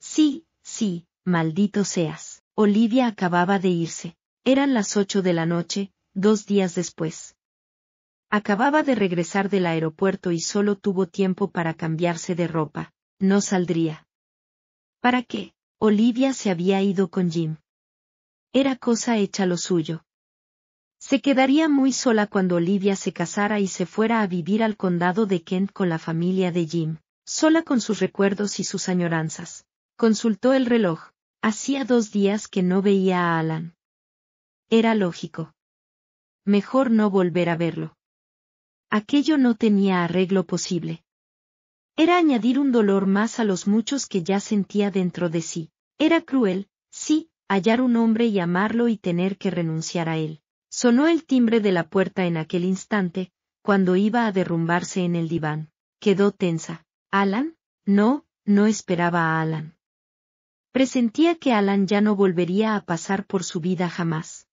Sí, sí, maldito seas. Olivia acababa de irse. Eran las ocho de la noche, dos días después. Acababa de regresar del aeropuerto y solo tuvo tiempo para cambiarse de ropa. No saldría. ¿Para qué? Olivia se había ido con Jim. Era cosa hecha lo suyo, se quedaría muy sola cuando Olivia se casara y se fuera a vivir al condado de Kent con la familia de Jim, sola con sus recuerdos y sus añoranzas. Consultó el reloj. Hacía dos días que no veía a Alan. Era lógico. Mejor no volver a verlo. Aquello no tenía arreglo posible. Era añadir un dolor más a los muchos que ya sentía dentro de sí. Era cruel, sí, hallar un hombre y amarlo y tener que renunciar a él. Sonó el timbre de la puerta en aquel instante, cuando iba a derrumbarse en el diván. Quedó tensa. ¿Alan? No, no esperaba a Alan. Presentía que Alan ya no volvería a pasar por su vida jamás.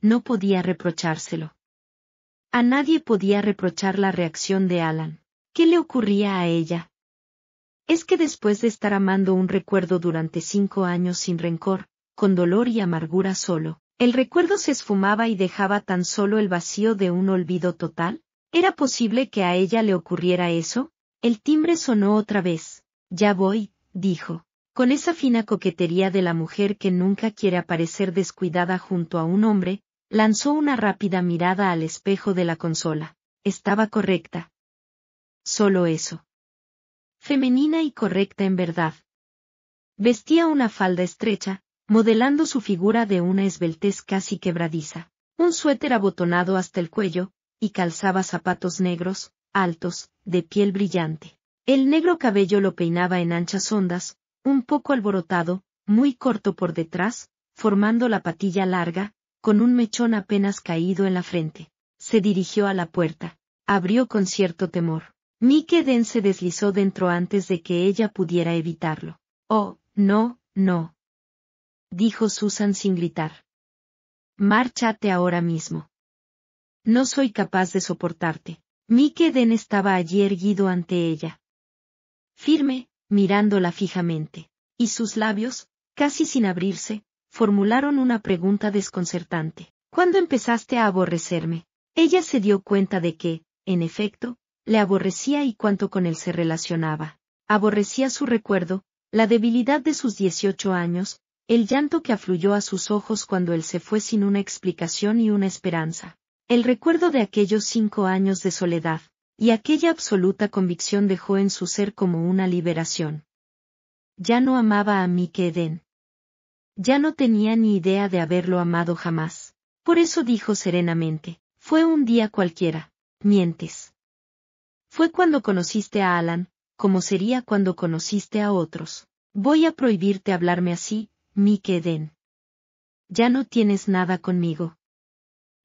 No podía reprochárselo. A nadie podía reprochar la reacción de Alan. ¿Qué le ocurría a ella? Es que después de estar amando un recuerdo durante cinco años sin rencor, con dolor y amargura solo, el recuerdo se esfumaba y dejaba tan solo el vacío de un olvido total. ¿Era posible que a ella le ocurriera eso? El timbre sonó otra vez. Ya voy, dijo. Con esa fina coquetería de la mujer que nunca quiere aparecer descuidada junto a un hombre, lanzó una rápida mirada al espejo de la consola. Estaba correcta. Solo eso. Femenina y correcta en verdad. Vestía una falda estrecha, modelando su figura de una esbeltez casi quebradiza, un suéter abotonado hasta el cuello, y calzaba zapatos negros, altos, de piel brillante. El negro cabello lo peinaba en anchas ondas, un poco alborotado, muy corto por detrás, formando la patilla larga, con un mechón apenas caído en la frente. Se dirigió a la puerta. Abrió con cierto temor. Mike Den se deslizó dentro antes de que ella pudiera evitarlo. Oh, no, no, dijo Susan sin gritar. Márchate ahora mismo. No soy capaz de soportarte. Mike Den estaba allí erguido ante ella. Firme, mirándola fijamente. Y sus labios, casi sin abrirse, formularon una pregunta desconcertante. ¿Cuándo empezaste a aborrecerme? Ella se dio cuenta de que, en efecto, le aborrecía y cuanto con él se relacionaba. Aborrecía su recuerdo, la debilidad de sus 18 años, el llanto que afluyó a sus ojos cuando él se fue sin una explicación y una esperanza. El recuerdo de aquellos cinco años de soledad, y aquella absoluta convicción dejó en su ser como una liberación. Ya no amaba a mí que Ya no tenía ni idea de haberlo amado jamás. Por eso dijo serenamente, fue un día cualquiera, mientes. Fue cuando conociste a Alan, como sería cuando conociste a otros. Voy a prohibirte hablarme así, mi queden. Ya no tienes nada conmigo.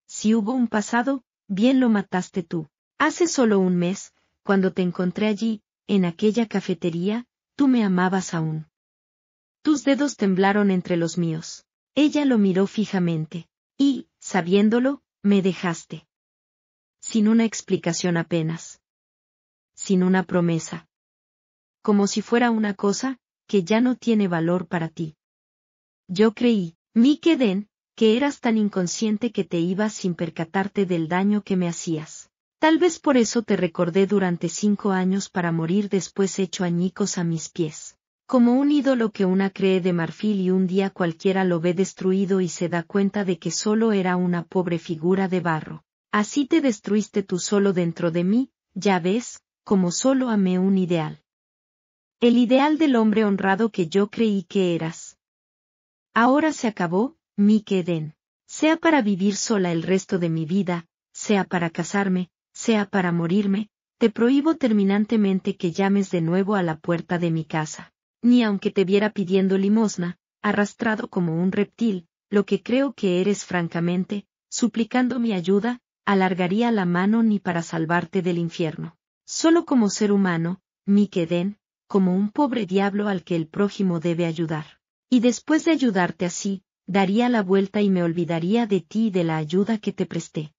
Si hubo un pasado, bien lo mataste tú. Hace solo un mes, cuando te encontré allí, en aquella cafetería, tú me amabas aún. Tus dedos temblaron entre los míos. Ella lo miró fijamente. Y, sabiéndolo, me dejaste. Sin una explicación apenas. Sin una promesa. Como si fuera una cosa, que ya no tiene valor para ti. Yo creí, mi den, que eras tan inconsciente que te ibas sin percatarte del daño que me hacías. Tal vez por eso te recordé durante cinco años para morir después hecho añicos a mis pies. Como un ídolo que una cree de marfil y un día cualquiera lo ve destruido y se da cuenta de que solo era una pobre figura de barro. Así te destruiste tú solo dentro de mí, ya ves, como solo amé un ideal. El ideal del hombre honrado que yo creí que eras. Ahora se acabó, mi queden. Sea para vivir sola el resto de mi vida, sea para casarme, sea para morirme, te prohíbo terminantemente que llames de nuevo a la puerta de mi casa. Ni aunque te viera pidiendo limosna, arrastrado como un reptil, lo que creo que eres francamente, suplicando mi ayuda, alargaría la mano ni para salvarte del infierno. Solo como ser humano, mi queden, como un pobre diablo al que el prójimo debe ayudar. Y después de ayudarte así, daría la vuelta y me olvidaría de ti y de la ayuda que te presté.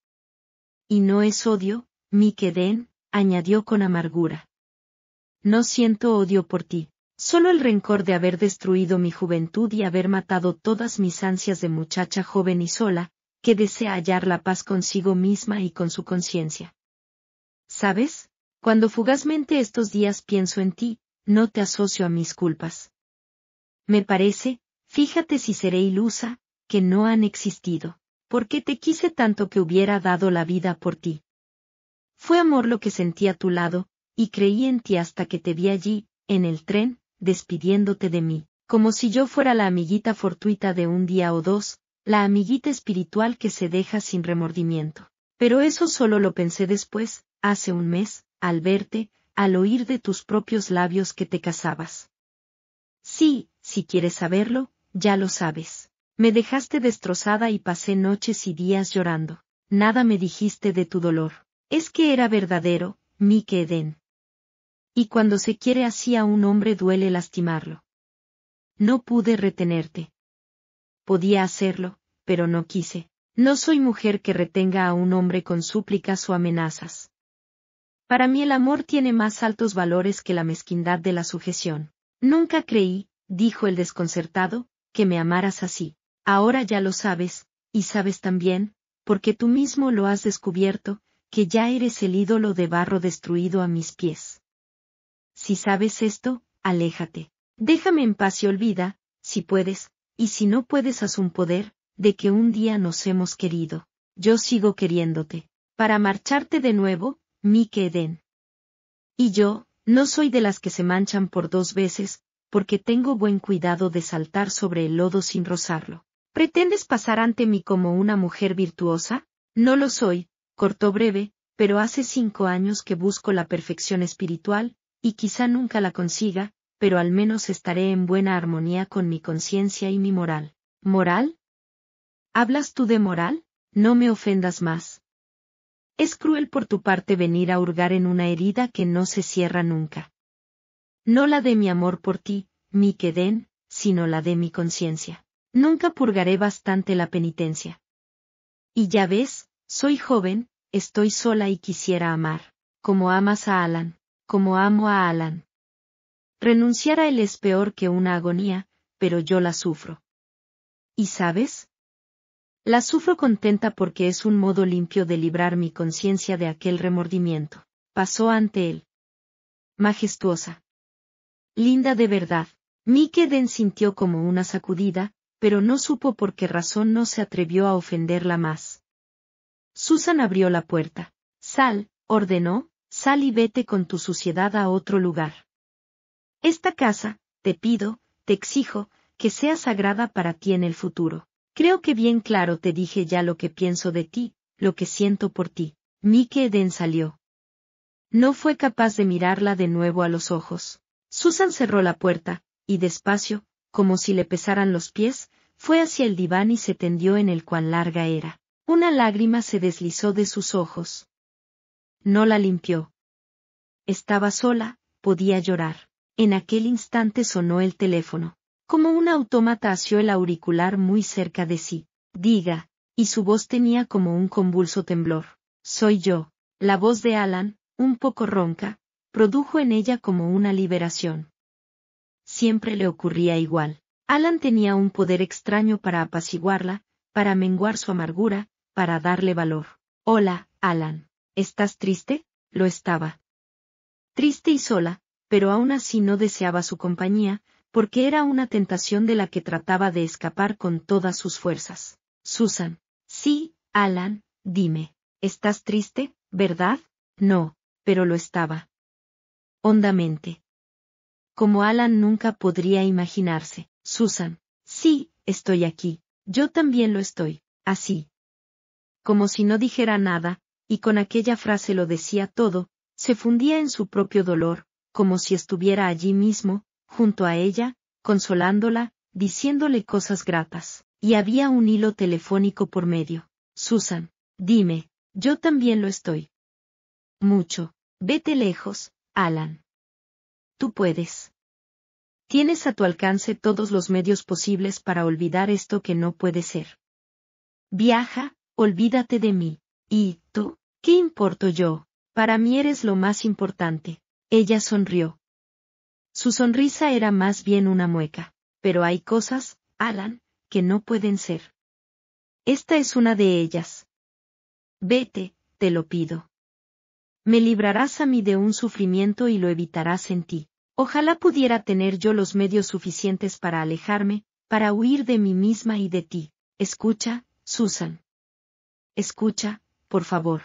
Y no es odio, mi den, añadió con amargura. No siento odio por ti, solo el rencor de haber destruido mi juventud y haber matado todas mis ansias de muchacha joven y sola, que desea hallar la paz consigo misma y con su conciencia. ¿Sabes? Cuando fugazmente estos días pienso en ti, no te asocio a mis culpas. Me parece, fíjate si seré ilusa, que no han existido, porque te quise tanto que hubiera dado la vida por ti. Fue amor lo que sentí a tu lado, y creí en ti hasta que te vi allí, en el tren, despidiéndote de mí, como si yo fuera la amiguita fortuita de un día o dos, la amiguita espiritual que se deja sin remordimiento. Pero eso solo lo pensé después, hace un mes, al verte, al oír de tus propios labios que te casabas. Sí, si quieres saberlo, ya lo sabes. Me dejaste destrozada y pasé noches y días llorando. Nada me dijiste de tu dolor. Es que era verdadero, mi que Edén. Y cuando se quiere así a un hombre duele lastimarlo. No pude retenerte. Podía hacerlo, pero no quise. No soy mujer que retenga a un hombre con súplicas o amenazas. Para mí el amor tiene más altos valores que la mezquindad de la sujeción. Nunca creí, dijo el desconcertado, que me amaras así. Ahora ya lo sabes, y sabes también, porque tú mismo lo has descubierto, que ya eres el ídolo de barro destruido a mis pies. Si sabes esto, aléjate. Déjame en paz y olvida, si puedes, y si no puedes haz un poder, de que un día nos hemos querido. Yo sigo queriéndote. Para marcharte de nuevo, mi que Y yo, no soy de las que se manchan por dos veces, porque tengo buen cuidado de saltar sobre el lodo sin rozarlo. ¿Pretendes pasar ante mí como una mujer virtuosa? No lo soy, cortó breve, pero hace cinco años que busco la perfección espiritual, y quizá nunca la consiga, pero al menos estaré en buena armonía con mi conciencia y mi moral. ¿Moral? ¿Hablas tú de moral? No me ofendas más. Es cruel por tu parte venir a hurgar en una herida que no se cierra nunca. No la de mi amor por ti, mi que den, sino la de mi conciencia. Nunca purgaré bastante la penitencia. Y ya ves, soy joven, estoy sola y quisiera amar, como amas a Alan, como amo a Alan. Renunciar a él es peor que una agonía, pero yo la sufro. ¿Y sabes? La sufro contenta porque es un modo limpio de librar mi conciencia de aquel remordimiento. Pasó ante él. Majestuosa. Linda de verdad. Mike sintió como una sacudida, pero no supo por qué razón no se atrevió a ofenderla más. Susan abrió la puerta. Sal, ordenó, sal y vete con tu suciedad a otro lugar. Esta casa, te pido, te exijo, que sea sagrada para ti en el futuro. Creo que bien claro te dije ya lo que pienso de ti, lo que siento por ti. Mike Eden salió. No fue capaz de mirarla de nuevo a los ojos. Susan cerró la puerta, y despacio, como si le pesaran los pies, fue hacia el diván y se tendió en el cuán larga era. Una lágrima se deslizó de sus ojos. No la limpió. Estaba sola, podía llorar. En aquel instante sonó el teléfono. Como un autómata asió el auricular muy cerca de sí. Diga, y su voz tenía como un convulso temblor. Soy yo. La voz de Alan, un poco ronca, produjo en ella como una liberación. Siempre le ocurría igual. Alan tenía un poder extraño para apaciguarla, para menguar su amargura, para darle valor. Hola, Alan. ¿Estás triste? Lo estaba. Triste y sola, pero aún así no deseaba su compañía, porque era una tentación de la que trataba de escapar con todas sus fuerzas. Susan. Sí, Alan, dime. ¿Estás triste, verdad? No, pero lo estaba hondamente. Como Alan nunca podría imaginarse, Susan, sí, estoy aquí, yo también lo estoy, así. Como si no dijera nada, y con aquella frase lo decía todo, se fundía en su propio dolor, como si estuviera allí mismo, junto a ella, consolándola, diciéndole cosas gratas, y había un hilo telefónico por medio. Susan, dime, yo también lo estoy. Mucho, vete lejos, Alan. Tú puedes. Tienes a tu alcance todos los medios posibles para olvidar esto que no puede ser. Viaja, olvídate de mí. ¿Y tú? ¿Qué importo yo? Para mí eres lo más importante. Ella sonrió. Su sonrisa era más bien una mueca. Pero hay cosas, Alan, que no pueden ser. Esta es una de ellas. Vete, te lo pido. Me librarás a mí de un sufrimiento y lo evitarás en ti. Ojalá pudiera tener yo los medios suficientes para alejarme, para huir de mí misma y de ti. Escucha, Susan. Escucha, por favor.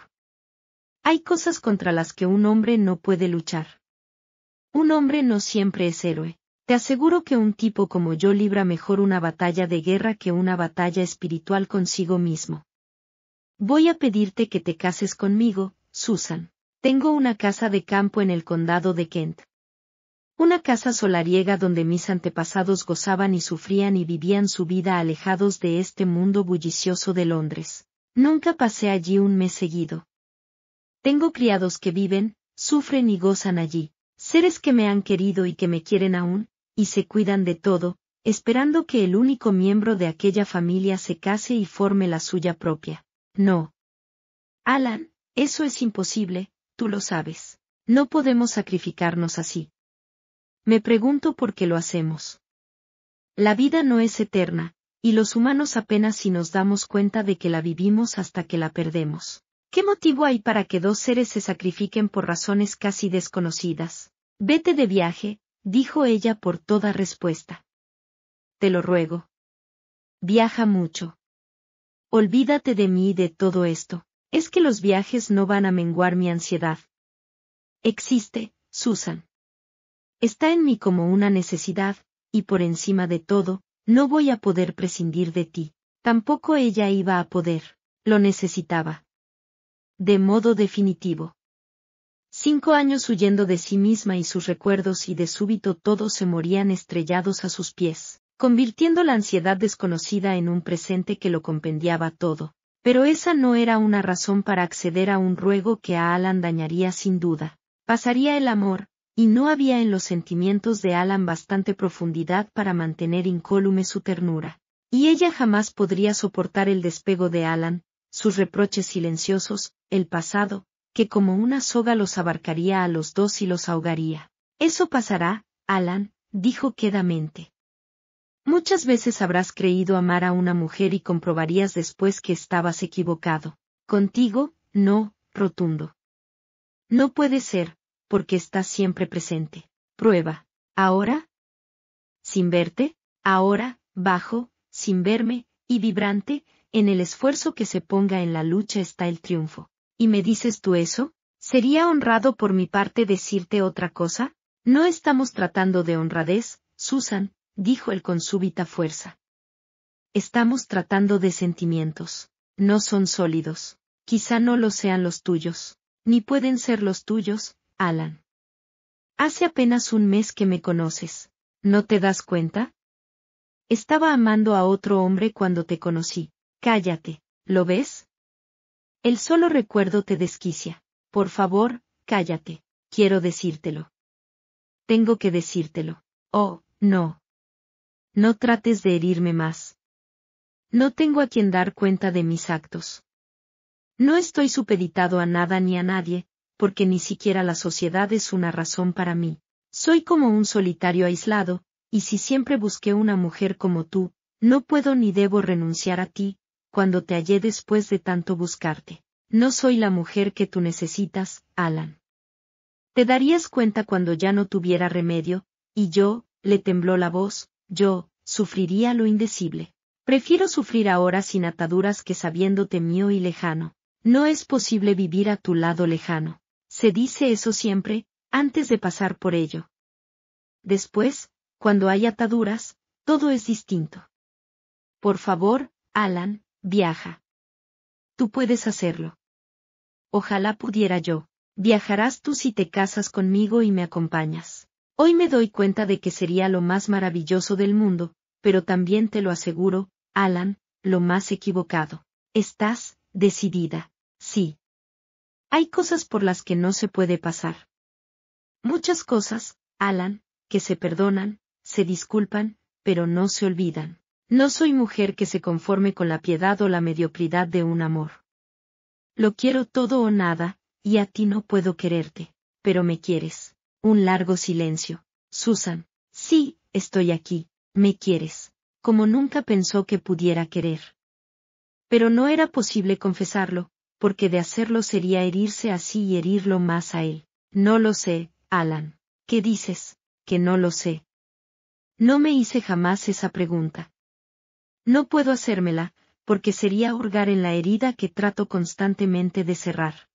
Hay cosas contra las que un hombre no puede luchar. Un hombre no siempre es héroe. Te aseguro que un tipo como yo libra mejor una batalla de guerra que una batalla espiritual consigo mismo. Voy a pedirte que te cases conmigo, Susan. Tengo una casa de campo en el condado de Kent. Una casa solariega donde mis antepasados gozaban y sufrían y vivían su vida alejados de este mundo bullicioso de Londres. Nunca pasé allí un mes seguido. Tengo criados que viven, sufren y gozan allí, seres que me han querido y que me quieren aún, y se cuidan de todo, esperando que el único miembro de aquella familia se case y forme la suya propia. No. Alan, eso es imposible, tú lo sabes. No podemos sacrificarnos así. Me pregunto por qué lo hacemos. La vida no es eterna, y los humanos apenas si nos damos cuenta de que la vivimos hasta que la perdemos. ¿Qué motivo hay para que dos seres se sacrifiquen por razones casi desconocidas? Vete de viaje, dijo ella por toda respuesta. Te lo ruego. Viaja mucho. Olvídate de mí y de todo esto es que los viajes no van a menguar mi ansiedad. Existe, Susan. Está en mí como una necesidad, y por encima de todo, no voy a poder prescindir de ti. Tampoco ella iba a poder, lo necesitaba. De modo definitivo. Cinco años huyendo de sí misma y sus recuerdos y de súbito todos se morían estrellados a sus pies, convirtiendo la ansiedad desconocida en un presente que lo compendiaba todo. Pero esa no era una razón para acceder a un ruego que a Alan dañaría sin duda. Pasaría el amor, y no había en los sentimientos de Alan bastante profundidad para mantener incólume su ternura. Y ella jamás podría soportar el despego de Alan, sus reproches silenciosos, el pasado, que como una soga los abarcaría a los dos y los ahogaría. Eso pasará, Alan, dijo quedamente. Muchas veces habrás creído amar a una mujer y comprobarías después que estabas equivocado. Contigo, no, rotundo. No puede ser, porque estás siempre presente. Prueba. Ahora. Sin verte, ahora, bajo, sin verme, y vibrante, en el esfuerzo que se ponga en la lucha está el triunfo. ¿Y me dices tú eso? ¿Sería honrado por mi parte decirte otra cosa? No estamos tratando de honradez, Susan, dijo él con súbita fuerza. Estamos tratando de sentimientos. No son sólidos. Quizá no lo sean los tuyos. Ni pueden ser los tuyos, Alan. Hace apenas un mes que me conoces. ¿No te das cuenta? Estaba amando a otro hombre cuando te conocí. Cállate, ¿lo ves? El solo recuerdo te desquicia. Por favor, cállate. Quiero decírtelo. Tengo que decírtelo. Oh, no, no trates de herirme más. No tengo a quien dar cuenta de mis actos. No estoy supeditado a nada ni a nadie, porque ni siquiera la sociedad es una razón para mí. Soy como un solitario aislado, y si siempre busqué una mujer como tú, no puedo ni debo renunciar a ti, cuando te hallé después de tanto buscarte. No soy la mujer que tú necesitas, Alan. Te darías cuenta cuando ya no tuviera remedio, y yo, le tembló la voz, yo, sufriría lo indecible. Prefiero sufrir ahora sin ataduras que sabiéndote mío y lejano. No es posible vivir a tu lado lejano. Se dice eso siempre, antes de pasar por ello. Después, cuando hay ataduras, todo es distinto. Por favor, Alan, viaja. Tú puedes hacerlo. Ojalá pudiera yo. Viajarás tú si te casas conmigo y me acompañas. Hoy me doy cuenta de que sería lo más maravilloso del mundo, pero también te lo aseguro, Alan, lo más equivocado. Estás, decidida. Sí. Hay cosas por las que no se puede pasar. Muchas cosas, Alan, que se perdonan, se disculpan, pero no se olvidan. No soy mujer que se conforme con la piedad o la mediocridad de un amor. Lo quiero todo o nada, y a ti no puedo quererte, pero me quieres. Un largo silencio. Susan, sí, estoy aquí, me quieres, como nunca pensó que pudiera querer. Pero no era posible confesarlo, porque de hacerlo sería herirse así y herirlo más a él. No lo sé, Alan. ¿Qué dices? Que no lo sé. No me hice jamás esa pregunta. No puedo hacérmela, porque sería hurgar en la herida que trato constantemente de cerrar.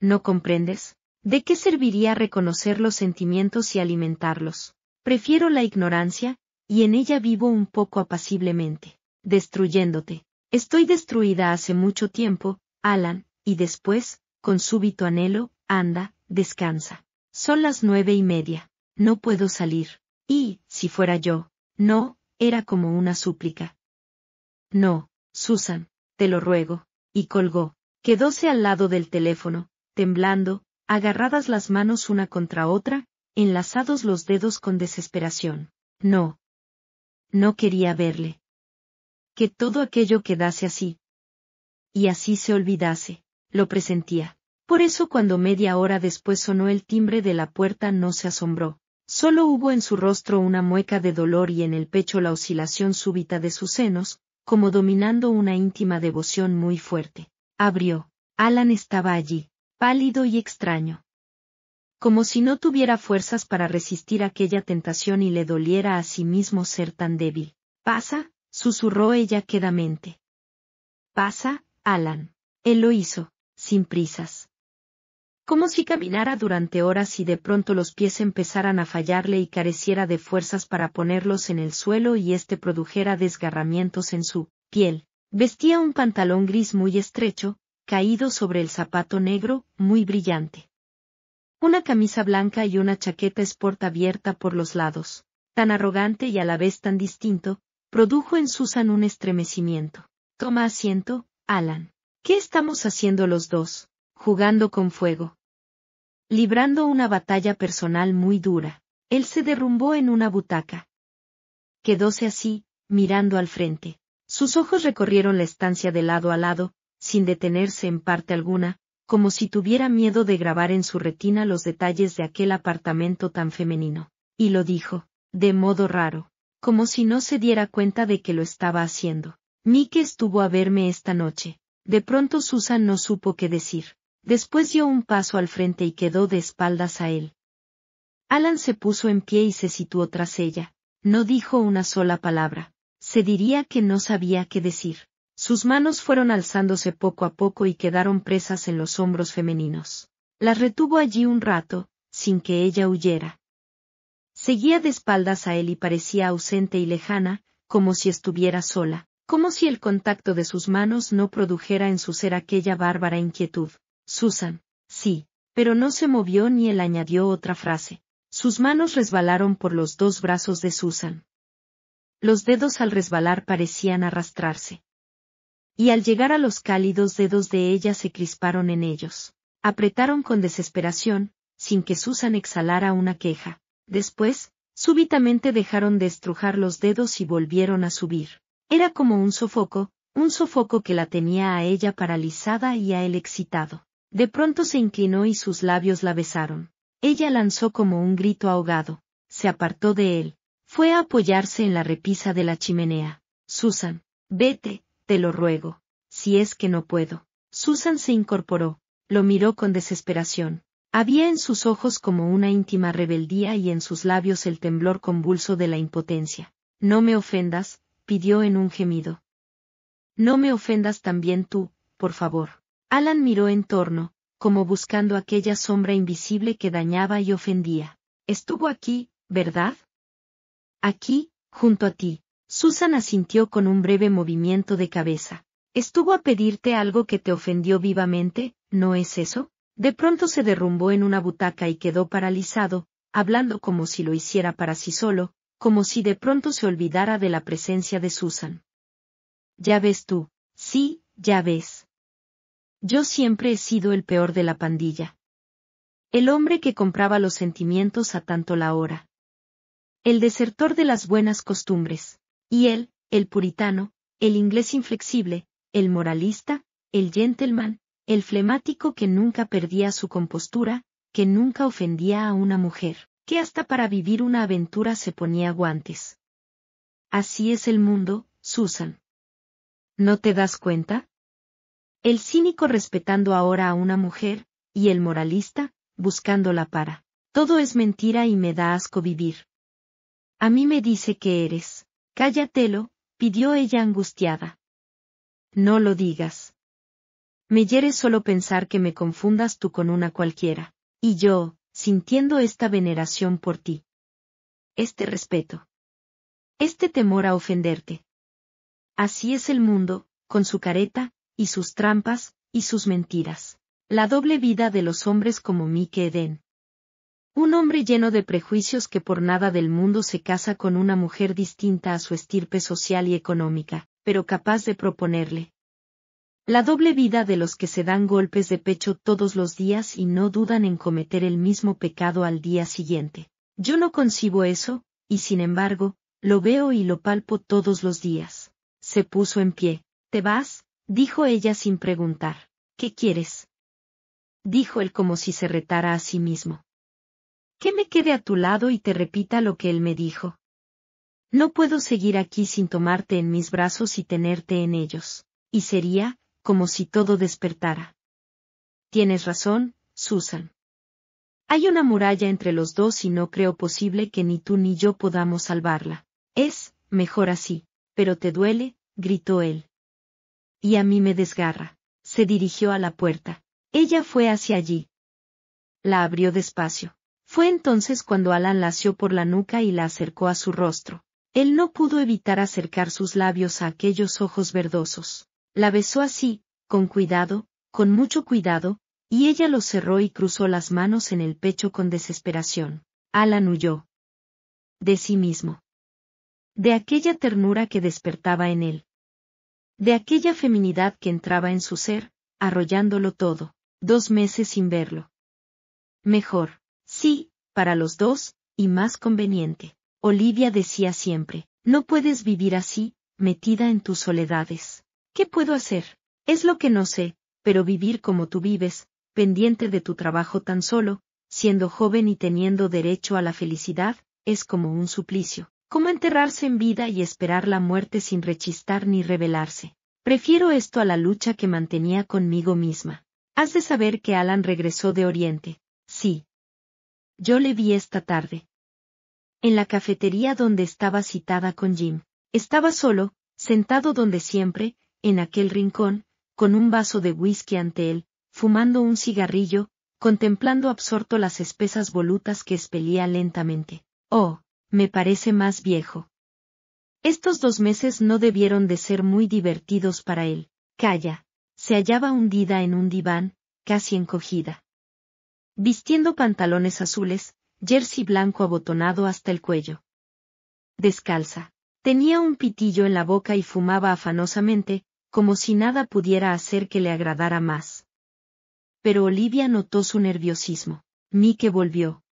¿No comprendes? ¿De qué serviría reconocer los sentimientos y alimentarlos? Prefiero la ignorancia, y en ella vivo un poco apaciblemente, destruyéndote. Estoy destruida hace mucho tiempo, Alan, y después, con súbito anhelo, anda, descansa. Son las nueve y media. No puedo salir. Y, si fuera yo, no, era como una súplica. No, Susan, te lo ruego. Y colgó. Quedóse al lado del teléfono, temblando, agarradas las manos una contra otra, enlazados los dedos con desesperación. No, no quería verle. Que todo aquello quedase así. Y así se olvidase, lo presentía. Por eso cuando media hora después sonó el timbre de la puerta no se asombró. Solo hubo en su rostro una mueca de dolor y en el pecho la oscilación súbita de sus senos, como dominando una íntima devoción muy fuerte. Abrió. Alan estaba allí, pálido y extraño como si no tuviera fuerzas para resistir aquella tentación y le doliera a sí mismo ser tan débil. Pasa, susurró ella quedamente. Pasa, Alan. Él lo hizo, sin prisas. Como si caminara durante horas y de pronto los pies empezaran a fallarle y careciera de fuerzas para ponerlos en el suelo y éste produjera desgarramientos en su piel. Vestía un pantalón gris muy estrecho, caído sobre el zapato negro, muy brillante. Una camisa blanca y una chaqueta sport abierta por los lados, tan arrogante y a la vez tan distinto, produjo en Susan un estremecimiento. Toma asiento, Alan. ¿Qué estamos haciendo los dos? Jugando con fuego. Librando una batalla personal muy dura, él se derrumbó en una butaca. Quedóse así, mirando al frente. Sus ojos recorrieron la estancia de lado a lado, sin detenerse en parte alguna, como si tuviera miedo de grabar en su retina los detalles de aquel apartamento tan femenino. Y lo dijo, de modo raro, como si no se diera cuenta de que lo estaba haciendo. Mike estuvo a verme esta noche. De pronto Susan no supo qué decir. Después dio un paso al frente y quedó de espaldas a él. Alan se puso en pie y se situó tras ella. No dijo una sola palabra. Se diría que no sabía qué decir. Sus manos fueron alzándose poco a poco y quedaron presas en los hombros femeninos. Las retuvo allí un rato, sin que ella huyera. Seguía de espaldas a él y parecía ausente y lejana, como si estuviera sola, como si el contacto de sus manos no produjera en su ser aquella bárbara inquietud. Susan, sí, pero no se movió ni él añadió otra frase. Sus manos resbalaron por los dos brazos de Susan. Los dedos al resbalar parecían arrastrarse y al llegar a los cálidos dedos de ella se crisparon en ellos. Apretaron con desesperación, sin que Susan exhalara una queja. Después, súbitamente dejaron de estrujar los dedos y volvieron a subir. Era como un sofoco, un sofoco que la tenía a ella paralizada y a él excitado. De pronto se inclinó y sus labios la besaron. Ella lanzó como un grito ahogado. Se apartó de él. Fue a apoyarse en la repisa de la chimenea. Susan, vete, te lo ruego. Si es que no puedo. Susan se incorporó, lo miró con desesperación. Había en sus ojos como una íntima rebeldía y en sus labios el temblor convulso de la impotencia. No me ofendas, pidió en un gemido. No me ofendas también tú, por favor. Alan miró en torno, como buscando aquella sombra invisible que dañaba y ofendía. Estuvo aquí, ¿verdad? Aquí, junto a ti, Susan asintió con un breve movimiento de cabeza. ¿Estuvo a pedirte algo que te ofendió vivamente, no es eso? De pronto se derrumbó en una butaca y quedó paralizado, hablando como si lo hiciera para sí solo, como si de pronto se olvidara de la presencia de Susan. Ya ves tú, sí, ya ves. Yo siempre he sido el peor de la pandilla. El hombre que compraba los sentimientos a tanto la hora. El desertor de las buenas costumbres. Y él, el puritano, el inglés inflexible, el moralista, el gentleman, el flemático que nunca perdía su compostura, que nunca ofendía a una mujer, que hasta para vivir una aventura se ponía guantes. Así es el mundo, Susan. ¿No te das cuenta? El cínico respetando ahora a una mujer, y el moralista, buscándola para. Todo es mentira y me da asco vivir. A mí me dice que eres. Cállatelo, pidió ella angustiada. No lo digas. Me hieres solo pensar que me confundas tú con una cualquiera, y yo, sintiendo esta veneración por ti. Este respeto. Este temor a ofenderte. Así es el mundo, con su careta, y sus trampas, y sus mentiras. La doble vida de los hombres como mí que un hombre lleno de prejuicios que por nada del mundo se casa con una mujer distinta a su estirpe social y económica, pero capaz de proponerle. La doble vida de los que se dan golpes de pecho todos los días y no dudan en cometer el mismo pecado al día siguiente. Yo no concibo eso, y sin embargo, lo veo y lo palpo todos los días. Se puso en pie. ¿Te vas? dijo ella sin preguntar. ¿Qué quieres? dijo él como si se retara a sí mismo que me quede a tu lado y te repita lo que él me dijo. No puedo seguir aquí sin tomarte en mis brazos y tenerte en ellos, y sería, como si todo despertara. Tienes razón, Susan. Hay una muralla entre los dos y no creo posible que ni tú ni yo podamos salvarla. Es, mejor así, pero te duele, gritó él. Y a mí me desgarra. Se dirigió a la puerta. Ella fue hacia allí. La abrió despacio. Fue entonces cuando Alan la asió por la nuca y la acercó a su rostro. Él no pudo evitar acercar sus labios a aquellos ojos verdosos. La besó así, con cuidado, con mucho cuidado, y ella lo cerró y cruzó las manos en el pecho con desesperación. Alan huyó. De sí mismo. De aquella ternura que despertaba en él. De aquella feminidad que entraba en su ser, arrollándolo todo. Dos meses sin verlo. Mejor. Sí, para los dos, y más conveniente. Olivia decía siempre, no puedes vivir así, metida en tus soledades. ¿Qué puedo hacer? Es lo que no sé, pero vivir como tú vives, pendiente de tu trabajo tan solo, siendo joven y teniendo derecho a la felicidad, es como un suplicio, ¿Cómo enterrarse en vida y esperar la muerte sin rechistar ni rebelarse. Prefiero esto a la lucha que mantenía conmigo misma. Has de saber que Alan regresó de Oriente. Sí, yo le vi esta tarde. En la cafetería donde estaba citada con Jim. Estaba solo, sentado donde siempre, en aquel rincón, con un vaso de whisky ante él, fumando un cigarrillo, contemplando absorto las espesas volutas que expelía lentamente. Oh, me parece más viejo. Estos dos meses no debieron de ser muy divertidos para él. Calla. Se hallaba hundida en un diván, casi encogida. Vistiendo pantalones azules, jersey blanco abotonado hasta el cuello. Descalza. Tenía un pitillo en la boca y fumaba afanosamente, como si nada pudiera hacer que le agradara más. Pero Olivia notó su nerviosismo. Mike volvió.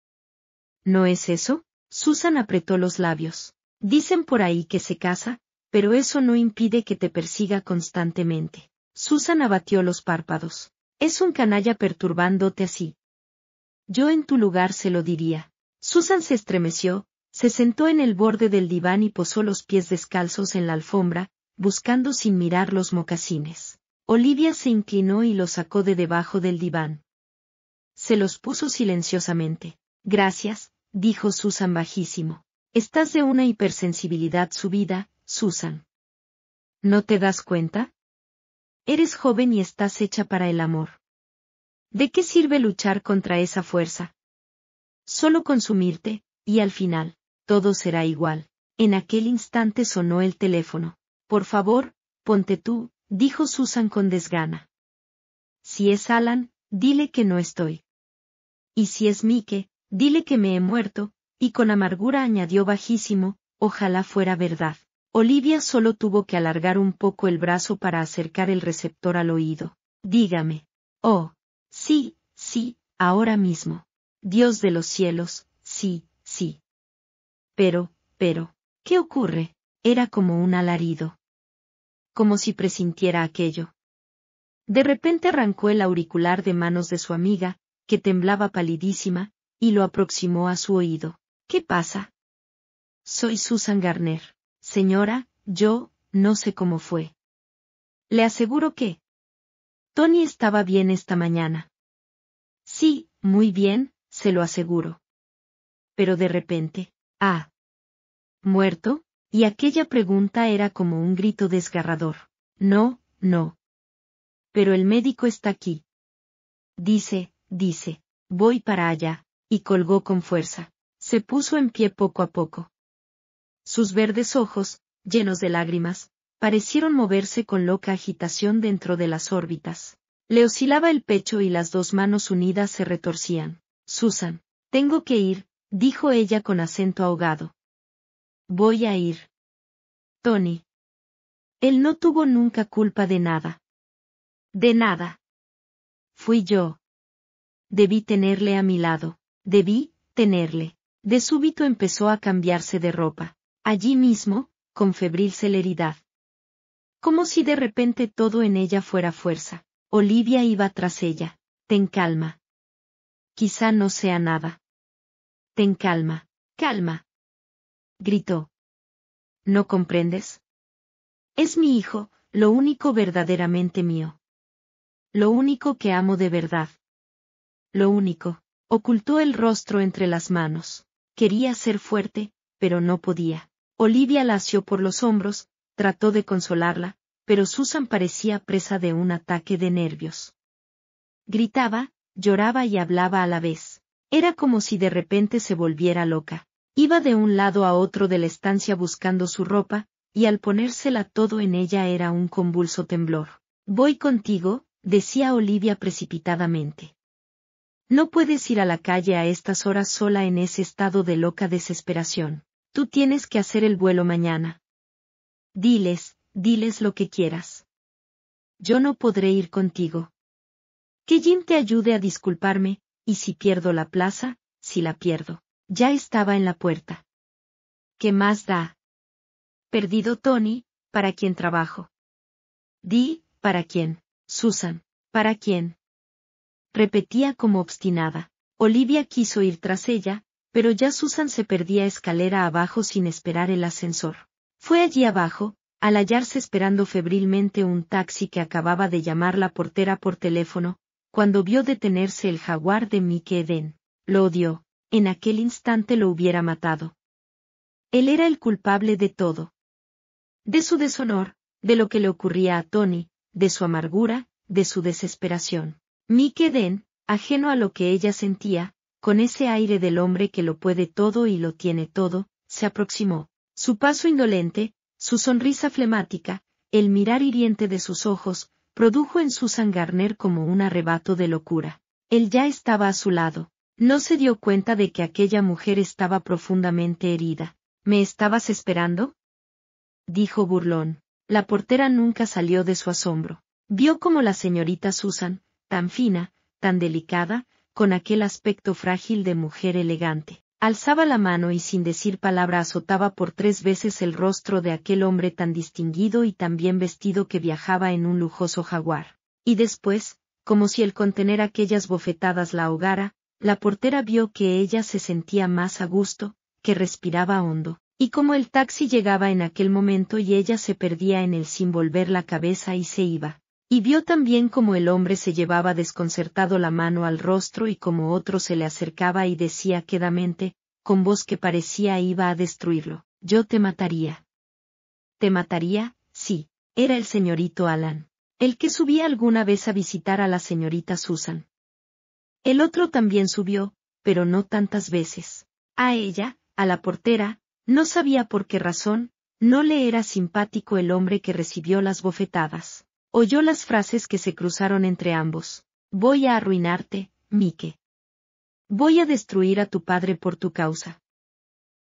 ¿No es eso? Susan apretó los labios. Dicen por ahí que se casa, pero eso no impide que te persiga constantemente. Susan abatió los párpados. Es un canalla perturbándote así. Yo en tu lugar se lo diría. Susan se estremeció, se sentó en el borde del diván y posó los pies descalzos en la alfombra, buscando sin mirar los mocasines. Olivia se inclinó y los sacó de debajo del diván. Se los puso silenciosamente. Gracias, dijo Susan bajísimo. Estás de una hipersensibilidad subida, Susan. ¿No te das cuenta? Eres joven y estás hecha para el amor. ¿De qué sirve luchar contra esa fuerza? Solo consumirte, y al final, todo será igual. En aquel instante sonó el teléfono. Por favor, ponte tú, dijo Susan con desgana. Si es Alan, dile que no estoy. Y si es Mike, dile que me he muerto, y con amargura añadió bajísimo, ojalá fuera verdad. Olivia solo tuvo que alargar un poco el brazo para acercar el receptor al oído. Dígame. Oh. Sí, sí, ahora mismo. Dios de los cielos, sí, sí. Pero, pero, ¿qué ocurre? Era como un alarido. Como si presintiera aquello. De repente arrancó el auricular de manos de su amiga, que temblaba palidísima, y lo aproximó a su oído. ¿Qué pasa? Soy Susan Garner. Señora, yo, no sé cómo fue. Le aseguro que. Tony estaba bien esta mañana. Sí, muy bien, se lo aseguro. Pero de repente, ah. ¿Muerto? Y aquella pregunta era como un grito desgarrador. No, no. Pero el médico está aquí. Dice, dice, voy para allá, y colgó con fuerza. Se puso en pie poco a poco. Sus verdes ojos, llenos de lágrimas, parecieron moverse con loca agitación dentro de las órbitas. Le oscilaba el pecho y las dos manos unidas se retorcían. Susan, tengo que ir, dijo ella con acento ahogado. Voy a ir. Tony. Él no tuvo nunca culpa de nada. De nada. Fui yo. Debí tenerle a mi lado. Debí, tenerle. De súbito empezó a cambiarse de ropa. Allí mismo, con febril celeridad. Como si de repente todo en ella fuera fuerza. Olivia iba tras ella. Ten calma. Quizá no sea nada. Ten calma. Calma. Gritó. ¿No comprendes? Es mi hijo, lo único verdaderamente mío. Lo único que amo de verdad. Lo único. Ocultó el rostro entre las manos. Quería ser fuerte, pero no podía. Olivia la asió por los hombros, trató de consolarla, pero Susan parecía presa de un ataque de nervios. Gritaba, lloraba y hablaba a la vez. Era como si de repente se volviera loca. Iba de un lado a otro de la estancia buscando su ropa, y al ponérsela todo en ella era un convulso temblor. Voy contigo, decía Olivia precipitadamente. No puedes ir a la calle a estas horas sola en ese estado de loca desesperación. Tú tienes que hacer el vuelo mañana. Diles, Diles lo que quieras. Yo no podré ir contigo. Que Jim te ayude a disculparme, y si pierdo la plaza, si la pierdo. Ya estaba en la puerta. ¿Qué más da? Perdido Tony, ¿para quién trabajo? Di, ¿para quién? Susan, ¿para quién? Repetía como obstinada. Olivia quiso ir tras ella, pero ya Susan se perdía escalera abajo sin esperar el ascensor. Fue allí abajo, al hallarse esperando febrilmente un taxi que acababa de llamar la portera por teléfono, cuando vio detenerse el jaguar de Mike Eden, lo odió, en aquel instante lo hubiera matado. Él era el culpable de todo. De su deshonor, de lo que le ocurría a Tony, de su amargura, de su desesperación. Mike Eden, ajeno a lo que ella sentía, con ese aire del hombre que lo puede todo y lo tiene todo, se aproximó. Su paso indolente, su sonrisa flemática, el mirar hiriente de sus ojos, produjo en Susan Garner como un arrebato de locura. Él ya estaba a su lado. No se dio cuenta de que aquella mujer estaba profundamente herida. ¿Me estabas esperando? dijo burlón. La portera nunca salió de su asombro. Vio como la señorita Susan, tan fina, tan delicada, con aquel aspecto frágil de mujer elegante, Alzaba la mano y sin decir palabra azotaba por tres veces el rostro de aquel hombre tan distinguido y tan bien vestido que viajaba en un lujoso jaguar. Y después, como si el contener aquellas bofetadas la ahogara, la portera vio que ella se sentía más a gusto, que respiraba hondo, y como el taxi llegaba en aquel momento y ella se perdía en él sin volver la cabeza y se iba, y vio también cómo el hombre se llevaba desconcertado la mano al rostro y como otro se le acercaba y decía quedamente, con voz que parecía iba a destruirlo, yo te mataría. ¿Te mataría? Sí, era el señorito Alan, el que subía alguna vez a visitar a la señorita Susan. El otro también subió, pero no tantas veces. A ella, a la portera, no sabía por qué razón, no le era simpático el hombre que recibió las bofetadas oyó las frases que se cruzaron entre ambos. Voy a arruinarte, Mike. Voy a destruir a tu padre por tu causa.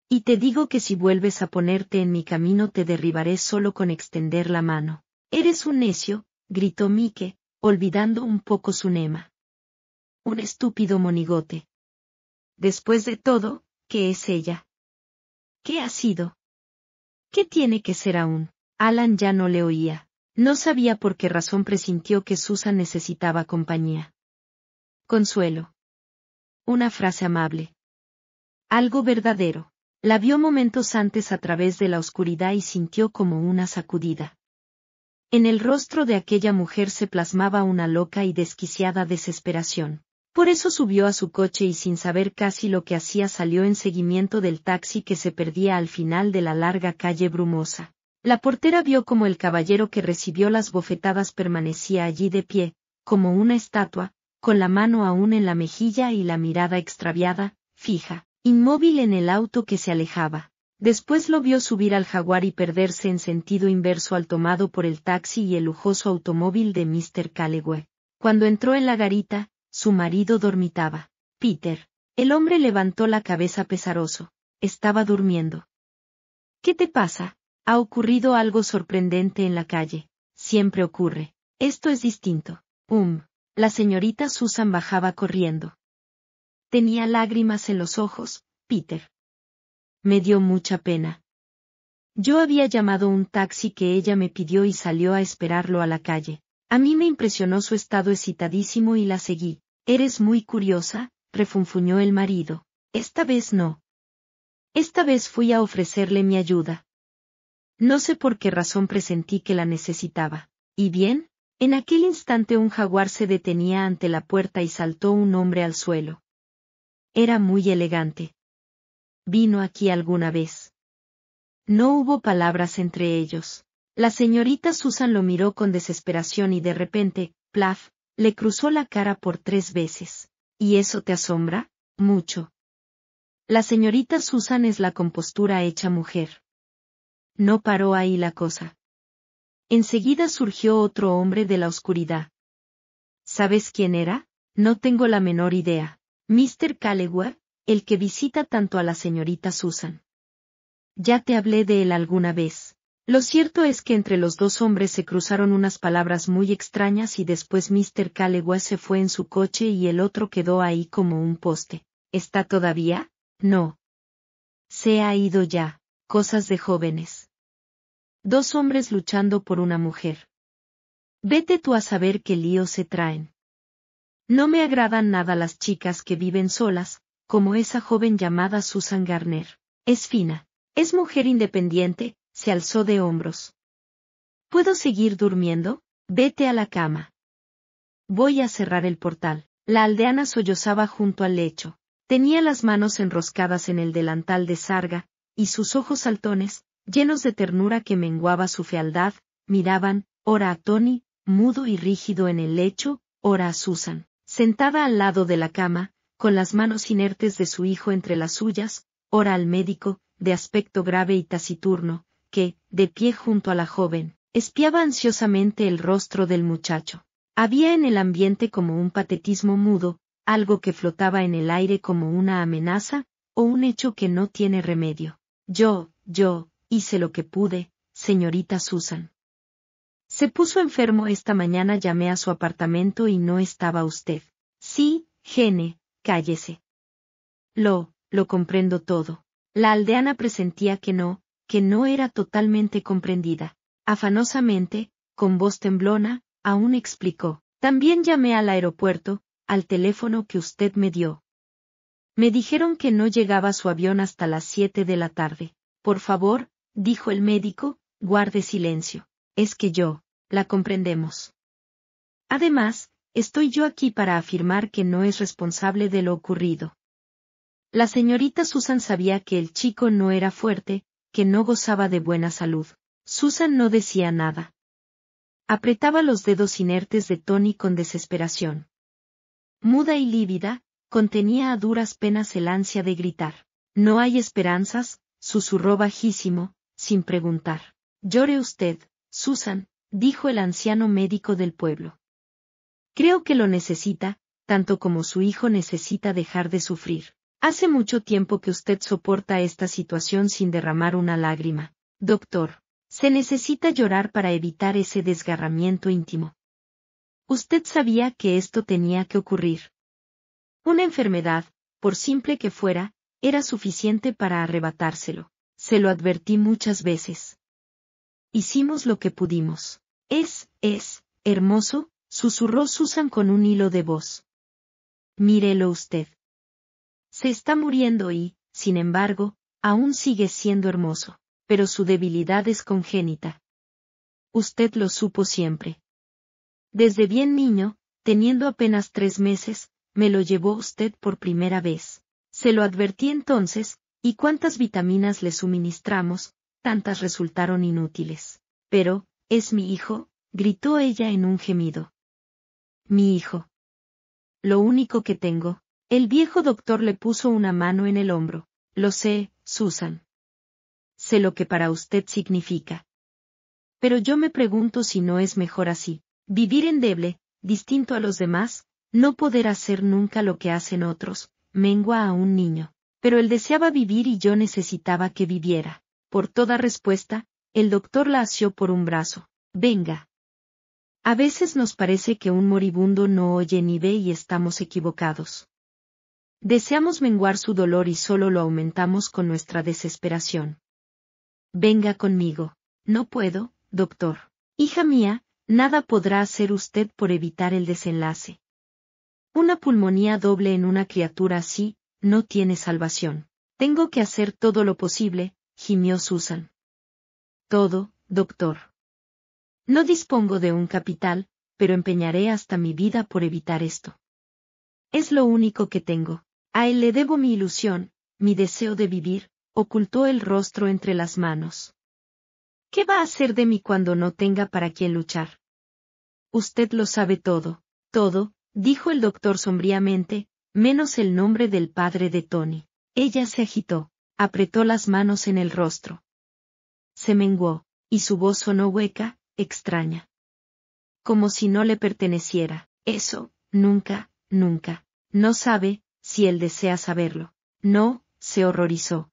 Y te digo que si vuelves a ponerte en mi camino te derribaré solo con extender la mano. Eres un necio, gritó Mike, olvidando un poco su nema. Un estúpido monigote. Después de todo, ¿qué es ella? ¿Qué ha sido? ¿Qué tiene que ser aún? Alan ya no le oía. No sabía por qué razón presintió que Susan necesitaba compañía. Consuelo. Una frase amable. Algo verdadero. La vio momentos antes a través de la oscuridad y sintió como una sacudida. En el rostro de aquella mujer se plasmaba una loca y desquiciada desesperación. Por eso subió a su coche y sin saber casi lo que hacía salió en seguimiento del taxi que se perdía al final de la larga calle brumosa. La portera vio como el caballero que recibió las bofetadas permanecía allí de pie, como una estatua, con la mano aún en la mejilla y la mirada extraviada, fija, inmóvil en el auto que se alejaba. Después lo vio subir al jaguar y perderse en sentido inverso al tomado por el taxi y el lujoso automóvil de Mr. Calleway. Cuando entró en la garita, su marido dormitaba. Peter. El hombre levantó la cabeza pesaroso. Estaba durmiendo. ¿Qué te pasa? Ha ocurrido algo sorprendente en la calle. Siempre ocurre. Esto es distinto. Um. La señorita Susan bajaba corriendo. Tenía lágrimas en los ojos, Peter. Me dio mucha pena. Yo había llamado un taxi que ella me pidió y salió a esperarlo a la calle. A mí me impresionó su estado excitadísimo y la seguí. Eres muy curiosa, refunfuñó el marido. Esta vez no. Esta vez fui a ofrecerle mi ayuda. No sé por qué razón presentí que la necesitaba. Y bien, en aquel instante un jaguar se detenía ante la puerta y saltó un hombre al suelo. Era muy elegante. Vino aquí alguna vez. No hubo palabras entre ellos. La señorita Susan lo miró con desesperación y de repente, plaf, le cruzó la cara por tres veces. ¿Y eso te asombra? Mucho. La señorita Susan es la compostura hecha mujer no paró ahí la cosa. Enseguida surgió otro hombre de la oscuridad. ¿Sabes quién era? No tengo la menor idea. Mr. Calloway, el que visita tanto a la señorita Susan. Ya te hablé de él alguna vez. Lo cierto es que entre los dos hombres se cruzaron unas palabras muy extrañas y después Mr. Calloway se fue en su coche y el otro quedó ahí como un poste. ¿Está todavía? No. Se ha ido ya. Cosas de jóvenes. Dos hombres luchando por una mujer. Vete tú a saber qué lío se traen. No me agradan nada las chicas que viven solas, como esa joven llamada Susan Garner. Es fina, es mujer independiente, se alzó de hombros. ¿Puedo seguir durmiendo? Vete a la cama. Voy a cerrar el portal. La aldeana sollozaba junto al lecho. Tenía las manos enroscadas en el delantal de sarga, y sus ojos saltones, llenos de ternura que menguaba su fealdad, miraban, ora a Tony, mudo y rígido en el lecho, ora a Susan, sentada al lado de la cama, con las manos inertes de su hijo entre las suyas, ora al médico, de aspecto grave y taciturno, que, de pie junto a la joven, espiaba ansiosamente el rostro del muchacho. Había en el ambiente como un patetismo mudo, algo que flotaba en el aire como una amenaza, o un hecho que no tiene remedio. Yo, yo, hice lo que pude, señorita Susan. Se puso enfermo esta mañana, llamé a su apartamento y no estaba usted. Sí, Gene, cállese. Lo, lo comprendo todo. La aldeana presentía que no, que no era totalmente comprendida. Afanosamente, con voz temblona, aún explicó. También llamé al aeropuerto, al teléfono que usted me dio. Me dijeron que no llegaba su avión hasta las siete de la tarde. Por favor, dijo el médico, guarde silencio. Es que yo, la comprendemos. Además, estoy yo aquí para afirmar que no es responsable de lo ocurrido. La señorita Susan sabía que el chico no era fuerte, que no gozaba de buena salud. Susan no decía nada. Apretaba los dedos inertes de Tony con desesperación. Muda y lívida, contenía a duras penas el ansia de gritar. No hay esperanzas, susurró bajísimo, sin preguntar. Llore usted, Susan, dijo el anciano médico del pueblo. Creo que lo necesita, tanto como su hijo necesita dejar de sufrir. Hace mucho tiempo que usted soporta esta situación sin derramar una lágrima. Doctor, se necesita llorar para evitar ese desgarramiento íntimo. Usted sabía que esto tenía que ocurrir. Una enfermedad, por simple que fuera, era suficiente para arrebatárselo se lo advertí muchas veces. Hicimos lo que pudimos. Es, es, hermoso, susurró Susan con un hilo de voz. Mírelo usted. Se está muriendo y, sin embargo, aún sigue siendo hermoso, pero su debilidad es congénita. Usted lo supo siempre. Desde bien niño, teniendo apenas tres meses, me lo llevó usted por primera vez. Se lo advertí entonces, y cuántas vitaminas le suministramos, tantas resultaron inútiles. Pero, es mi hijo, gritó ella en un gemido. Mi hijo. Lo único que tengo. El viejo doctor le puso una mano en el hombro. Lo sé, Susan. Sé lo que para usted significa. Pero yo me pregunto si no es mejor así, vivir endeble, distinto a los demás, no poder hacer nunca lo que hacen otros, mengua a un niño. Pero él deseaba vivir y yo necesitaba que viviera. Por toda respuesta, el doctor la asió por un brazo. Venga. A veces nos parece que un moribundo no oye ni ve y estamos equivocados. Deseamos menguar su dolor y solo lo aumentamos con nuestra desesperación. Venga conmigo. No puedo, doctor. Hija mía, nada podrá hacer usted por evitar el desenlace. Una pulmonía doble en una criatura así, no tiene salvación. Tengo que hacer todo lo posible, gimió Susan. Todo, doctor. No dispongo de un capital, pero empeñaré hasta mi vida por evitar esto. Es lo único que tengo. A él le debo mi ilusión, mi deseo de vivir, ocultó el rostro entre las manos. ¿Qué va a hacer de mí cuando no tenga para quién luchar? Usted lo sabe todo, todo, dijo el doctor sombríamente, menos el nombre del padre de Tony. Ella se agitó, apretó las manos en el rostro. Se menguó, y su voz sonó hueca, extraña. Como si no le perteneciera. Eso, nunca, nunca. No sabe, si él desea saberlo. No, se horrorizó.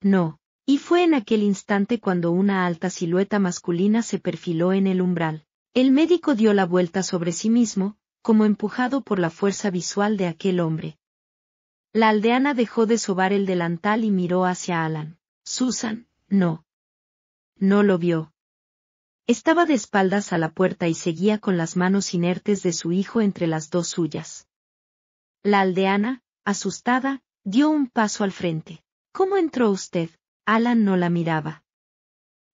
No. Y fue en aquel instante cuando una alta silueta masculina se perfiló en el umbral. El médico dio la vuelta sobre sí mismo, como empujado por la fuerza visual de aquel hombre. La aldeana dejó de sobar el delantal y miró hacia Alan. Susan, no. No lo vio. Estaba de espaldas a la puerta y seguía con las manos inertes de su hijo entre las dos suyas. La aldeana, asustada, dio un paso al frente. ¿Cómo entró usted? Alan no la miraba.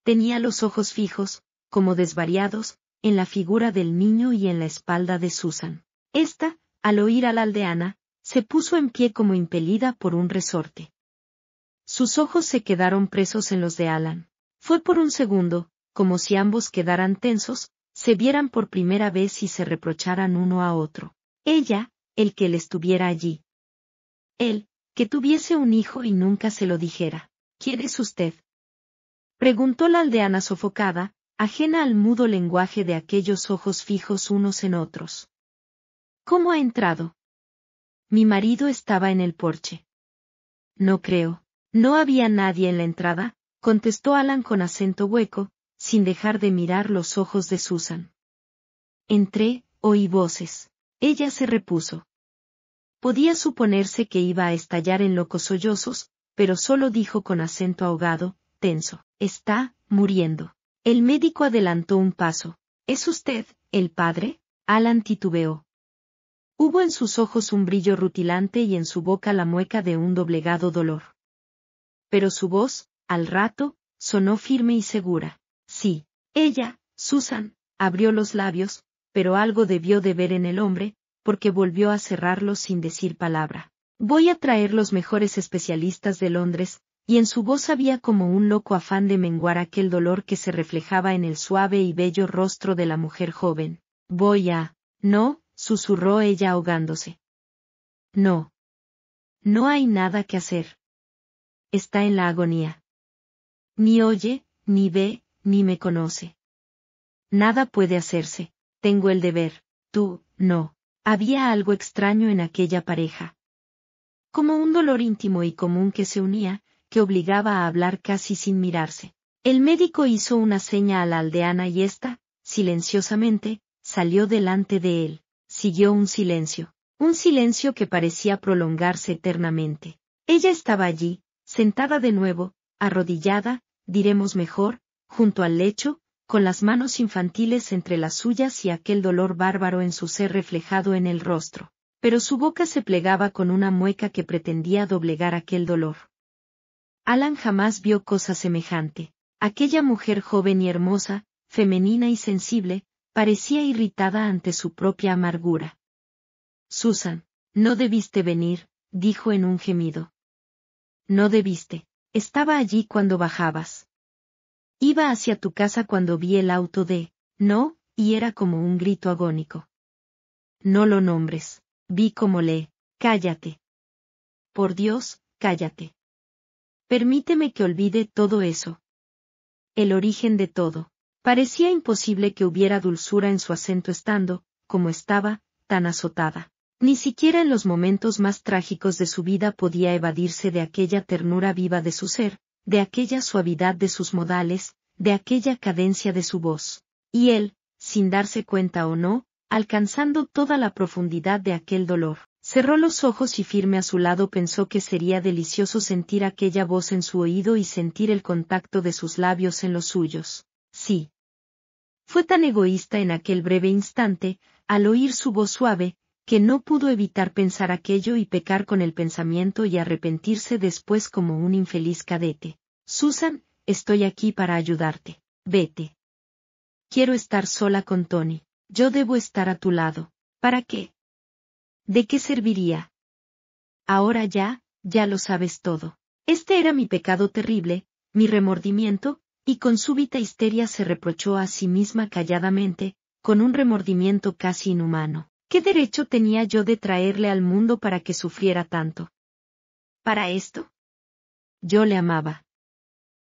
Tenía los ojos fijos, como desvariados, en la figura del niño y en la espalda de Susan. Esta, al oír a la aldeana, se puso en pie como impelida por un resorte. Sus ojos se quedaron presos en los de Alan. Fue por un segundo, como si ambos quedaran tensos, se vieran por primera vez y se reprocharan uno a otro. Ella, el que le estuviera allí. Él, que tuviese un hijo y nunca se lo dijera. ¿Quién es usted? Preguntó la aldeana sofocada, ajena al mudo lenguaje de aquellos ojos fijos unos en otros. ¿Cómo ha entrado? Mi marido estaba en el porche. No creo. No había nadie en la entrada, contestó Alan con acento hueco, sin dejar de mirar los ojos de Susan. Entré, oí voces. Ella se repuso. Podía suponerse que iba a estallar en locos sollozos, pero solo dijo con acento ahogado, tenso, está, muriendo. El médico adelantó un paso. ¿Es usted, el padre? Alan titubeó. Hubo en sus ojos un brillo rutilante y en su boca la mueca de un doblegado dolor. Pero su voz, al rato, sonó firme y segura. Sí, ella, Susan, abrió los labios, pero algo debió de ver en el hombre, porque volvió a cerrarlos sin decir palabra. Voy a traer los mejores especialistas de Londres, y en su voz había como un loco afán de menguar aquel dolor que se reflejaba en el suave y bello rostro de la mujer joven. Voy a... No, susurró ella ahogándose. No. No hay nada que hacer. Está en la agonía. Ni oye, ni ve, ni me conoce. Nada puede hacerse. Tengo el deber. Tú, no. Había algo extraño en aquella pareja. Como un dolor íntimo y común que se unía, que obligaba a hablar casi sin mirarse. El médico hizo una seña a la aldeana y ésta, silenciosamente, salió delante de él. Siguió un silencio, un silencio que parecía prolongarse eternamente. Ella estaba allí, sentada de nuevo, arrodillada, diremos mejor, junto al lecho, con las manos infantiles entre las suyas y aquel dolor bárbaro en su ser reflejado en el rostro. Pero su boca se plegaba con una mueca que pretendía doblegar aquel dolor. Alan jamás vio cosa semejante. Aquella mujer joven y hermosa, femenina y sensible, parecía irritada ante su propia amargura. Susan, no debiste venir, dijo en un gemido. No debiste. Estaba allí cuando bajabas. Iba hacia tu casa cuando vi el auto de, no, y era como un grito agónico. No lo nombres. Vi como le, cállate. Por Dios, cállate. Permíteme que olvide todo eso. El origen de todo. Parecía imposible que hubiera dulzura en su acento estando, como estaba, tan azotada. Ni siquiera en los momentos más trágicos de su vida podía evadirse de aquella ternura viva de su ser, de aquella suavidad de sus modales, de aquella cadencia de su voz. Y él, sin darse cuenta o no, alcanzando toda la profundidad de aquel dolor, Cerró los ojos y firme a su lado pensó que sería delicioso sentir aquella voz en su oído y sentir el contacto de sus labios en los suyos. Sí. Fue tan egoísta en aquel breve instante, al oír su voz suave, que no pudo evitar pensar aquello y pecar con el pensamiento y arrepentirse después como un infeliz cadete. Susan, estoy aquí para ayudarte. Vete. Quiero estar sola con Tony. Yo debo estar a tu lado. ¿Para qué? ¿de qué serviría? Ahora ya, ya lo sabes todo. Este era mi pecado terrible, mi remordimiento, y con súbita histeria se reprochó a sí misma calladamente, con un remordimiento casi inhumano. ¿Qué derecho tenía yo de traerle al mundo para que sufriera tanto? ¿Para esto? Yo le amaba.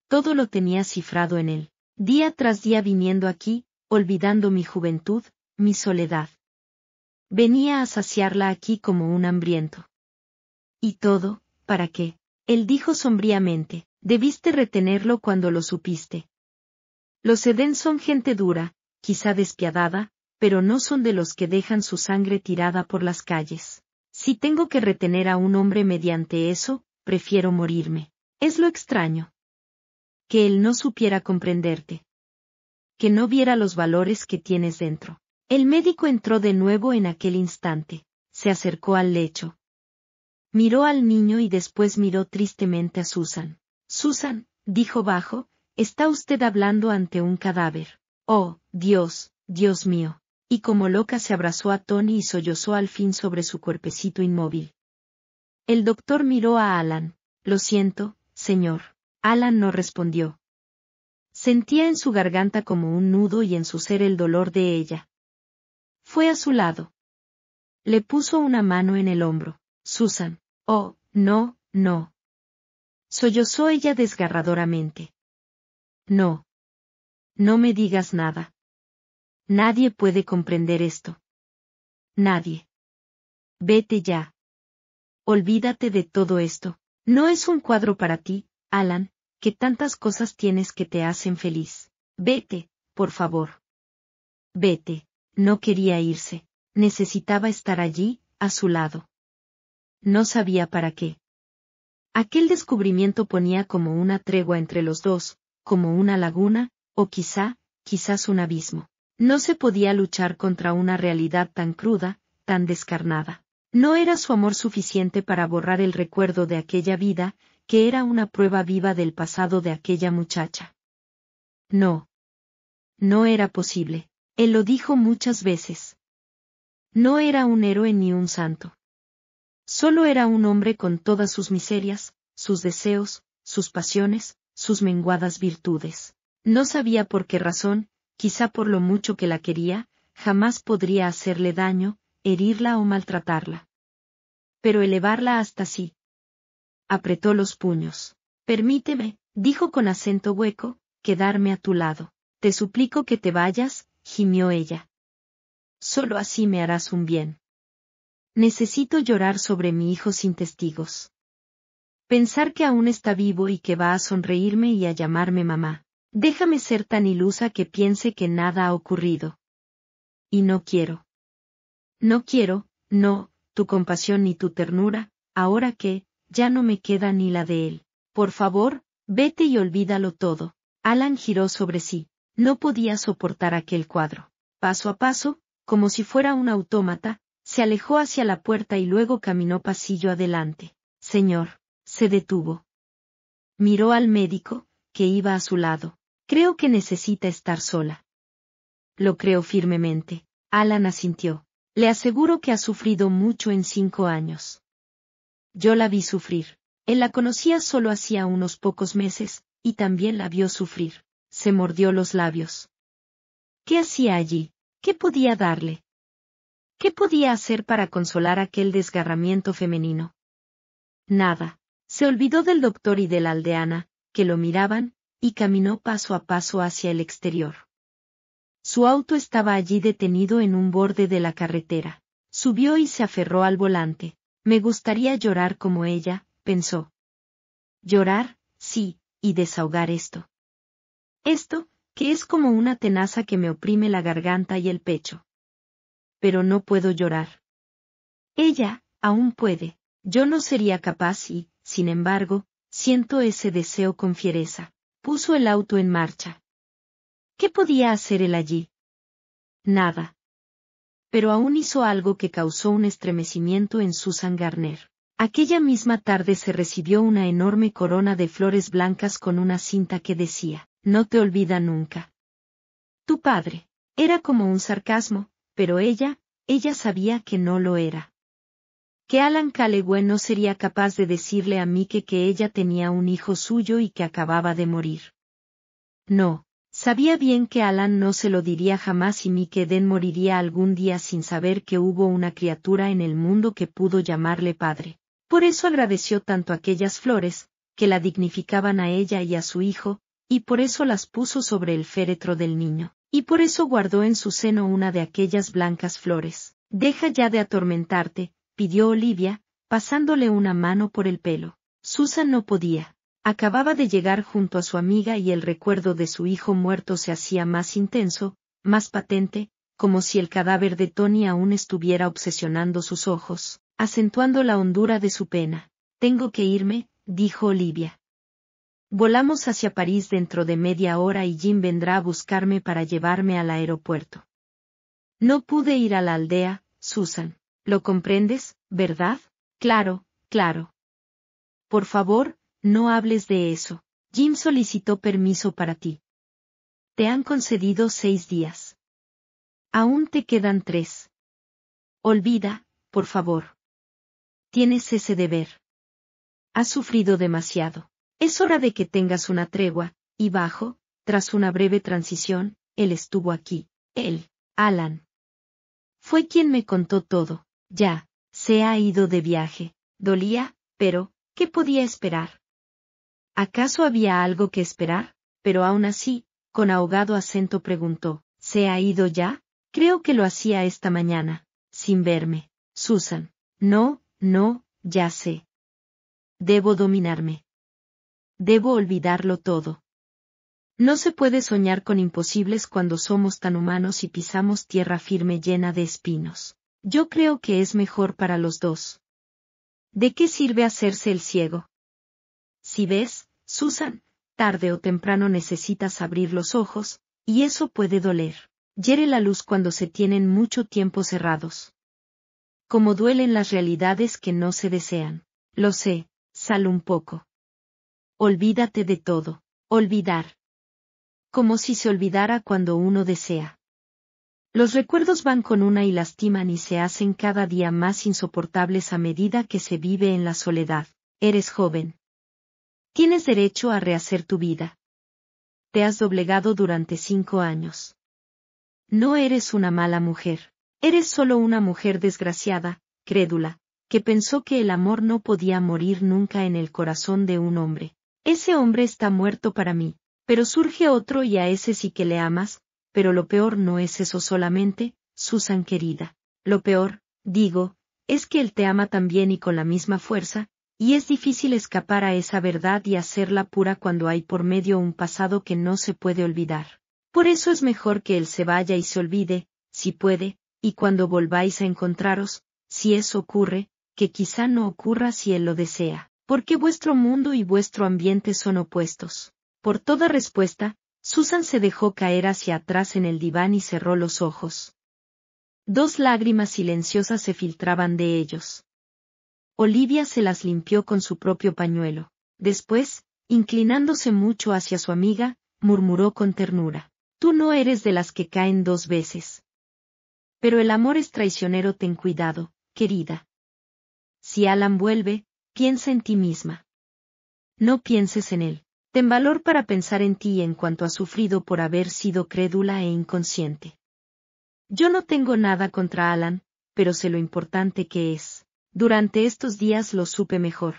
Todo lo tenía cifrado en él, día tras día viniendo aquí, olvidando mi juventud, mi soledad, Venía a saciarla aquí como un hambriento. ¿Y todo, para qué? Él dijo sombríamente, debiste retenerlo cuando lo supiste. Los Edén son gente dura, quizá despiadada, pero no son de los que dejan su sangre tirada por las calles. Si tengo que retener a un hombre mediante eso, prefiero morirme. Es lo extraño. Que él no supiera comprenderte. Que no viera los valores que tienes dentro. El médico entró de nuevo en aquel instante, se acercó al lecho. Miró al niño y después miró tristemente a Susan. Susan, dijo bajo, está usted hablando ante un cadáver. Oh, Dios, Dios mío. Y como loca se abrazó a Tony y sollozó al fin sobre su cuerpecito inmóvil. El doctor miró a Alan. Lo siento, señor. Alan no respondió. Sentía en su garganta como un nudo y en su ser el dolor de ella, fue a su lado. Le puso una mano en el hombro. Susan. Oh, no, no. Sollozó ella desgarradoramente. No. No me digas nada. Nadie puede comprender esto. Nadie. Vete ya. Olvídate de todo esto. No es un cuadro para ti, Alan, que tantas cosas tienes que te hacen feliz. Vete, por favor. Vete. No quería irse, necesitaba estar allí, a su lado. No sabía para qué. Aquel descubrimiento ponía como una tregua entre los dos, como una laguna, o quizá, quizás un abismo. No se podía luchar contra una realidad tan cruda, tan descarnada. No era su amor suficiente para borrar el recuerdo de aquella vida, que era una prueba viva del pasado de aquella muchacha. No. No era posible. Él lo dijo muchas veces. No era un héroe ni un santo. Solo era un hombre con todas sus miserias, sus deseos, sus pasiones, sus menguadas virtudes. No sabía por qué razón, quizá por lo mucho que la quería, jamás podría hacerle daño, herirla o maltratarla. Pero elevarla hasta sí. Apretó los puños. Permíteme, dijo con acento hueco, quedarme a tu lado. Te suplico que te vayas, gimió ella. Solo así me harás un bien. Necesito llorar sobre mi hijo sin testigos. Pensar que aún está vivo y que va a sonreírme y a llamarme mamá. Déjame ser tan ilusa que piense que nada ha ocurrido. Y no quiero. No quiero, no, tu compasión ni tu ternura, ahora que, ya no me queda ni la de él. Por favor, vete y olvídalo todo. Alan giró sobre sí. No podía soportar aquel cuadro. Paso a paso, como si fuera un autómata, se alejó hacia la puerta y luego caminó pasillo adelante. Señor, se detuvo. Miró al médico, que iba a su lado. Creo que necesita estar sola. Lo creo firmemente. Alan asintió. Le aseguro que ha sufrido mucho en cinco años. Yo la vi sufrir. Él la conocía solo hacía unos pocos meses, y también la vio sufrir se mordió los labios. ¿Qué hacía allí? ¿Qué podía darle? ¿Qué podía hacer para consolar aquel desgarramiento femenino? Nada. Se olvidó del doctor y de la aldeana, que lo miraban, y caminó paso a paso hacia el exterior. Su auto estaba allí detenido en un borde de la carretera. Subió y se aferró al volante. Me gustaría llorar como ella, pensó. Llorar, sí, y desahogar esto. Esto, que es como una tenaza que me oprime la garganta y el pecho. Pero no puedo llorar. Ella, aún puede. Yo no sería capaz y, sin embargo, siento ese deseo con fiereza. Puso el auto en marcha. ¿Qué podía hacer él allí? Nada. Pero aún hizo algo que causó un estremecimiento en Susan Garner. Aquella misma tarde se recibió una enorme corona de flores blancas con una cinta que decía, no te olvida nunca. Tu padre. Era como un sarcasmo, pero ella, ella sabía que no lo era. Que Alan Calegüe no sería capaz de decirle a Mike que ella tenía un hijo suyo y que acababa de morir. No, sabía bien que Alan no se lo diría jamás y Mike Den moriría algún día sin saber que hubo una criatura en el mundo que pudo llamarle padre. Por eso agradeció tanto aquellas flores, que la dignificaban a ella y a su hijo, y por eso las puso sobre el féretro del niño, y por eso guardó en su seno una de aquellas blancas flores. Deja ya de atormentarte, pidió Olivia, pasándole una mano por el pelo. Susan no podía. Acababa de llegar junto a su amiga y el recuerdo de su hijo muerto se hacía más intenso, más patente, como si el cadáver de Tony aún estuviera obsesionando sus ojos, acentuando la hondura de su pena. Tengo que irme, dijo Olivia. Volamos hacia París dentro de media hora y Jim vendrá a buscarme para llevarme al aeropuerto. No pude ir a la aldea, Susan. ¿Lo comprendes, verdad? Claro, claro. Por favor, no hables de eso. Jim solicitó permiso para ti. Te han concedido seis días. Aún te quedan tres. Olvida, por favor. Tienes ese deber. Has sufrido demasiado. Es hora de que tengas una tregua, y bajo, tras una breve transición, él estuvo aquí, él, Alan. Fue quien me contó todo, ya, se ha ido de viaje, dolía, pero, ¿qué podía esperar? ¿Acaso había algo que esperar? Pero aún así, con ahogado acento preguntó, ¿se ha ido ya? Creo que lo hacía esta mañana, sin verme. Susan, no, no, ya sé. Debo dominarme. Debo olvidarlo todo. No se puede soñar con imposibles cuando somos tan humanos y pisamos tierra firme llena de espinos. Yo creo que es mejor para los dos. ¿De qué sirve hacerse el ciego? Si ves, Susan, tarde o temprano necesitas abrir los ojos, y eso puede doler. Hiere la luz cuando se tienen mucho tiempo cerrados. Como duelen las realidades que no se desean. Lo sé, sal un poco. Olvídate de todo. Olvidar. Como si se olvidara cuando uno desea. Los recuerdos van con una y lastiman y se hacen cada día más insoportables a medida que se vive en la soledad. Eres joven. Tienes derecho a rehacer tu vida. Te has doblegado durante cinco años. No eres una mala mujer. Eres solo una mujer desgraciada, crédula, que pensó que el amor no podía morir nunca en el corazón de un hombre. Ese hombre está muerto para mí, pero surge otro y a ese sí que le amas, pero lo peor no es eso solamente, Susan querida. Lo peor, digo, es que él te ama también y con la misma fuerza, y es difícil escapar a esa verdad y hacerla pura cuando hay por medio un pasado que no se puede olvidar. Por eso es mejor que él se vaya y se olvide, si puede, y cuando volváis a encontraros, si eso ocurre, que quizá no ocurra si él lo desea qué vuestro mundo y vuestro ambiente son opuestos. Por toda respuesta, Susan se dejó caer hacia atrás en el diván y cerró los ojos. Dos lágrimas silenciosas se filtraban de ellos. Olivia se las limpió con su propio pañuelo. Después, inclinándose mucho hacia su amiga, murmuró con ternura. Tú no eres de las que caen dos veces. Pero el amor es traicionero, ten cuidado, querida. Si Alan vuelve, piensa en ti misma. No pienses en él. Ten valor para pensar en ti en cuanto ha sufrido por haber sido crédula e inconsciente. Yo no tengo nada contra Alan, pero sé lo importante que es. Durante estos días lo supe mejor.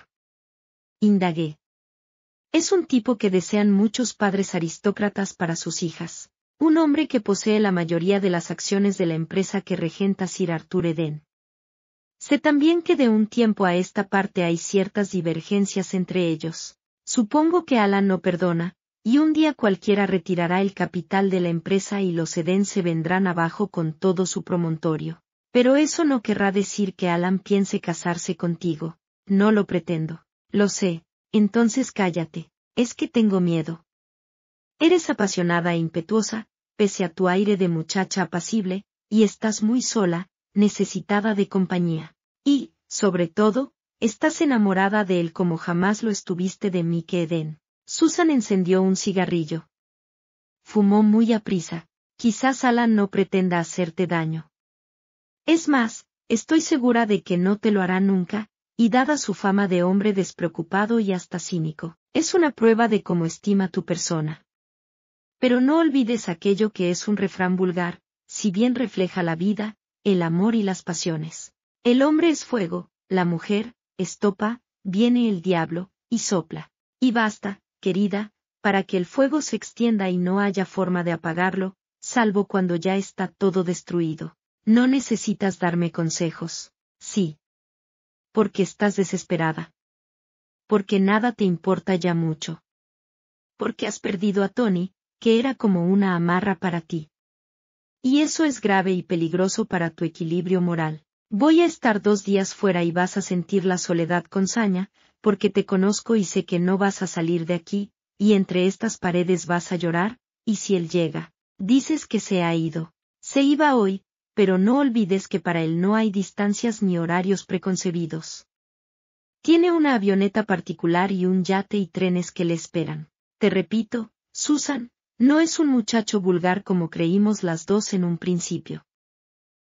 Indagué. Es un tipo que desean muchos padres aristócratas para sus hijas. Un hombre que posee la mayoría de las acciones de la empresa que regenta Sir Arthur Eden. Sé también que de un tiempo a esta parte hay ciertas divergencias entre ellos. Supongo que Alan no perdona, y un día cualquiera retirará el capital de la empresa y los Eden se vendrán abajo con todo su promontorio. Pero eso no querrá decir que Alan piense casarse contigo. No lo pretendo. Lo sé. Entonces cállate. Es que tengo miedo. Eres apasionada e impetuosa, pese a tu aire de muchacha apacible, y estás muy sola, necesitada de compañía. Y, sobre todo, estás enamorada de él como jamás lo estuviste de mí que Eden. Susan encendió un cigarrillo. Fumó muy a prisa. Quizás Alan no pretenda hacerte daño. Es más, estoy segura de que no te lo hará nunca, y dada su fama de hombre despreocupado y hasta cínico, es una prueba de cómo estima tu persona. Pero no olvides aquello que es un refrán vulgar, si bien refleja la vida, el amor y las pasiones. El hombre es fuego, la mujer, estopa, viene el diablo, y sopla. Y basta, querida, para que el fuego se extienda y no haya forma de apagarlo, salvo cuando ya está todo destruido. No necesitas darme consejos. Sí. Porque estás desesperada. Porque nada te importa ya mucho. Porque has perdido a Tony, que era como una amarra para ti. Y eso es grave y peligroso para tu equilibrio moral. Voy a estar dos días fuera y vas a sentir la soledad con saña, porque te conozco y sé que no vas a salir de aquí, y entre estas paredes vas a llorar, y si él llega, dices que se ha ido. Se iba hoy, pero no olvides que para él no hay distancias ni horarios preconcebidos. Tiene una avioneta particular y un yate y trenes que le esperan. Te repito, Susan, no es un muchacho vulgar como creímos las dos en un principio.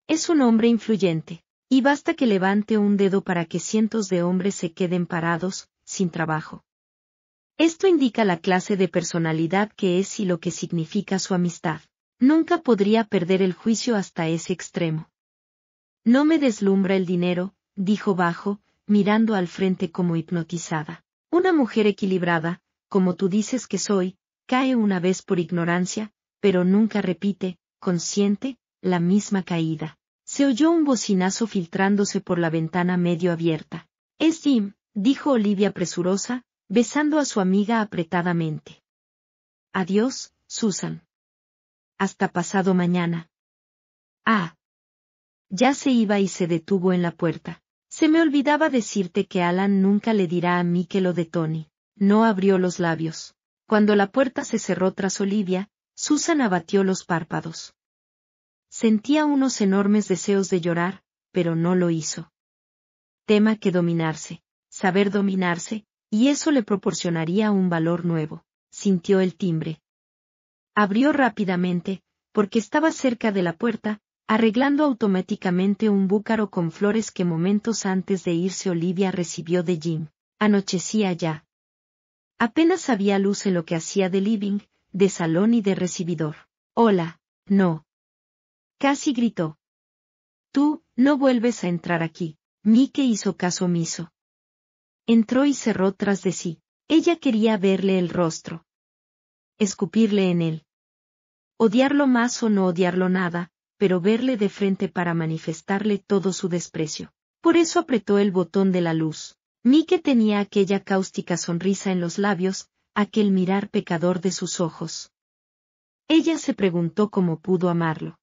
Es un hombre influyente, y basta que levante un dedo para que cientos de hombres se queden parados, sin trabajo. Esto indica la clase de personalidad que es y lo que significa su amistad. Nunca podría perder el juicio hasta ese extremo. No me deslumbra el dinero, dijo bajo, mirando al frente como hipnotizada. Una mujer equilibrada, como tú dices que soy, Cae una vez por ignorancia, pero nunca repite, consciente, la misma caída. Se oyó un bocinazo filtrándose por la ventana medio abierta. Es Jim, dijo Olivia presurosa, besando a su amiga apretadamente. Adiós, Susan. Hasta pasado mañana. Ah. Ya se iba y se detuvo en la puerta. Se me olvidaba decirte que Alan nunca le dirá a mí que lo de Tony. No abrió los labios. Cuando la puerta se cerró tras Olivia, Susan abatió los párpados. Sentía unos enormes deseos de llorar, pero no lo hizo. Tema que dominarse, saber dominarse, y eso le proporcionaría un valor nuevo, sintió el timbre. Abrió rápidamente, porque estaba cerca de la puerta, arreglando automáticamente un búcaro con flores que momentos antes de irse Olivia recibió de Jim. Anochecía ya. Apenas había luz en lo que hacía de living, de salón y de recibidor. Hola, no. Casi gritó. Tú, no vuelves a entrar aquí. Mike hizo caso omiso. Entró y cerró tras de sí. Ella quería verle el rostro. Escupirle en él. Odiarlo más o no odiarlo nada, pero verle de frente para manifestarle todo su desprecio. Por eso apretó el botón de la luz. Mike tenía aquella cáustica sonrisa en los labios, aquel mirar pecador de sus ojos. Ella se preguntó cómo pudo amarlo.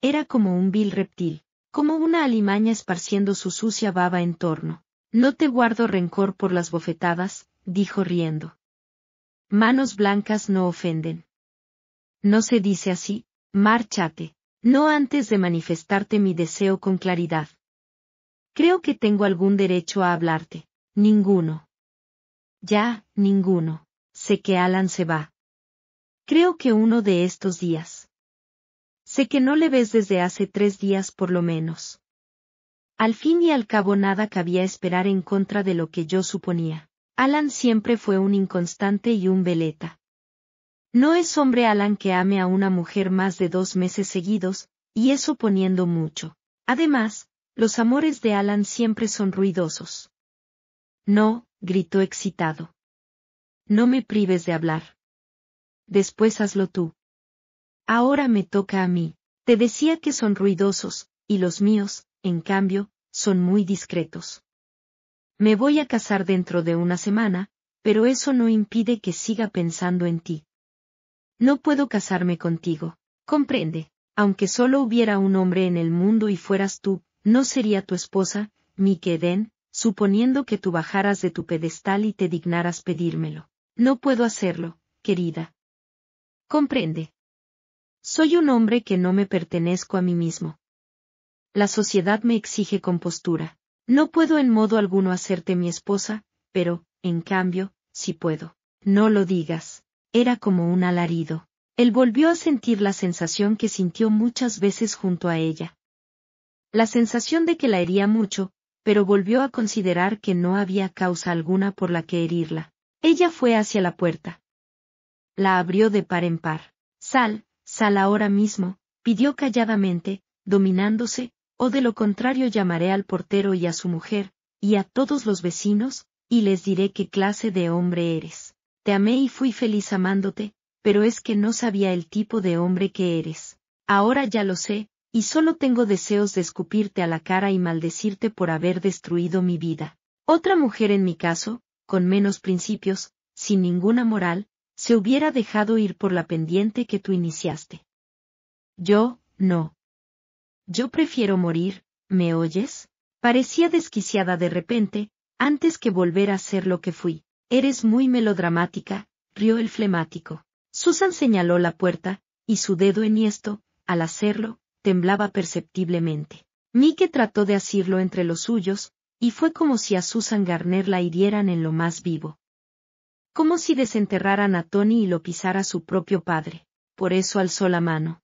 Era como un vil reptil, como una alimaña esparciendo su sucia baba en torno. No te guardo rencor por las bofetadas, dijo riendo. Manos blancas no ofenden. No se dice así, márchate, no antes de manifestarte mi deseo con claridad. Creo que tengo algún derecho a hablarte. Ninguno. Ya, ninguno. Sé que Alan se va. Creo que uno de estos días. Sé que no le ves desde hace tres días por lo menos. Al fin y al cabo nada cabía esperar en contra de lo que yo suponía. Alan siempre fue un inconstante y un veleta. No es hombre Alan que ame a una mujer más de dos meses seguidos, y eso poniendo mucho. Además, los amores de Alan siempre son ruidosos. No, gritó excitado. No me prives de hablar. Después hazlo tú. Ahora me toca a mí. Te decía que son ruidosos, y los míos, en cambio, son muy discretos. Me voy a casar dentro de una semana, pero eso no impide que siga pensando en ti. No puedo casarme contigo, comprende, aunque solo hubiera un hombre en el mundo y fueras tú, no sería tu esposa, mi que suponiendo que tú bajaras de tu pedestal y te dignaras pedírmelo. No puedo hacerlo, querida. Comprende. Soy un hombre que no me pertenezco a mí mismo. La sociedad me exige compostura. No puedo en modo alguno hacerte mi esposa, pero, en cambio, sí puedo. No lo digas. Era como un alarido. Él volvió a sentir la sensación que sintió muchas veces junto a ella, la sensación de que la hería mucho, pero volvió a considerar que no había causa alguna por la que herirla. Ella fue hacia la puerta. La abrió de par en par. Sal, sal ahora mismo, pidió calladamente, dominándose, o de lo contrario llamaré al portero y a su mujer, y a todos los vecinos, y les diré qué clase de hombre eres. Te amé y fui feliz amándote, pero es que no sabía el tipo de hombre que eres. Ahora ya lo sé, y solo tengo deseos de escupirte a la cara y maldecirte por haber destruido mi vida. Otra mujer en mi caso, con menos principios, sin ninguna moral, se hubiera dejado ir por la pendiente que tú iniciaste. Yo, no. Yo prefiero morir, ¿me oyes? Parecía desquiciada de repente, antes que volver a ser lo que fui. Eres muy melodramática, rió el flemático. Susan señaló la puerta, y su dedo enhiesto, al hacerlo, temblaba perceptiblemente. Mike trató de asirlo entre los suyos, y fue como si a Susan Garner la hirieran en lo más vivo. Como si desenterraran a Tony y lo pisara su propio padre, por eso alzó la mano.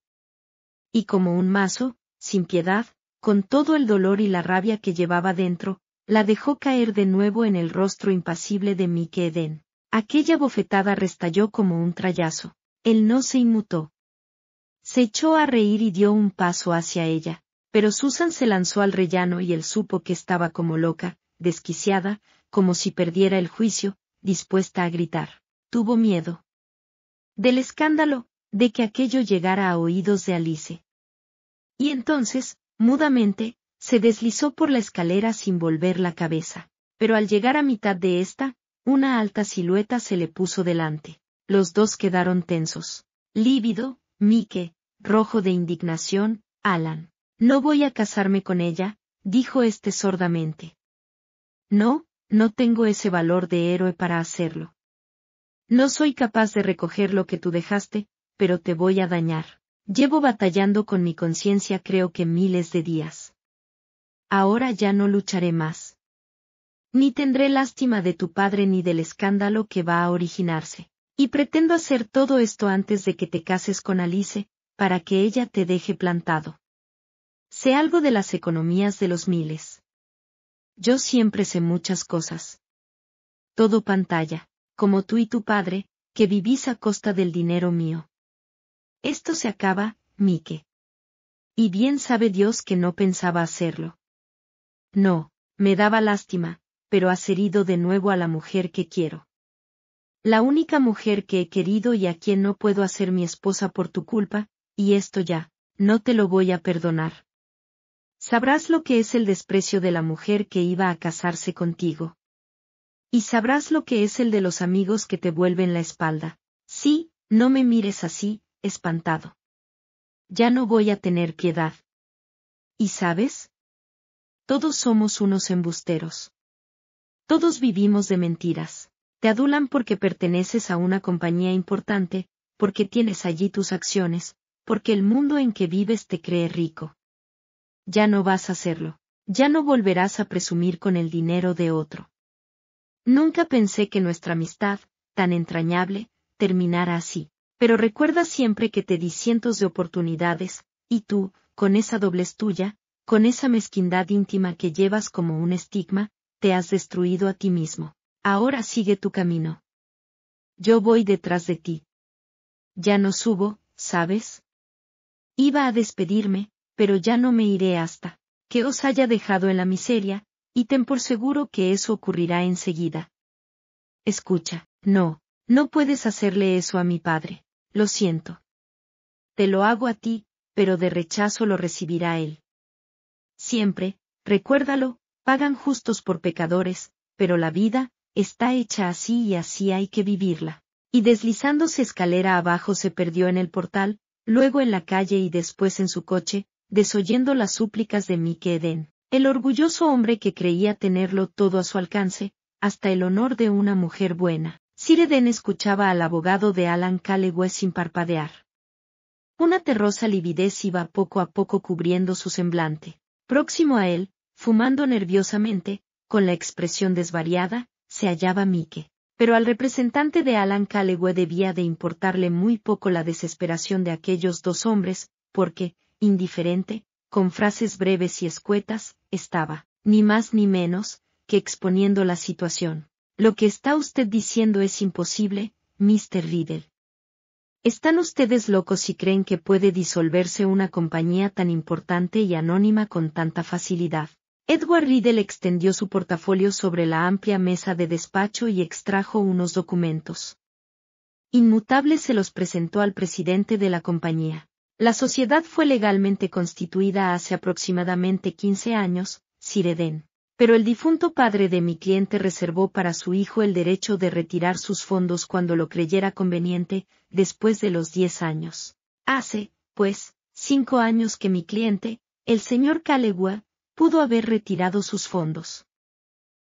Y como un mazo, sin piedad, con todo el dolor y la rabia que llevaba dentro, la dejó caer de nuevo en el rostro impasible de Mike Eden. Aquella bofetada restalló como un trayazo. Él no se inmutó. Se echó a reír y dio un paso hacia ella, pero Susan se lanzó al rellano y él supo que estaba como loca, desquiciada, como si perdiera el juicio, dispuesta a gritar. Tuvo miedo. Del escándalo, de que aquello llegara a oídos de Alice. Y entonces, mudamente, se deslizó por la escalera sin volver la cabeza. Pero al llegar a mitad de esta, una alta silueta se le puso delante. Los dos quedaron tensos. Lívido, Mike, rojo de indignación, Alan. No voy a casarme con ella, dijo este sordamente. No, no tengo ese valor de héroe para hacerlo. No soy capaz de recoger lo que tú dejaste, pero te voy a dañar. Llevo batallando con mi conciencia creo que miles de días. Ahora ya no lucharé más. Ni tendré lástima de tu padre ni del escándalo que va a originarse. Y pretendo hacer todo esto antes de que te cases con Alice, para que ella te deje plantado. Sé algo de las economías de los miles. Yo siempre sé muchas cosas. Todo pantalla, como tú y tu padre, que vivís a costa del dinero mío. Esto se acaba, Mike. Y bien sabe Dios que no pensaba hacerlo. No, me daba lástima, pero has herido de nuevo a la mujer que quiero. La única mujer que he querido y a quien no puedo hacer mi esposa por tu culpa, y esto ya, no te lo voy a perdonar. Sabrás lo que es el desprecio de la mujer que iba a casarse contigo. Y sabrás lo que es el de los amigos que te vuelven la espalda. Sí, no me mires así, espantado. Ya no voy a tener piedad. ¿Y sabes? Todos somos unos embusteros. Todos vivimos de mentiras. Te adulan porque perteneces a una compañía importante, porque tienes allí tus acciones, porque el mundo en que vives te cree rico. Ya no vas a hacerlo, ya no volverás a presumir con el dinero de otro. Nunca pensé que nuestra amistad, tan entrañable, terminara así, pero recuerda siempre que te di cientos de oportunidades, y tú, con esa doblez tuya, con esa mezquindad íntima que llevas como un estigma, te has destruido a ti mismo. Ahora sigue tu camino. Yo voy detrás de ti. Ya no subo, ¿sabes? Iba a despedirme, pero ya no me iré hasta que os haya dejado en la miseria, y ten por seguro que eso ocurrirá enseguida. Escucha, no, no puedes hacerle eso a mi padre, lo siento. Te lo hago a ti, pero de rechazo lo recibirá él. Siempre, recuérdalo, pagan justos por pecadores, pero la vida, está hecha así y así hay que vivirla. Y deslizándose escalera abajo se perdió en el portal, luego en la calle y después en su coche, desoyendo las súplicas de Mike Eden, el orgulloso hombre que creía tenerlo todo a su alcance, hasta el honor de una mujer buena. Sir Eden escuchaba al abogado de Alan Calloway sin parpadear. Una terrosa lividez iba poco a poco cubriendo su semblante. Próximo a él, fumando nerviosamente, con la expresión desvariada, se hallaba Mike. Pero al representante de Alan Calloway debía de importarle muy poco la desesperación de aquellos dos hombres, porque, indiferente, con frases breves y escuetas, estaba, ni más ni menos, que exponiendo la situación. Lo que está usted diciendo es imposible, Mr. Riddle. Están ustedes locos si creen que puede disolverse una compañía tan importante y anónima con tanta facilidad. Edward Riddle extendió su portafolio sobre la amplia mesa de despacho y extrajo unos documentos. Inmutable se los presentó al presidente de la compañía. La sociedad fue legalmente constituida hace aproximadamente 15 años, Sireden. Pero el difunto padre de mi cliente reservó para su hijo el derecho de retirar sus fondos cuando lo creyera conveniente, después de los 10 años. Hace, pues, cinco años que mi cliente, el señor Calegua, pudo haber retirado sus fondos.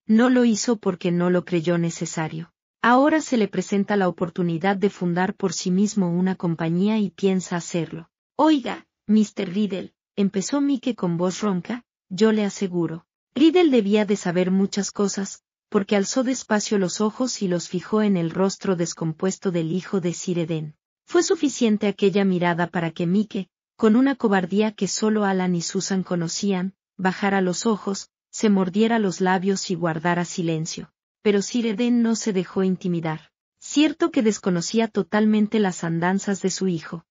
No lo hizo porque no lo creyó necesario. Ahora se le presenta la oportunidad de fundar por sí mismo una compañía y piensa hacerlo. Oiga, Mr. Riddle, empezó Mike con voz ronca, yo le aseguro. Riddle debía de saber muchas cosas, porque alzó despacio los ojos y los fijó en el rostro descompuesto del hijo de Sir Eden. Fue suficiente aquella mirada para que Mike, con una cobardía que solo Alan y Susan conocían, bajara los ojos, se mordiera los labios y guardara silencio. Pero Sir Eden no se dejó intimidar. Cierto que desconocía totalmente las andanzas de su hijo.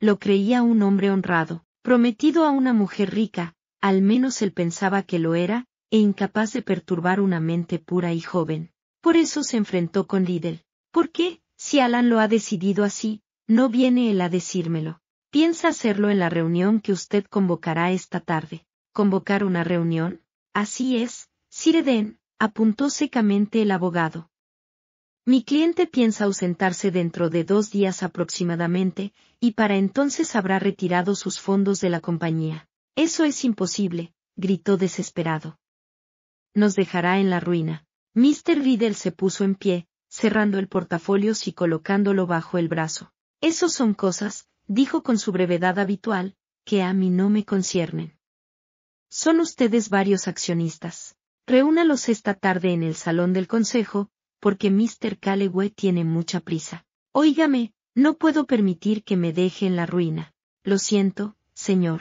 Lo creía un hombre honrado, prometido a una mujer rica, al menos él pensaba que lo era, e incapaz de perturbar una mente pura y joven. Por eso se enfrentó con Liddell. ¿Por qué, si Alan lo ha decidido así, no viene él a decírmelo? Piensa hacerlo en la reunión que usted convocará esta tarde convocar una reunión. Así es, Eden", apuntó secamente el abogado. Mi cliente piensa ausentarse dentro de dos días aproximadamente, y para entonces habrá retirado sus fondos de la compañía. Eso es imposible, gritó desesperado. Nos dejará en la ruina. Mr. Riddle se puso en pie, cerrando el portafolio y colocándolo bajo el brazo. Esos son cosas, dijo con su brevedad habitual, que a mí no me conciernen. Son ustedes varios accionistas. Reúnalos esta tarde en el salón del consejo, porque Mr. Calloway tiene mucha prisa. Óigame, no puedo permitir que me deje en la ruina. Lo siento, señor.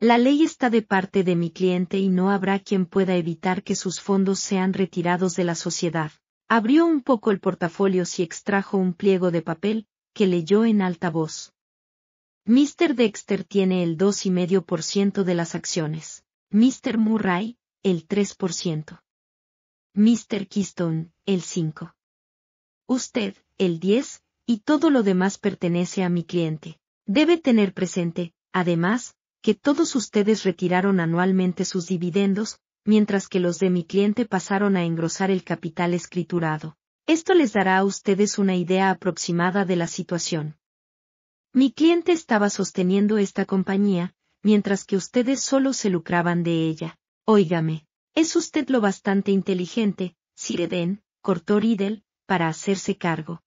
La ley está de parte de mi cliente y no habrá quien pueda evitar que sus fondos sean retirados de la sociedad. Abrió un poco el portafolio y extrajo un pliego de papel, que leyó en alta voz. Mr. Dexter tiene el 2,5% de las acciones. Mr. Murray, el 3%. Mr. Keystone, el 5%. Usted, el 10%, y todo lo demás pertenece a mi cliente. Debe tener presente, además, que todos ustedes retiraron anualmente sus dividendos, mientras que los de mi cliente pasaron a engrosar el capital escriturado. Esto les dará a ustedes una idea aproximada de la situación. Mi cliente estaba sosteniendo esta compañía, mientras que ustedes solo se lucraban de ella. Óigame, es usted lo bastante inteligente, Sireden, cortó Riddle, para hacerse cargo.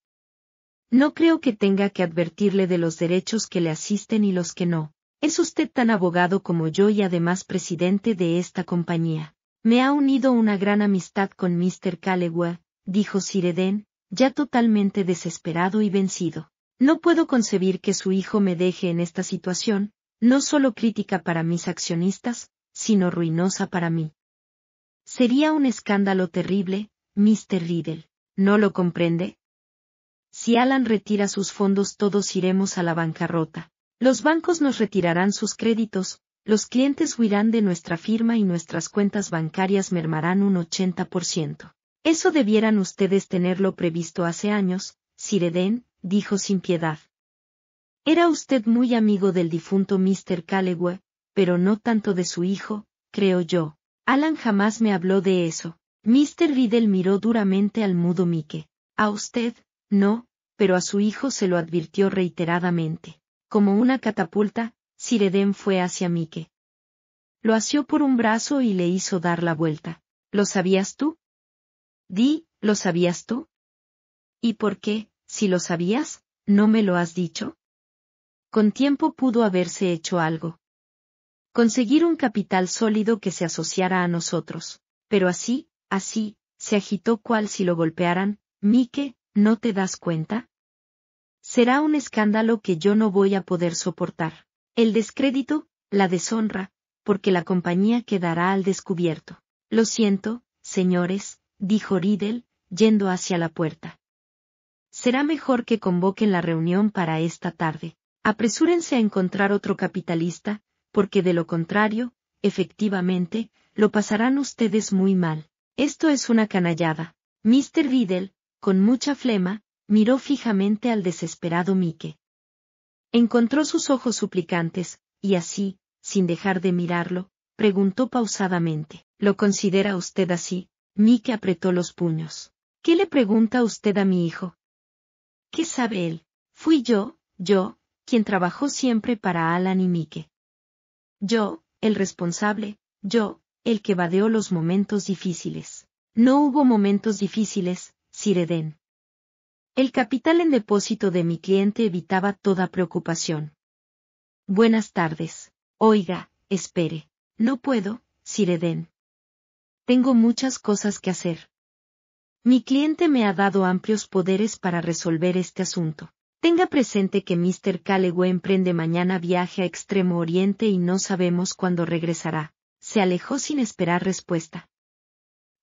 No creo que tenga que advertirle de los derechos que le asisten y los que no. Es usted tan abogado como yo y además presidente de esta compañía. Me ha unido una gran amistad con Mr. Callewa, dijo Sireden, ya totalmente desesperado y vencido. No puedo concebir que su hijo me deje en esta situación, no solo crítica para mis accionistas, sino ruinosa para mí. Sería un escándalo terrible, Mr. Riddle. ¿No lo comprende? Si Alan retira sus fondos todos iremos a la bancarrota. Los bancos nos retirarán sus créditos, los clientes huirán de nuestra firma y nuestras cuentas bancarias mermarán un 80%. Eso debieran ustedes tenerlo previsto hace años, Sireden, dijo sin piedad. Era usted muy amigo del difunto Mr. Kalewe, pero no tanto de su hijo, creo yo. Alan jamás me habló de eso. Mr. Riddle miró duramente al mudo Mike. A usted, no, pero a su hijo se lo advirtió reiteradamente. Como una catapulta, Sireden fue hacia Mike. Lo asió por un brazo y le hizo dar la vuelta. ¿Lo sabías tú? Di, ¿lo sabías tú? ¿Y por qué, si lo sabías, ¿no me lo has dicho? Con tiempo pudo haberse hecho algo. Conseguir un capital sólido que se asociara a nosotros. Pero así, así, se agitó cual si lo golpearan, Mike, ¿no te das cuenta? Será un escándalo que yo no voy a poder soportar. El descrédito, la deshonra, porque la compañía quedará al descubierto. Lo siento, señores, dijo Riddle, yendo hacia la puerta. Será mejor que convoquen la reunión para esta tarde. Apresúrense a encontrar otro capitalista, porque de lo contrario, efectivamente, lo pasarán ustedes muy mal. Esto es una canallada. Mr. Riddle, con mucha flema, miró fijamente al desesperado Mike. Encontró sus ojos suplicantes, y así, sin dejar de mirarlo, preguntó pausadamente. ¿Lo considera usted así? Mike apretó los puños. ¿Qué le pregunta usted a mi hijo? ¿Qué sabe él? Fui yo, yo, quien trabajó siempre para Alan y Mike. Yo, el responsable, yo, el que vadeó los momentos difíciles. No hubo momentos difíciles, Sireden. El capital en depósito de mi cliente evitaba toda preocupación. Buenas tardes. Oiga, espere. No puedo, Sireden. Tengo muchas cosas que hacer. Mi cliente me ha dado amplios poderes para resolver este asunto. Tenga presente que Mr. Calloway emprende mañana viaje a Extremo Oriente y no sabemos cuándo regresará. Se alejó sin esperar respuesta.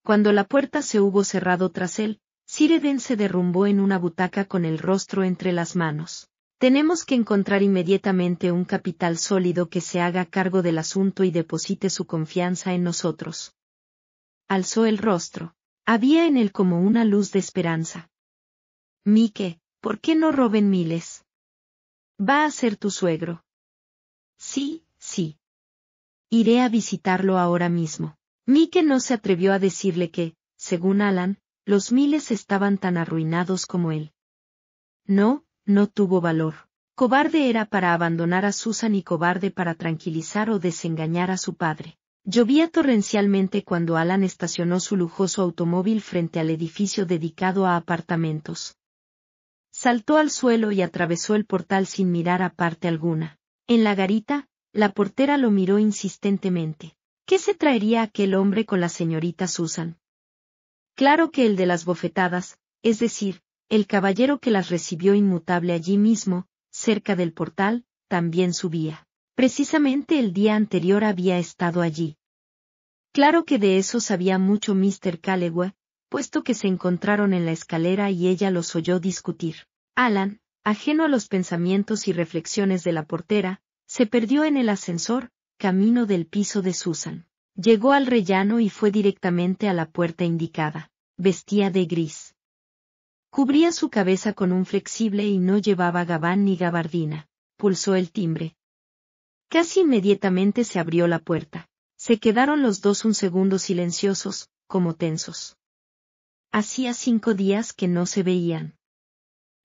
Cuando la puerta se hubo cerrado tras él, Sir se derrumbó en una butaca con el rostro entre las manos. Tenemos que encontrar inmediatamente un capital sólido que se haga cargo del asunto y deposite su confianza en nosotros. Alzó el rostro. Había en él como una luz de esperanza. Mike, ¿por qué no roben miles? Va a ser tu suegro. Sí, sí. Iré a visitarlo ahora mismo. Mike no se atrevió a decirle que, según Alan, los miles estaban tan arruinados como él. No, no tuvo valor. Cobarde era para abandonar a Susan y cobarde para tranquilizar o desengañar a su padre. Llovía torrencialmente cuando Alan estacionó su lujoso automóvil frente al edificio dedicado a apartamentos. Saltó al suelo y atravesó el portal sin mirar a parte alguna. En la garita, la portera lo miró insistentemente. ¿Qué se traería aquel hombre con la señorita Susan? Claro que el de las bofetadas, es decir, el caballero que las recibió inmutable allí mismo, cerca del portal, también subía. Precisamente el día anterior había estado allí. Claro que de eso sabía mucho Mr. Callewa, puesto que se encontraron en la escalera y ella los oyó discutir. Alan, ajeno a los pensamientos y reflexiones de la portera, se perdió en el ascensor, camino del piso de Susan. Llegó al rellano y fue directamente a la puerta indicada. Vestía de gris. Cubría su cabeza con un flexible y no llevaba gabán ni gabardina. Pulsó el timbre. Casi inmediatamente se abrió la puerta. Se quedaron los dos un segundo silenciosos, como tensos. Hacía cinco días que no se veían.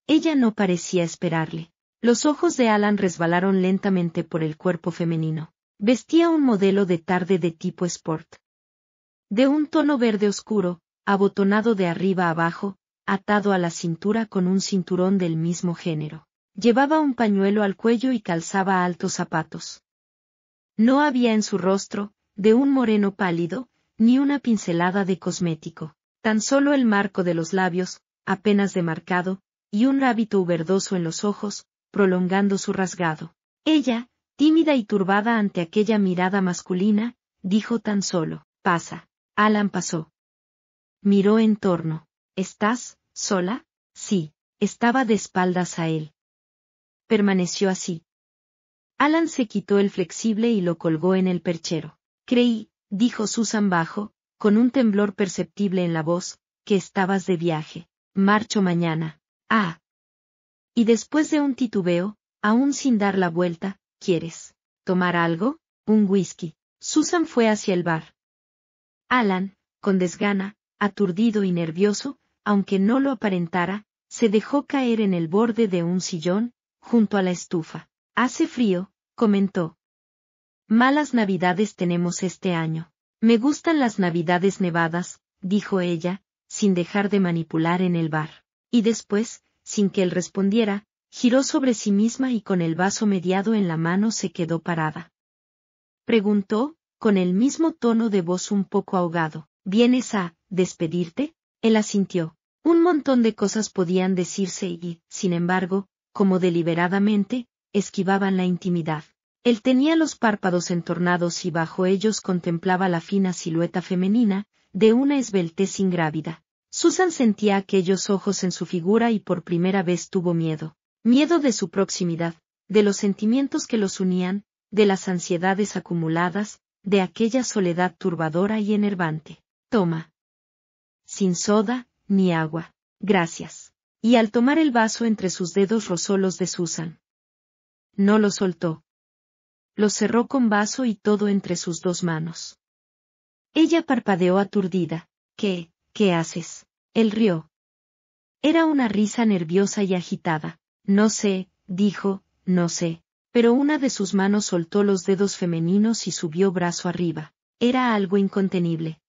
Ella no parecía esperarle. Los ojos de Alan resbalaron lentamente por el cuerpo femenino. Vestía un modelo de tarde de tipo sport. De un tono verde oscuro, abotonado de arriba abajo, atado a la cintura con un cinturón del mismo género. Llevaba un pañuelo al cuello y calzaba altos zapatos. No había en su rostro, de un moreno pálido, ni una pincelada de cosmético, tan solo el marco de los labios, apenas demarcado, y un hábito verdoso en los ojos, prolongando su rasgado. Ella, tímida y turbada ante aquella mirada masculina, dijo tan solo, pasa. Alan pasó. Miró en torno. ¿Estás, sola? Sí, estaba de espaldas a él. Permaneció así. Alan se quitó el flexible y lo colgó en el perchero. Creí, dijo Susan bajo, con un temblor perceptible en la voz, que estabas de viaje. Marcho mañana. Ah. Y después de un titubeo, aún sin dar la vuelta, ¿quieres tomar algo? Un whisky. Susan fue hacia el bar. Alan, con desgana, aturdido y nervioso, aunque no lo aparentara, se dejó caer en el borde de un sillón, junto a la estufa. Hace frío, comentó. Malas navidades tenemos este año. Me gustan las navidades nevadas, dijo ella, sin dejar de manipular en el bar. Y después, sin que él respondiera, giró sobre sí misma y con el vaso mediado en la mano se quedó parada. Preguntó, con el mismo tono de voz un poco ahogado, ¿vienes a despedirte? Él asintió. Un montón de cosas podían decirse y, sin embargo, como deliberadamente, esquivaban la intimidad. Él tenía los párpados entornados y bajo ellos contemplaba la fina silueta femenina, de una esbeltez ingrávida. Susan sentía aquellos ojos en su figura y por primera vez tuvo miedo. Miedo de su proximidad, de los sentimientos que los unían, de las ansiedades acumuladas, de aquella soledad turbadora y enervante. Toma. Sin soda, ni agua. Gracias. Y al tomar el vaso entre sus dedos rozó los de Susan. No lo soltó. Lo cerró con vaso y todo entre sus dos manos. Ella parpadeó aturdida. ¿Qué, qué haces? Él rió. Era una risa nerviosa y agitada. No sé, dijo, no sé. Pero una de sus manos soltó los dedos femeninos y subió brazo arriba. Era algo incontenible.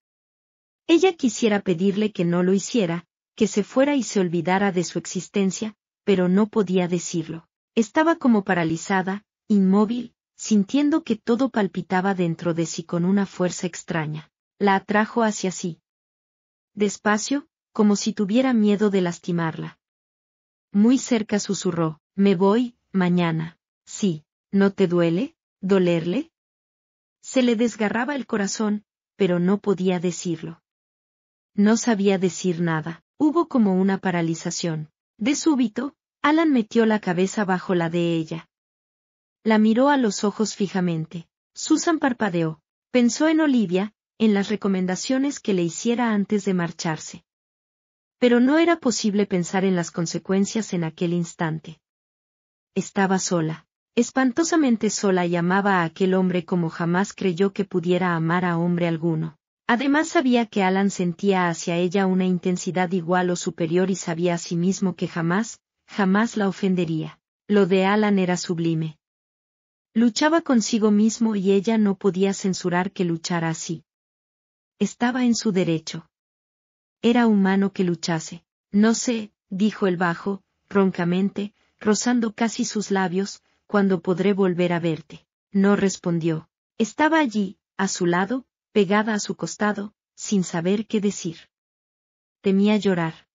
Ella quisiera pedirle que no lo hiciera, que se fuera y se olvidara de su existencia, pero no podía decirlo. Estaba como paralizada, inmóvil, sintiendo que todo palpitaba dentro de sí con una fuerza extraña. La atrajo hacia sí. Despacio, como si tuviera miedo de lastimarla. Muy cerca susurró, me voy, mañana. Sí, ¿no te duele? ¿Dolerle? Se le desgarraba el corazón, pero no podía decirlo. No sabía decir nada. Hubo como una paralización. De súbito, Alan metió la cabeza bajo la de ella. La miró a los ojos fijamente. Susan parpadeó. Pensó en Olivia, en las recomendaciones que le hiciera antes de marcharse. Pero no era posible pensar en las consecuencias en aquel instante. Estaba sola, espantosamente sola y amaba a aquel hombre como jamás creyó que pudiera amar a hombre alguno. Además sabía que Alan sentía hacia ella una intensidad igual o superior y sabía a sí mismo que jamás, jamás la ofendería. Lo de Alan era sublime. Luchaba consigo mismo y ella no podía censurar que luchara así. Estaba en su derecho. Era humano que luchase. No sé, dijo el bajo, roncamente, rozando casi sus labios, cuando podré volver a verte. No respondió. Estaba allí, a su lado, pegada a su costado, sin saber qué decir. Temía llorar.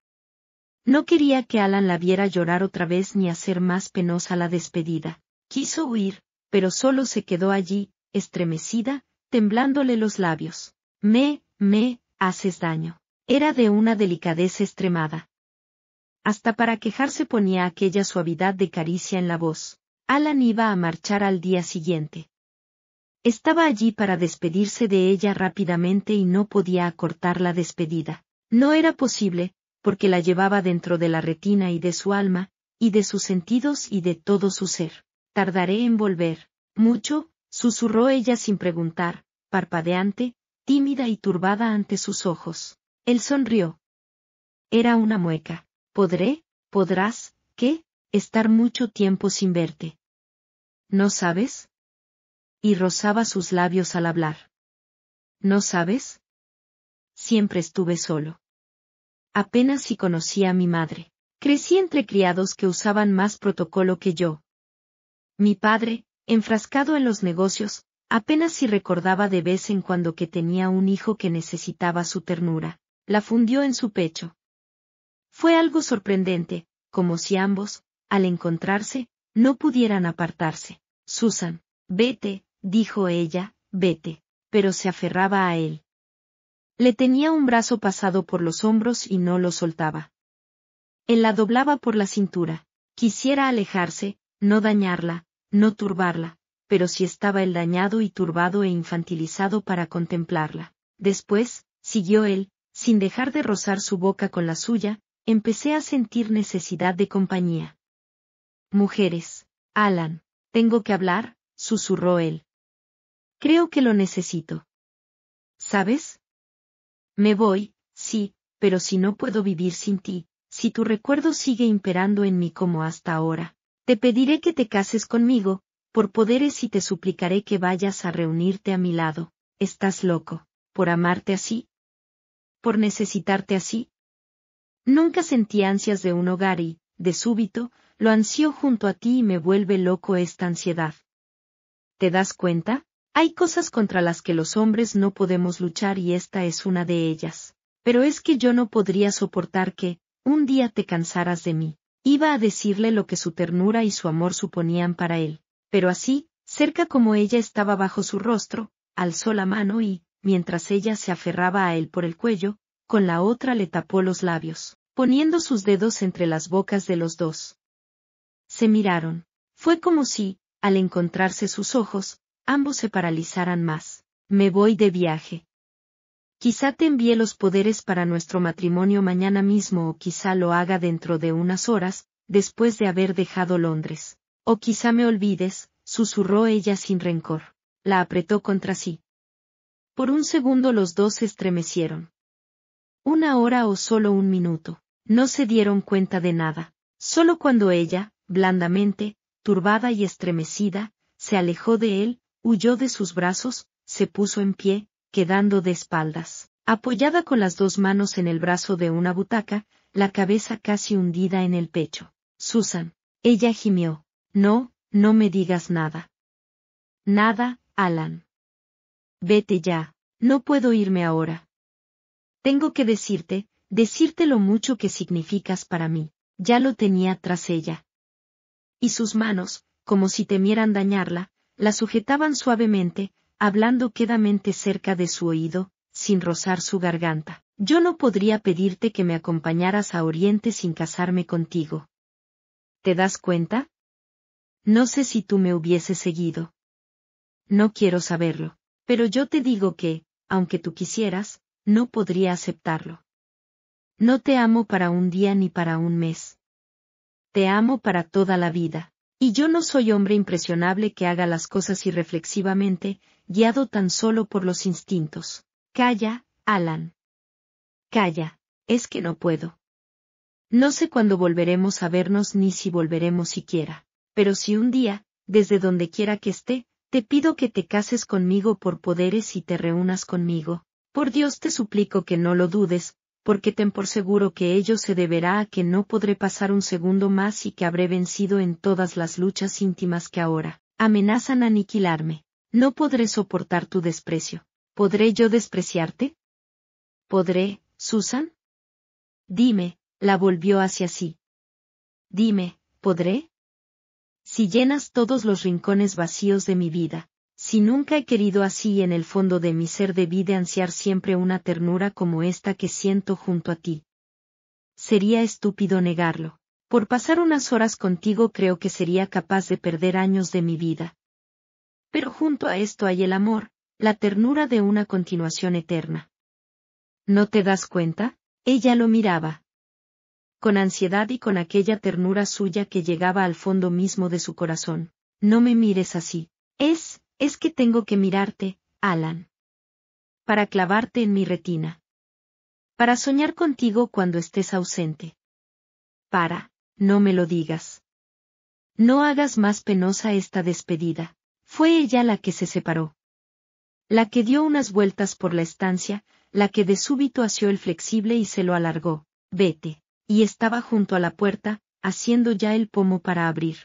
No quería que Alan la viera llorar otra vez ni hacer más penosa la despedida. Quiso huir, pero solo se quedó allí, estremecida, temblándole los labios. Me, me, haces daño. Era de una delicadeza extremada. Hasta para quejarse ponía aquella suavidad de caricia en la voz. Alan iba a marchar al día siguiente. Estaba allí para despedirse de ella rápidamente y no podía acortar la despedida. No era posible, porque la llevaba dentro de la retina y de su alma, y de sus sentidos y de todo su ser. Tardaré en volver. Mucho, susurró ella sin preguntar, parpadeante, tímida y turbada ante sus ojos. Él sonrió. Era una mueca. ¿Podré, podrás, qué, estar mucho tiempo sin verte? ¿No sabes? y rozaba sus labios al hablar. ¿No sabes? Siempre estuve solo. Apenas si conocía a mi madre. Crecí entre criados que usaban más protocolo que yo. Mi padre, enfrascado en los negocios, apenas si recordaba de vez en cuando que tenía un hijo que necesitaba su ternura, la fundió en su pecho. Fue algo sorprendente, como si ambos, al encontrarse, no pudieran apartarse. Susan, vete, dijo ella, vete, pero se aferraba a él. Le tenía un brazo pasado por los hombros y no lo soltaba. Él la doblaba por la cintura. Quisiera alejarse, no dañarla, no turbarla, pero si estaba él dañado y turbado e infantilizado para contemplarla. Después, siguió él, sin dejar de rozar su boca con la suya, empecé a sentir necesidad de compañía. Mujeres. Alan, tengo que hablar, susurró él. Creo que lo necesito. ¿Sabes? Me voy, sí, pero si no puedo vivir sin ti, si tu recuerdo sigue imperando en mí como hasta ahora, te pediré que te cases conmigo, por poderes y te suplicaré que vayas a reunirte a mi lado. ¿Estás loco, por amarte así? ¿Por necesitarte así? Nunca sentí ansias de un hogar y, de súbito, lo ansío junto a ti y me vuelve loco esta ansiedad. ¿Te das cuenta? Hay cosas contra las que los hombres no podemos luchar y esta es una de ellas. Pero es que yo no podría soportar que, un día te cansaras de mí. Iba a decirle lo que su ternura y su amor suponían para él. Pero así, cerca como ella estaba bajo su rostro, alzó la mano y, mientras ella se aferraba a él por el cuello, con la otra le tapó los labios, poniendo sus dedos entre las bocas de los dos. Se miraron. Fue como si, al encontrarse sus ojos, ambos se paralizaran más. Me voy de viaje. Quizá te envíe los poderes para nuestro matrimonio mañana mismo o quizá lo haga dentro de unas horas, después de haber dejado Londres. O quizá me olvides, susurró ella sin rencor. La apretó contra sí. Por un segundo los dos se estremecieron. Una hora o solo un minuto. No se dieron cuenta de nada. Solo cuando ella, blandamente, turbada y estremecida, se alejó de él, Huyó de sus brazos, se puso en pie, quedando de espaldas, apoyada con las dos manos en el brazo de una butaca, la cabeza casi hundida en el pecho. Susan. Ella gimió. No, no me digas nada. Nada, Alan. Vete ya, no puedo irme ahora. Tengo que decirte, decirte lo mucho que significas para mí. Ya lo tenía tras ella. Y sus manos, como si temieran dañarla, la sujetaban suavemente, hablando quedamente cerca de su oído, sin rozar su garganta. Yo no podría pedirte que me acompañaras a Oriente sin casarme contigo. ¿Te das cuenta? No sé si tú me hubieses seguido. No quiero saberlo, pero yo te digo que, aunque tú quisieras, no podría aceptarlo. No te amo para un día ni para un mes. Te amo para toda la vida. Y yo no soy hombre impresionable que haga las cosas irreflexivamente, guiado tan solo por los instintos. Calla, Alan. Calla, es que no puedo. No sé cuándo volveremos a vernos ni si volveremos siquiera, pero si un día, desde donde quiera que esté, te pido que te cases conmigo por poderes y te reúnas conmigo, por Dios te suplico que no lo dudes, porque ten por seguro que ello se deberá a que no podré pasar un segundo más y que habré vencido en todas las luchas íntimas que ahora amenazan aniquilarme. No podré soportar tu desprecio. ¿Podré yo despreciarte? ¿Podré, Susan? Dime, la volvió hacia sí. Dime, ¿podré? Si llenas todos los rincones vacíos de mi vida, si nunca he querido así en el fondo de mi ser debí de ansiar siempre una ternura como esta que siento junto a ti. Sería estúpido negarlo. Por pasar unas horas contigo creo que sería capaz de perder años de mi vida. Pero junto a esto hay el amor, la ternura de una continuación eterna. ¿No te das cuenta? Ella lo miraba. Con ansiedad y con aquella ternura suya que llegaba al fondo mismo de su corazón. No me mires así. Es, es que tengo que mirarte, Alan. Para clavarte en mi retina. Para soñar contigo cuando estés ausente. Para, no me lo digas. No hagas más penosa esta despedida. Fue ella la que se separó. La que dio unas vueltas por la estancia, la que de súbito asió el flexible y se lo alargó. Vete. Y estaba junto a la puerta, haciendo ya el pomo para abrir.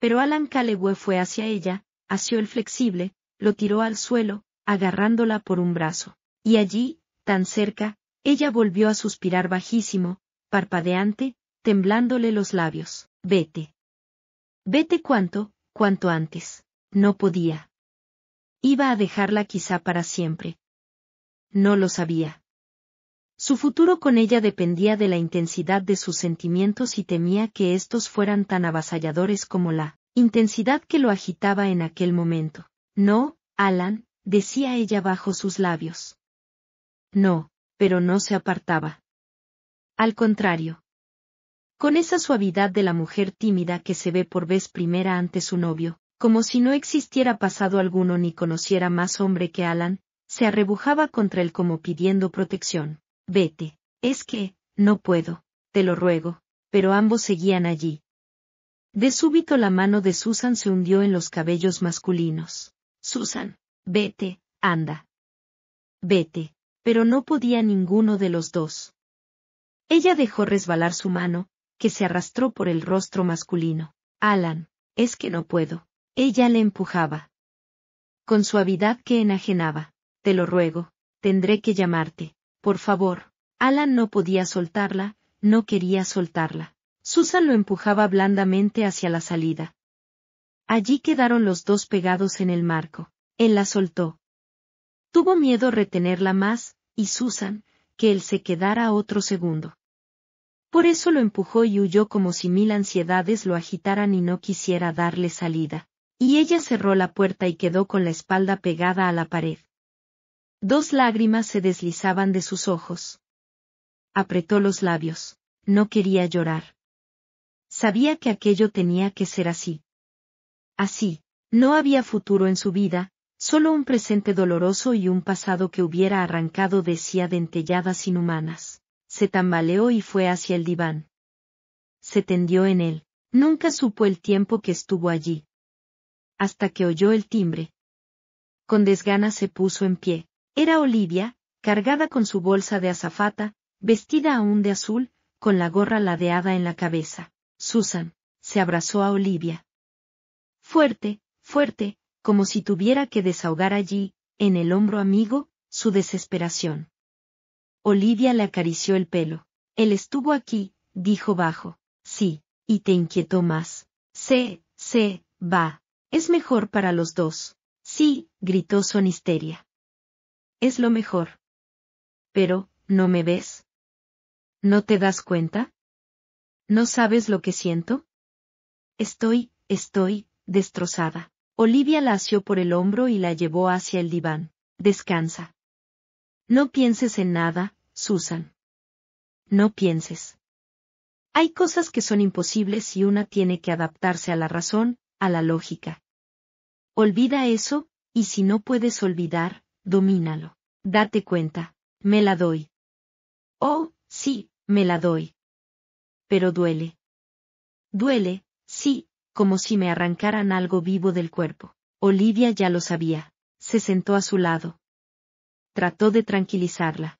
Pero Alan Calegüe fue hacia ella, hació el flexible, lo tiró al suelo, agarrándola por un brazo. Y allí, tan cerca, ella volvió a suspirar bajísimo, parpadeante, temblándole los labios. Vete. Vete cuanto, cuanto antes. No podía. Iba a dejarla quizá para siempre. No lo sabía. Su futuro con ella dependía de la intensidad de sus sentimientos y temía que estos fueran tan avasalladores como la intensidad que lo agitaba en aquel momento. No, Alan, decía ella bajo sus labios. No, pero no se apartaba. Al contrario. Con esa suavidad de la mujer tímida que se ve por vez primera ante su novio, como si no existiera pasado alguno ni conociera más hombre que Alan, se arrebujaba contra él como pidiendo protección. Vete, es que, no puedo, te lo ruego, pero ambos seguían allí, de súbito la mano de Susan se hundió en los cabellos masculinos. Susan, vete, anda. Vete, pero no podía ninguno de los dos. Ella dejó resbalar su mano, que se arrastró por el rostro masculino. Alan, es que no puedo. Ella le empujaba. Con suavidad que enajenaba. Te lo ruego, tendré que llamarte. Por favor. Alan no podía soltarla, no quería soltarla. Susan lo empujaba blandamente hacia la salida. Allí quedaron los dos pegados en el marco. Él la soltó. Tuvo miedo retenerla más, y Susan, que él se quedara otro segundo. Por eso lo empujó y huyó como si mil ansiedades lo agitaran y no quisiera darle salida. Y ella cerró la puerta y quedó con la espalda pegada a la pared. Dos lágrimas se deslizaban de sus ojos. Apretó los labios. No quería llorar. Sabía que aquello tenía que ser así. Así, no había futuro en su vida, solo un presente doloroso y un pasado que hubiera arrancado decía dentelladas inhumanas. Se tambaleó y fue hacia el diván. Se tendió en él. Nunca supo el tiempo que estuvo allí. Hasta que oyó el timbre. Con desgana se puso en pie. Era Olivia, cargada con su bolsa de azafata, vestida aún de azul, con la gorra ladeada en la cabeza. Susan, se abrazó a Olivia. Fuerte, fuerte, como si tuviera que desahogar allí, en el hombro amigo, su desesperación. Olivia le acarició el pelo. Él estuvo aquí, dijo bajo. Sí, y te inquietó más. Sé, sé, va. Es mejor para los dos. Sí, gritó Sonisteria. Es lo mejor. Pero, ¿no me ves? ¿No te das cuenta? ¿No sabes lo que siento? Estoy, estoy, destrozada. Olivia la asió por el hombro y la llevó hacia el diván. Descansa. No pienses en nada, Susan. No pienses. Hay cosas que son imposibles y una tiene que adaptarse a la razón, a la lógica. Olvida eso, y si no puedes olvidar, domínalo. Date cuenta. Me la doy. Oh, sí, me la doy pero duele. Duele, sí, como si me arrancaran algo vivo del cuerpo. Olivia ya lo sabía. Se sentó a su lado. Trató de tranquilizarla.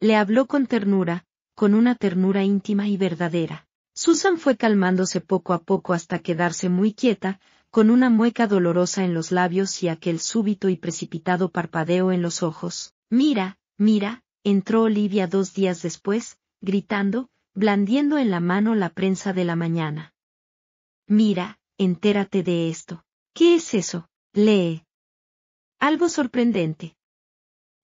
Le habló con ternura, con una ternura íntima y verdadera. Susan fue calmándose poco a poco hasta quedarse muy quieta, con una mueca dolorosa en los labios y aquel súbito y precipitado parpadeo en los ojos. Mira, mira, entró Olivia dos días después, gritando, blandiendo en la mano la prensa de la mañana. Mira, entérate de esto. ¿Qué es eso? Lee. Algo sorprendente.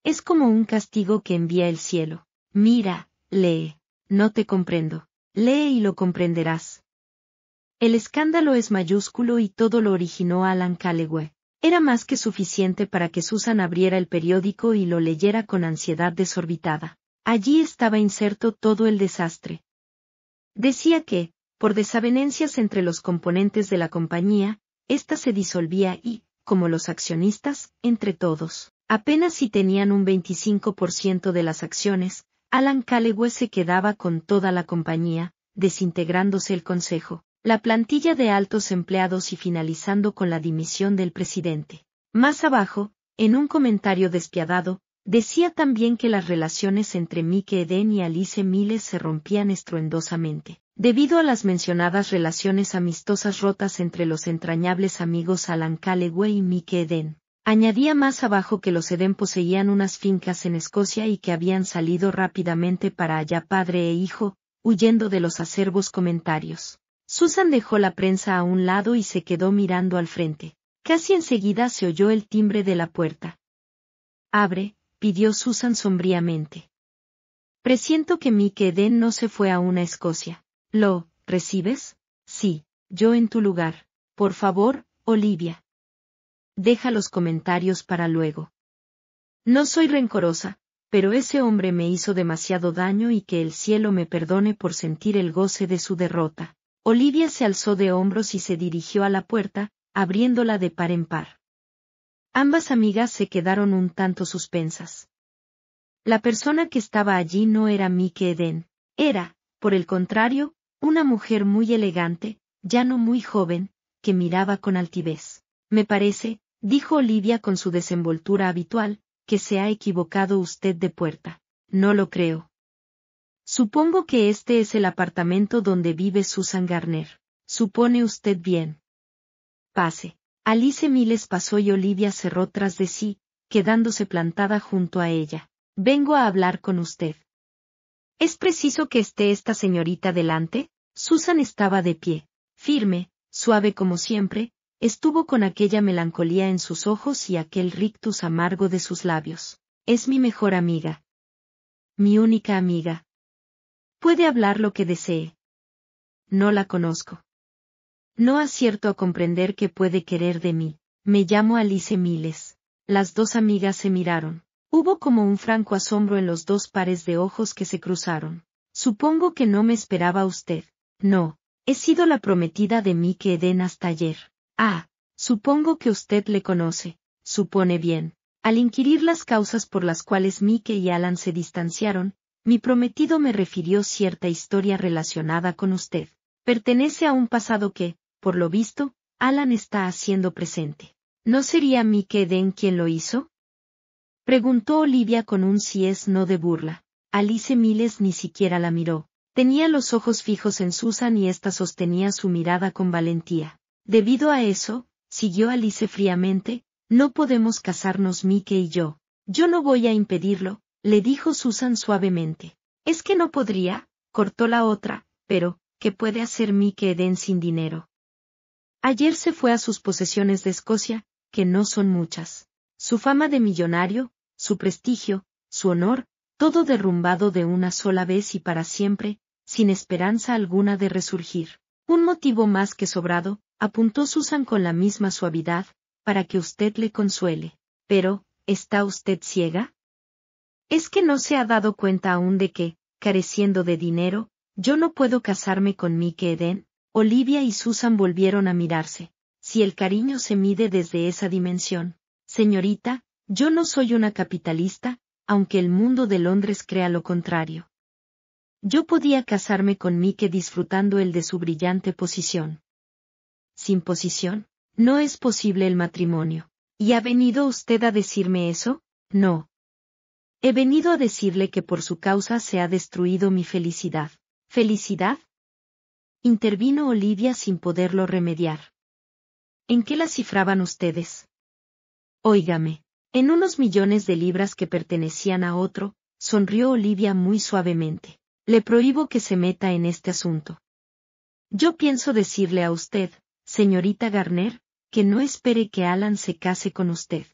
Es como un castigo que envía el cielo. Mira, lee. No te comprendo. Lee y lo comprenderás. El escándalo es mayúsculo y todo lo originó Alan Calloway. Era más que suficiente para que Susan abriera el periódico y lo leyera con ansiedad desorbitada. Allí estaba inserto todo el desastre. Decía que, por desavenencias entre los componentes de la compañía, ésta se disolvía y, como los accionistas, entre todos, apenas si tenían un 25% de las acciones, Alan Calloway se quedaba con toda la compañía, desintegrándose el consejo, la plantilla de altos empleados y finalizando con la dimisión del presidente. Más abajo, en un comentario despiadado, Decía también que las relaciones entre Mike Eden y Alice Miles se rompían estruendosamente, debido a las mencionadas relaciones amistosas rotas entre los entrañables amigos Alan Calleway y Mike Eden. Añadía más abajo que los Eden poseían unas fincas en Escocia y que habían salido rápidamente para allá padre e hijo, huyendo de los acerbos comentarios. Susan dejó la prensa a un lado y se quedó mirando al frente. Casi enseguida se oyó el timbre de la puerta. Abre, pidió Susan sombríamente. Presiento que Mike Eden no se fue aún a Escocia. ¿Lo recibes? Sí, yo en tu lugar. Por favor, Olivia. Deja los comentarios para luego. No soy rencorosa, pero ese hombre me hizo demasiado daño y que el cielo me perdone por sentir el goce de su derrota. Olivia se alzó de hombros y se dirigió a la puerta, abriéndola de par en par. Ambas amigas se quedaron un tanto suspensas. La persona que estaba allí no era Mike Eden, era, por el contrario, una mujer muy elegante, ya no muy joven, que miraba con altivez. Me parece, dijo Olivia con su desenvoltura habitual, que se ha equivocado usted de puerta. No lo creo. Supongo que este es el apartamento donde vive Susan Garner. Supone usted bien. Pase. Alice Miles pasó y Olivia cerró tras de sí, quedándose plantada junto a ella. Vengo a hablar con usted. ¿Es preciso que esté esta señorita delante? Susan estaba de pie, firme, suave como siempre, estuvo con aquella melancolía en sus ojos y aquel rictus amargo de sus labios. Es mi mejor amiga. Mi única amiga. Puede hablar lo que desee. No la conozco. No acierto a comprender qué puede querer de mí. Me llamo Alice Miles. Las dos amigas se miraron. Hubo como un franco asombro en los dos pares de ojos que se cruzaron. Supongo que no me esperaba usted. No, he sido la prometida de Mike Eden hasta ayer. Ah, supongo que usted le conoce. Supone bien. Al inquirir las causas por las cuales Mike y Alan se distanciaron, mi prometido me refirió cierta historia relacionada con usted. Pertenece a un pasado que, por lo visto, Alan está haciendo presente. ¿No sería Mike Den quien lo hizo? Preguntó Olivia con un si es no de burla. Alice Miles ni siquiera la miró. Tenía los ojos fijos en Susan y ésta sostenía su mirada con valentía. Debido a eso, siguió Alice fríamente, no podemos casarnos Mike y yo. Yo no voy a impedirlo, le dijo Susan suavemente. Es que no podría, cortó la otra, pero, ¿qué puede hacer Mike Eden sin dinero? Ayer se fue a sus posesiones de Escocia, que no son muchas. Su fama de millonario, su prestigio, su honor, todo derrumbado de una sola vez y para siempre, sin esperanza alguna de resurgir. Un motivo más que sobrado, apuntó Susan con la misma suavidad, para que usted le consuele. Pero, ¿está usted ciega? ¿Es que no se ha dado cuenta aún de que, careciendo de dinero, yo no puedo casarme con Mike Eden? Olivia y Susan volvieron a mirarse. Si el cariño se mide desde esa dimensión. Señorita, yo no soy una capitalista, aunque el mundo de Londres crea lo contrario. Yo podía casarme con Mike disfrutando el de su brillante posición. Sin posición, no es posible el matrimonio. ¿Y ha venido usted a decirme eso? No. He venido a decirle que por su causa se ha destruido mi felicidad. ¿Felicidad? intervino Olivia sin poderlo remediar. ¿En qué la cifraban ustedes? Óigame, en unos millones de libras que pertenecían a otro, sonrió Olivia muy suavemente. Le prohíbo que se meta en este asunto. Yo pienso decirle a usted, señorita Garner, que no espere que Alan se case con usted.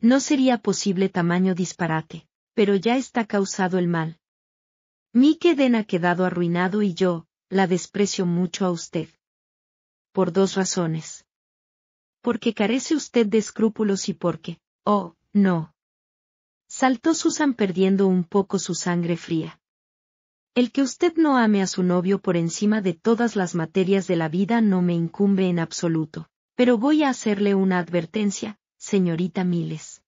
No sería posible tamaño disparate, pero ya está causado el mal. Mi Den ha quedado arruinado y yo, la desprecio mucho a usted. Por dos razones. Porque carece usted de escrúpulos y porque, oh, no. Saltó Susan perdiendo un poco su sangre fría. El que usted no ame a su novio por encima de todas las materias de la vida no me incumbe en absoluto, pero voy a hacerle una advertencia, señorita Miles.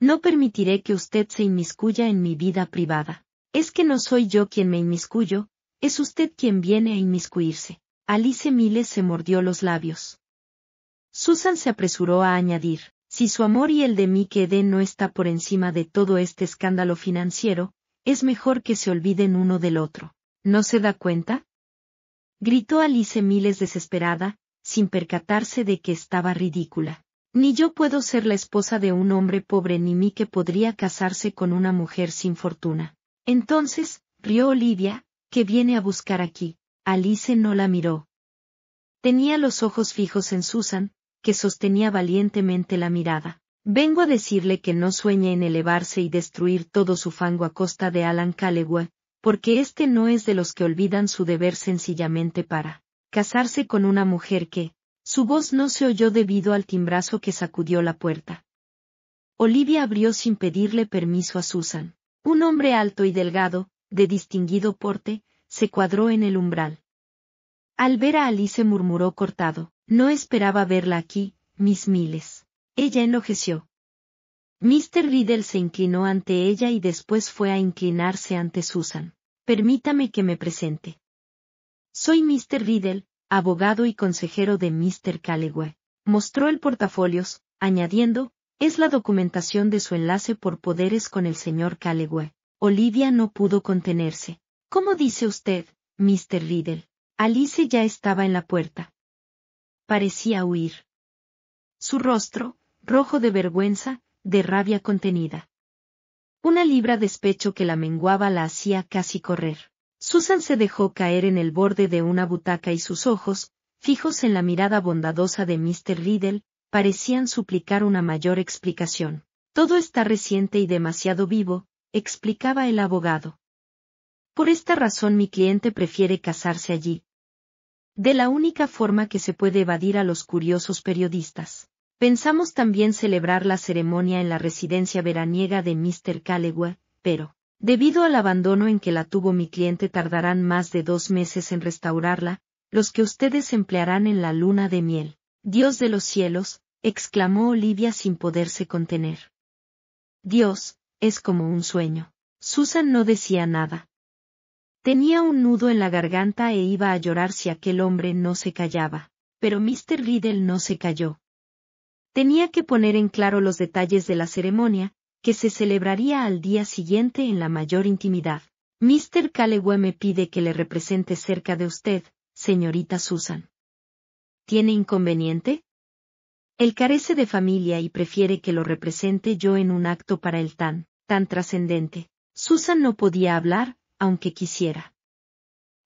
No permitiré que usted se inmiscuya en mi vida privada. Es que no soy yo quien me inmiscuyo, es usted quien viene a inmiscuirse. Alice Miles se mordió los labios. Susan se apresuró a añadir, si su amor y el de mí que dé no está por encima de todo este escándalo financiero, es mejor que se olviden uno del otro. ¿No se da cuenta? Gritó Alice Miles desesperada, sin percatarse de que estaba ridícula. Ni yo puedo ser la esposa de un hombre pobre ni mí que podría casarse con una mujer sin fortuna. Entonces, rió Olivia, que viene a buscar aquí? Alice no la miró. Tenía los ojos fijos en Susan, que sostenía valientemente la mirada. Vengo a decirle que no sueñe en elevarse y destruir todo su fango a costa de Alan Callegua porque este no es de los que olvidan su deber sencillamente para casarse con una mujer que, su voz no se oyó debido al timbrazo que sacudió la puerta. Olivia abrió sin pedirle permiso a Susan. Un hombre alto y delgado, de distinguido porte, se cuadró en el umbral. Al ver a Alice murmuró cortado, no esperaba verla aquí, mis miles. Ella enojeció. Mr. Riddle se inclinó ante ella y después fue a inclinarse ante Susan. Permítame que me presente. Soy Mr. Riddle, abogado y consejero de Mr. Calloway. Mostró el portafolios, añadiendo, es la documentación de su enlace por poderes con el señor Olivia no pudo contenerse. ¿Cómo dice usted, Mr. Riddle? Alice ya estaba en la puerta. Parecía huir. Su rostro, rojo de vergüenza, de rabia contenida. Una libra despecho que la menguaba la hacía casi correr. Susan se dejó caer en el borde de una butaca y sus ojos, fijos en la mirada bondadosa de Mr. Riddle, parecían suplicar una mayor explicación. Todo está reciente y demasiado vivo, explicaba el abogado. Por esta razón mi cliente prefiere casarse allí. De la única forma que se puede evadir a los curiosos periodistas. Pensamos también celebrar la ceremonia en la residencia veraniega de Mr. Calloway, pero, debido al abandono en que la tuvo mi cliente tardarán más de dos meses en restaurarla, los que ustedes emplearán en la luna de miel. Dios de los cielos, exclamó Olivia sin poderse contener. Dios, es como un sueño. Susan no decía nada. Tenía un nudo en la garganta e iba a llorar si aquel hombre no se callaba, pero Mr. Riddle no se calló. Tenía que poner en claro los detalles de la ceremonia, que se celebraría al día siguiente en la mayor intimidad. Mr. Calloway me pide que le represente cerca de usted, señorita Susan. ¿Tiene inconveniente? Él carece de familia y prefiere que lo represente yo en un acto para él tan, tan trascendente. Susan no podía hablar, aunque quisiera.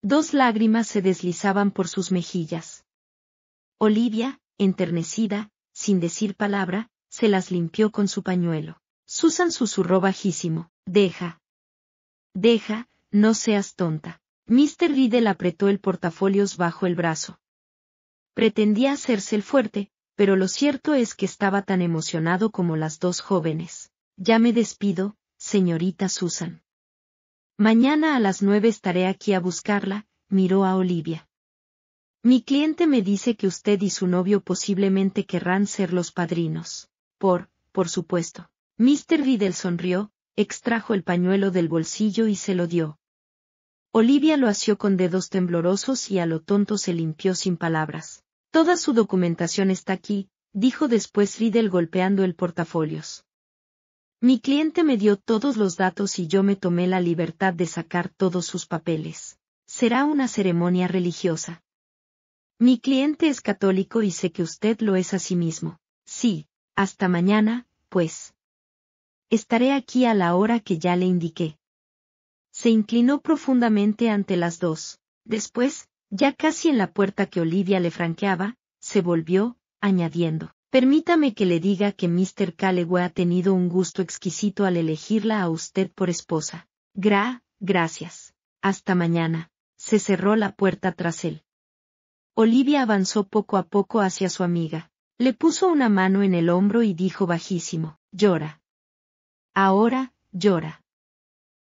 Dos lágrimas se deslizaban por sus mejillas. Olivia, enternecida, sin decir palabra, se las limpió con su pañuelo. Susan susurró bajísimo, Deja. Deja, no seas tonta. Mr. Riddle apretó el portafolios bajo el brazo. Pretendía hacerse el fuerte, pero lo cierto es que estaba tan emocionado como las dos jóvenes. Ya me despido, señorita Susan. Mañana a las nueve estaré aquí a buscarla, miró a Olivia. Mi cliente me dice que usted y su novio posiblemente querrán ser los padrinos. Por, por supuesto. Mr. Riddle sonrió, extrajo el pañuelo del bolsillo y se lo dio. Olivia lo asió con dedos temblorosos y a lo tonto se limpió sin palabras. Toda su documentación está aquí, dijo después Riddle golpeando el portafolios. Mi cliente me dio todos los datos y yo me tomé la libertad de sacar todos sus papeles. Será una ceremonia religiosa. Mi cliente es católico y sé que usted lo es a sí mismo. Sí, hasta mañana, pues. Estaré aquí a la hora que ya le indiqué. Se inclinó profundamente ante las dos. Después, ya casi en la puerta que Olivia le franqueaba, se volvió, añadiendo, Permítame que le diga que Mr. Calleway ha tenido un gusto exquisito al elegirla a usted por esposa. Gra, gracias. Hasta mañana. Se cerró la puerta tras él. Olivia avanzó poco a poco hacia su amiga. Le puso una mano en el hombro y dijo bajísimo, llora. Ahora, llora.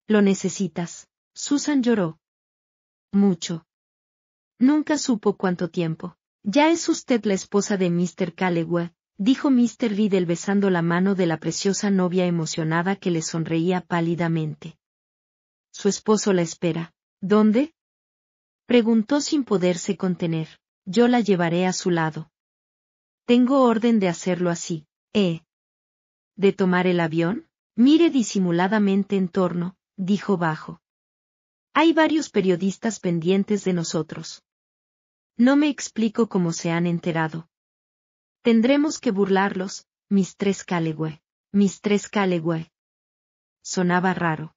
Lo necesitas. Susan lloró. Mucho. Nunca supo cuánto tiempo. Ya es usted la esposa de Mr. Callegua dijo Mr. Riddle besando la mano de la preciosa novia emocionada que le sonreía pálidamente. Su esposo la espera. ¿Dónde? Preguntó sin poderse contener. Yo la llevaré a su lado. Tengo orden de hacerlo así, ¿eh? ¿De tomar el avión? Mire disimuladamente en torno, dijo bajo. Hay varios periodistas pendientes de nosotros. No me explico cómo se han enterado. Tendremos que burlarlos, mis tres Calegüe, mis tres Calegüe. Sonaba raro.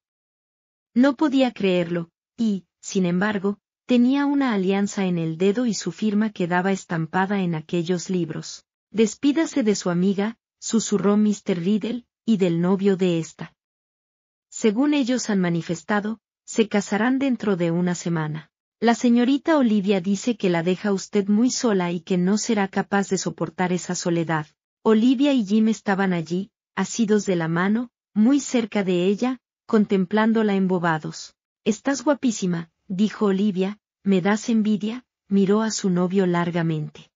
No podía creerlo, y, sin embargo, tenía una alianza en el dedo y su firma quedaba estampada en aquellos libros. Despídase de su amiga, susurró Mr. Riddle, y del novio de ésta. Según ellos han manifestado, se casarán dentro de una semana. La señorita Olivia dice que la deja usted muy sola y que no será capaz de soportar esa soledad. Olivia y Jim estaban allí, asidos de la mano, muy cerca de ella, contemplándola embobados. Estás guapísima, dijo Olivia, me das envidia, miró a su novio largamente.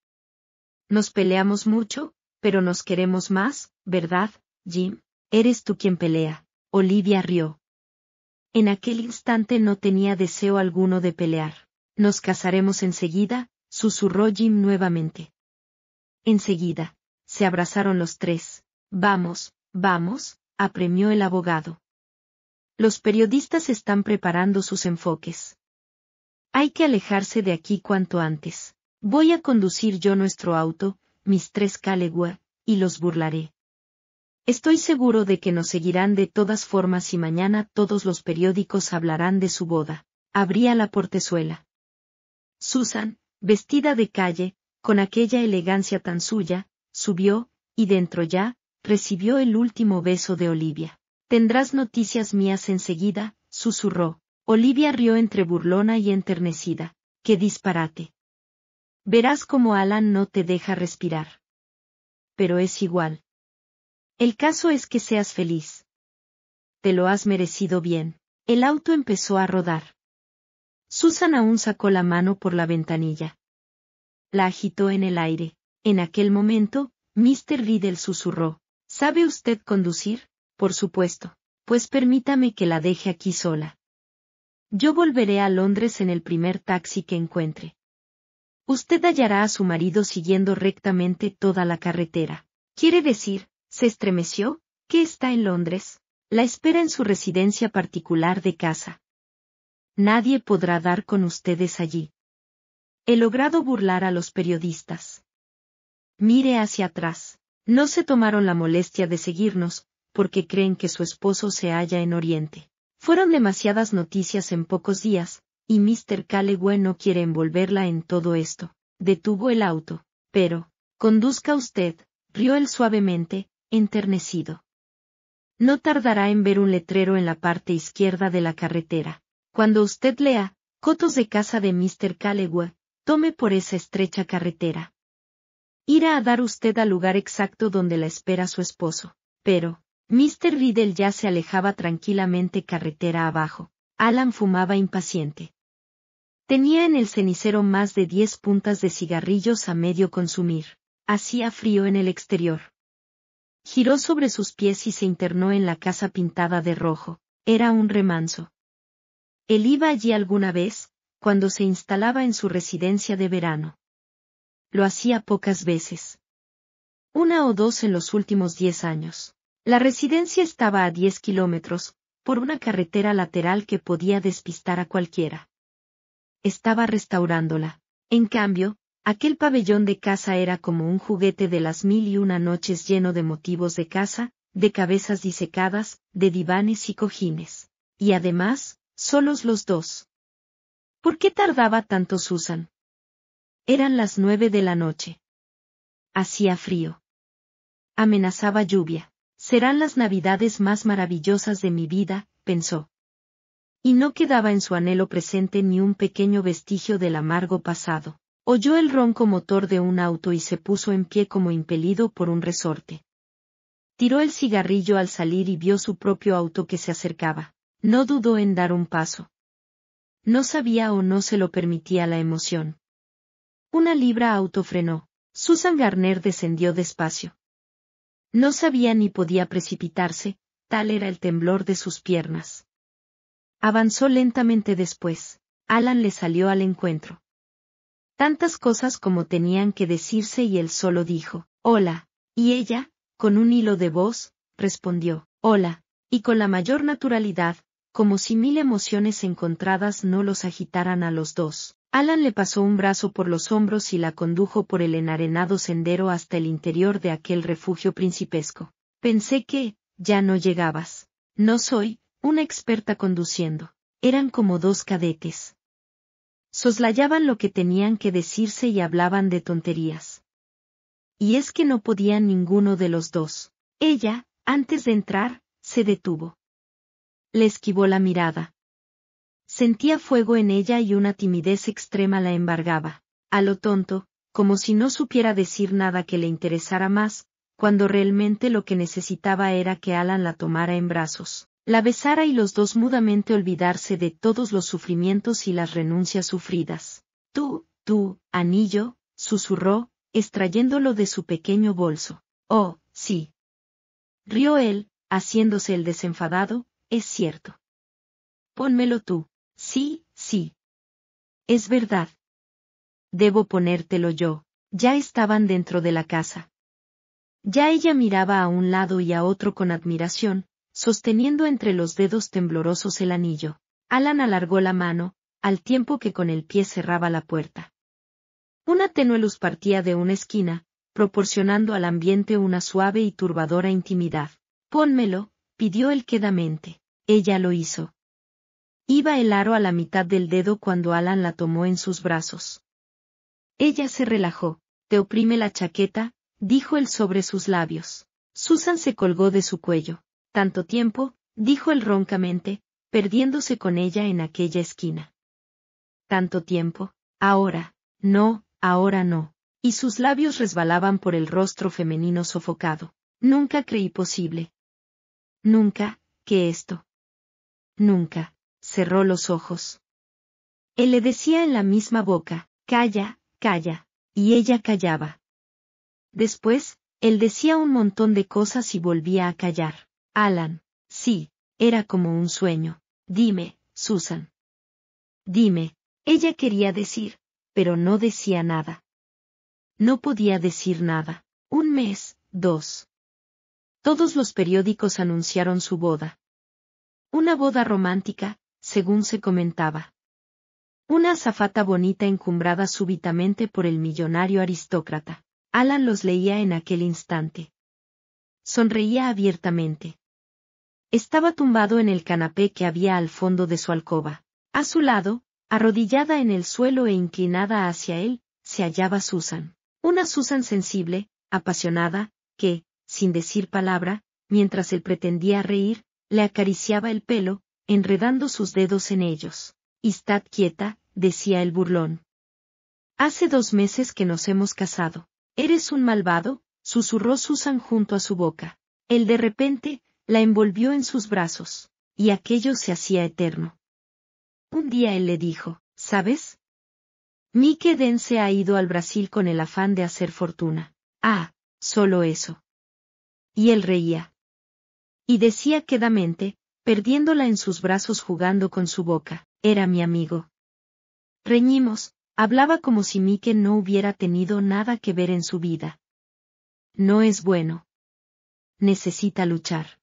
Nos peleamos mucho, pero nos queremos más, ¿verdad, Jim? Eres tú quien pelea. Olivia rió. En aquel instante no tenía deseo alguno de pelear. Nos casaremos enseguida, susurró Jim nuevamente. Enseguida. Se abrazaron los tres. Vamos, vamos, apremió el abogado. Los periodistas están preparando sus enfoques. Hay que alejarse de aquí cuanto antes. Voy a conducir yo nuestro auto, mis tres Calegua, y los burlaré. Estoy seguro de que nos seguirán de todas formas y mañana todos los periódicos hablarán de su boda. Abría la portezuela. Susan, vestida de calle, con aquella elegancia tan suya, subió, y dentro ya, recibió el último beso de Olivia. Tendrás noticias mías enseguida, susurró. Olivia rió entre burlona y enternecida. ¡Qué disparate! Verás cómo Alan no te deja respirar. Pero es igual. El caso es que seas feliz. Te lo has merecido bien. El auto empezó a rodar. Susan aún sacó la mano por la ventanilla. La agitó en el aire. En aquel momento, Mr. Riddle susurró. ¿Sabe usted conducir? Por supuesto. Pues permítame que la deje aquí sola. Yo volveré a Londres en el primer taxi que encuentre. Usted hallará a su marido siguiendo rectamente toda la carretera. Quiere decir, se estremeció, ¿Qué está en Londres, la espera en su residencia particular de casa. Nadie podrá dar con ustedes allí. He logrado burlar a los periodistas. Mire hacia atrás. No se tomaron la molestia de seguirnos, porque creen que su esposo se halla en Oriente. Fueron demasiadas noticias en pocos días, y Mr. Calloway no quiere envolverla en todo esto. Detuvo el auto, pero, conduzca usted, rió él suavemente, enternecido. No tardará en ver un letrero en la parte izquierda de la carretera. Cuando usted lea, Cotos de casa de Mr. Callewa», tome por esa estrecha carretera. Irá a dar usted al lugar exacto donde la espera su esposo. Pero, Mr. Riddle ya se alejaba tranquilamente carretera abajo. Alan fumaba impaciente. Tenía en el cenicero más de diez puntas de cigarrillos a medio consumir. Hacía frío en el exterior. Giró sobre sus pies y se internó en la casa pintada de rojo. Era un remanso. Él iba allí alguna vez, cuando se instalaba en su residencia de verano. Lo hacía pocas veces. Una o dos en los últimos diez años. La residencia estaba a diez kilómetros, por una carretera lateral que podía despistar a cualquiera. Estaba restaurándola. En cambio, Aquel pabellón de casa era como un juguete de las mil y una noches lleno de motivos de casa, de cabezas disecadas, de divanes y cojines. Y además, solos los dos. ¿Por qué tardaba tanto Susan? Eran las nueve de la noche. Hacía frío. Amenazaba lluvia. Serán las navidades más maravillosas de mi vida, pensó. Y no quedaba en su anhelo presente ni un pequeño vestigio del amargo pasado. Oyó el ronco motor de un auto y se puso en pie como impelido por un resorte. Tiró el cigarrillo al salir y vio su propio auto que se acercaba. No dudó en dar un paso. No sabía o no se lo permitía la emoción. Una libra auto frenó. Susan Garner descendió despacio. No sabía ni podía precipitarse, tal era el temblor de sus piernas. Avanzó lentamente después. Alan le salió al encuentro tantas cosas como tenían que decirse y él solo dijo, hola, y ella, con un hilo de voz, respondió, hola, y con la mayor naturalidad, como si mil emociones encontradas no los agitaran a los dos. Alan le pasó un brazo por los hombros y la condujo por el enarenado sendero hasta el interior de aquel refugio principesco. Pensé que, ya no llegabas. No soy, una experta conduciendo. Eran como dos cadetes soslayaban lo que tenían que decirse y hablaban de tonterías. Y es que no podían ninguno de los dos. Ella, antes de entrar, se detuvo. Le esquivó la mirada. Sentía fuego en ella y una timidez extrema la embargaba. A lo tonto, como si no supiera decir nada que le interesara más, cuando realmente lo que necesitaba era que Alan la tomara en brazos. La besara y los dos mudamente olvidarse de todos los sufrimientos y las renuncias sufridas. Tú, tú, anillo, susurró, extrayéndolo de su pequeño bolso. Oh, sí. Rió él, haciéndose el desenfadado, es cierto. Pónmelo tú. Sí, sí. Es verdad. Debo ponértelo yo. Ya estaban dentro de la casa. Ya ella miraba a un lado y a otro con admiración, sosteniendo entre los dedos temblorosos el anillo. Alan alargó la mano, al tiempo que con el pie cerraba la puerta. Una tenue luz partía de una esquina, proporcionando al ambiente una suave y turbadora intimidad. Pónmelo, pidió él quedamente. Ella lo hizo. Iba el aro a la mitad del dedo cuando Alan la tomó en sus brazos. Ella se relajó. Te oprime la chaqueta, dijo él sobre sus labios. Susan se colgó de su cuello. Tanto tiempo, dijo él roncamente, perdiéndose con ella en aquella esquina. Tanto tiempo, ahora, no, ahora no. Y sus labios resbalaban por el rostro femenino sofocado. Nunca creí posible. Nunca, que esto. Nunca, cerró los ojos. Él le decía en la misma boca, calla, calla, y ella callaba. Después, él decía un montón de cosas y volvía a callar. Alan, sí, era como un sueño. Dime, Susan. Dime, ella quería decir, pero no decía nada. No podía decir nada. Un mes, dos. Todos los periódicos anunciaron su boda. Una boda romántica, según se comentaba. Una azafata bonita encumbrada súbitamente por el millonario aristócrata. Alan los leía en aquel instante. Sonreía abiertamente. Estaba tumbado en el canapé que había al fondo de su alcoba. A su lado, arrodillada en el suelo e inclinada hacia él, se hallaba Susan. Una Susan sensible, apasionada, que, sin decir palabra, mientras él pretendía reír, le acariciaba el pelo, enredando sus dedos en ellos. Estad quieta, decía el burlón. Hace dos meses que nos hemos casado. Eres un malvado, susurró Susan junto a su boca. Él de repente, la envolvió en sus brazos, y aquello se hacía eterno. Un día él le dijo, ¿sabes? Mike Dense ha ido al Brasil con el afán de hacer fortuna. Ah, solo eso. Y él reía. Y decía quedamente, perdiéndola en sus brazos jugando con su boca, era mi amigo. Reñimos, hablaba como si Mike no hubiera tenido nada que ver en su vida. No es bueno. Necesita luchar.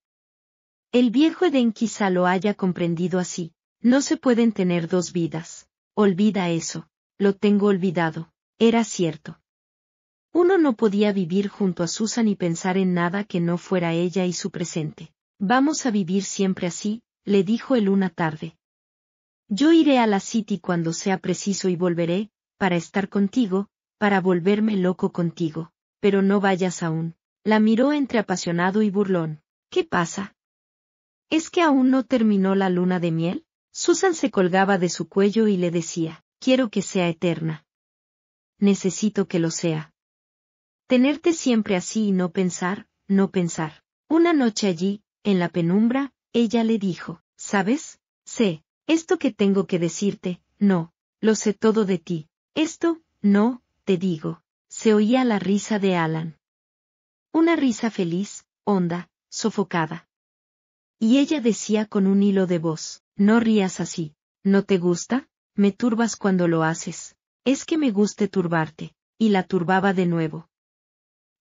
El viejo Eden quizá lo haya comprendido así. No se pueden tener dos vidas. Olvida eso. Lo tengo olvidado. Era cierto. Uno no podía vivir junto a Susan ni pensar en nada que no fuera ella y su presente. Vamos a vivir siempre así, le dijo él una tarde. Yo iré a la City cuando sea preciso y volveré, para estar contigo, para volverme loco contigo. Pero no vayas aún. La miró entre apasionado y burlón. ¿Qué pasa? ¿Es que aún no terminó la luna de miel? Susan se colgaba de su cuello y le decía, quiero que sea eterna. Necesito que lo sea. Tenerte siempre así y no pensar, no pensar. Una noche allí, en la penumbra, ella le dijo, ¿sabes? Sé, esto que tengo que decirte, no, lo sé todo de ti. Esto, no, te digo. Se oía la risa de Alan. Una risa feliz, honda, sofocada. Y ella decía con un hilo de voz, no rías así, ¿no te gusta? Me turbas cuando lo haces. Es que me guste turbarte. Y la turbaba de nuevo.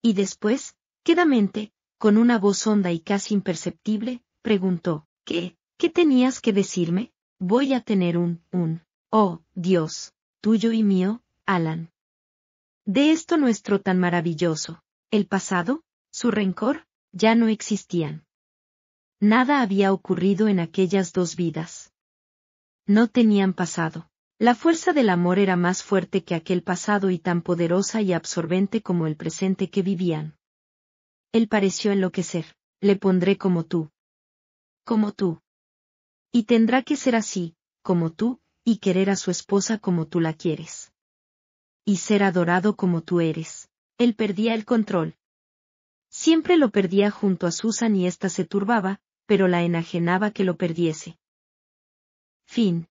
Y después, quedamente, con una voz honda y casi imperceptible, preguntó, ¿qué? ¿Qué tenías que decirme? Voy a tener un, un, oh, Dios, tuyo y mío, Alan. De esto nuestro tan maravilloso, el pasado, su rencor, ya no existían. Nada había ocurrido en aquellas dos vidas. No tenían pasado. La fuerza del amor era más fuerte que aquel pasado y tan poderosa y absorbente como el presente que vivían. Él pareció enloquecer. Le pondré como tú. Como tú. Y tendrá que ser así, como tú, y querer a su esposa como tú la quieres. Y ser adorado como tú eres. Él perdía el control. Siempre lo perdía junto a Susan y ésta se turbaba, pero la enajenaba que lo perdiese. Fin.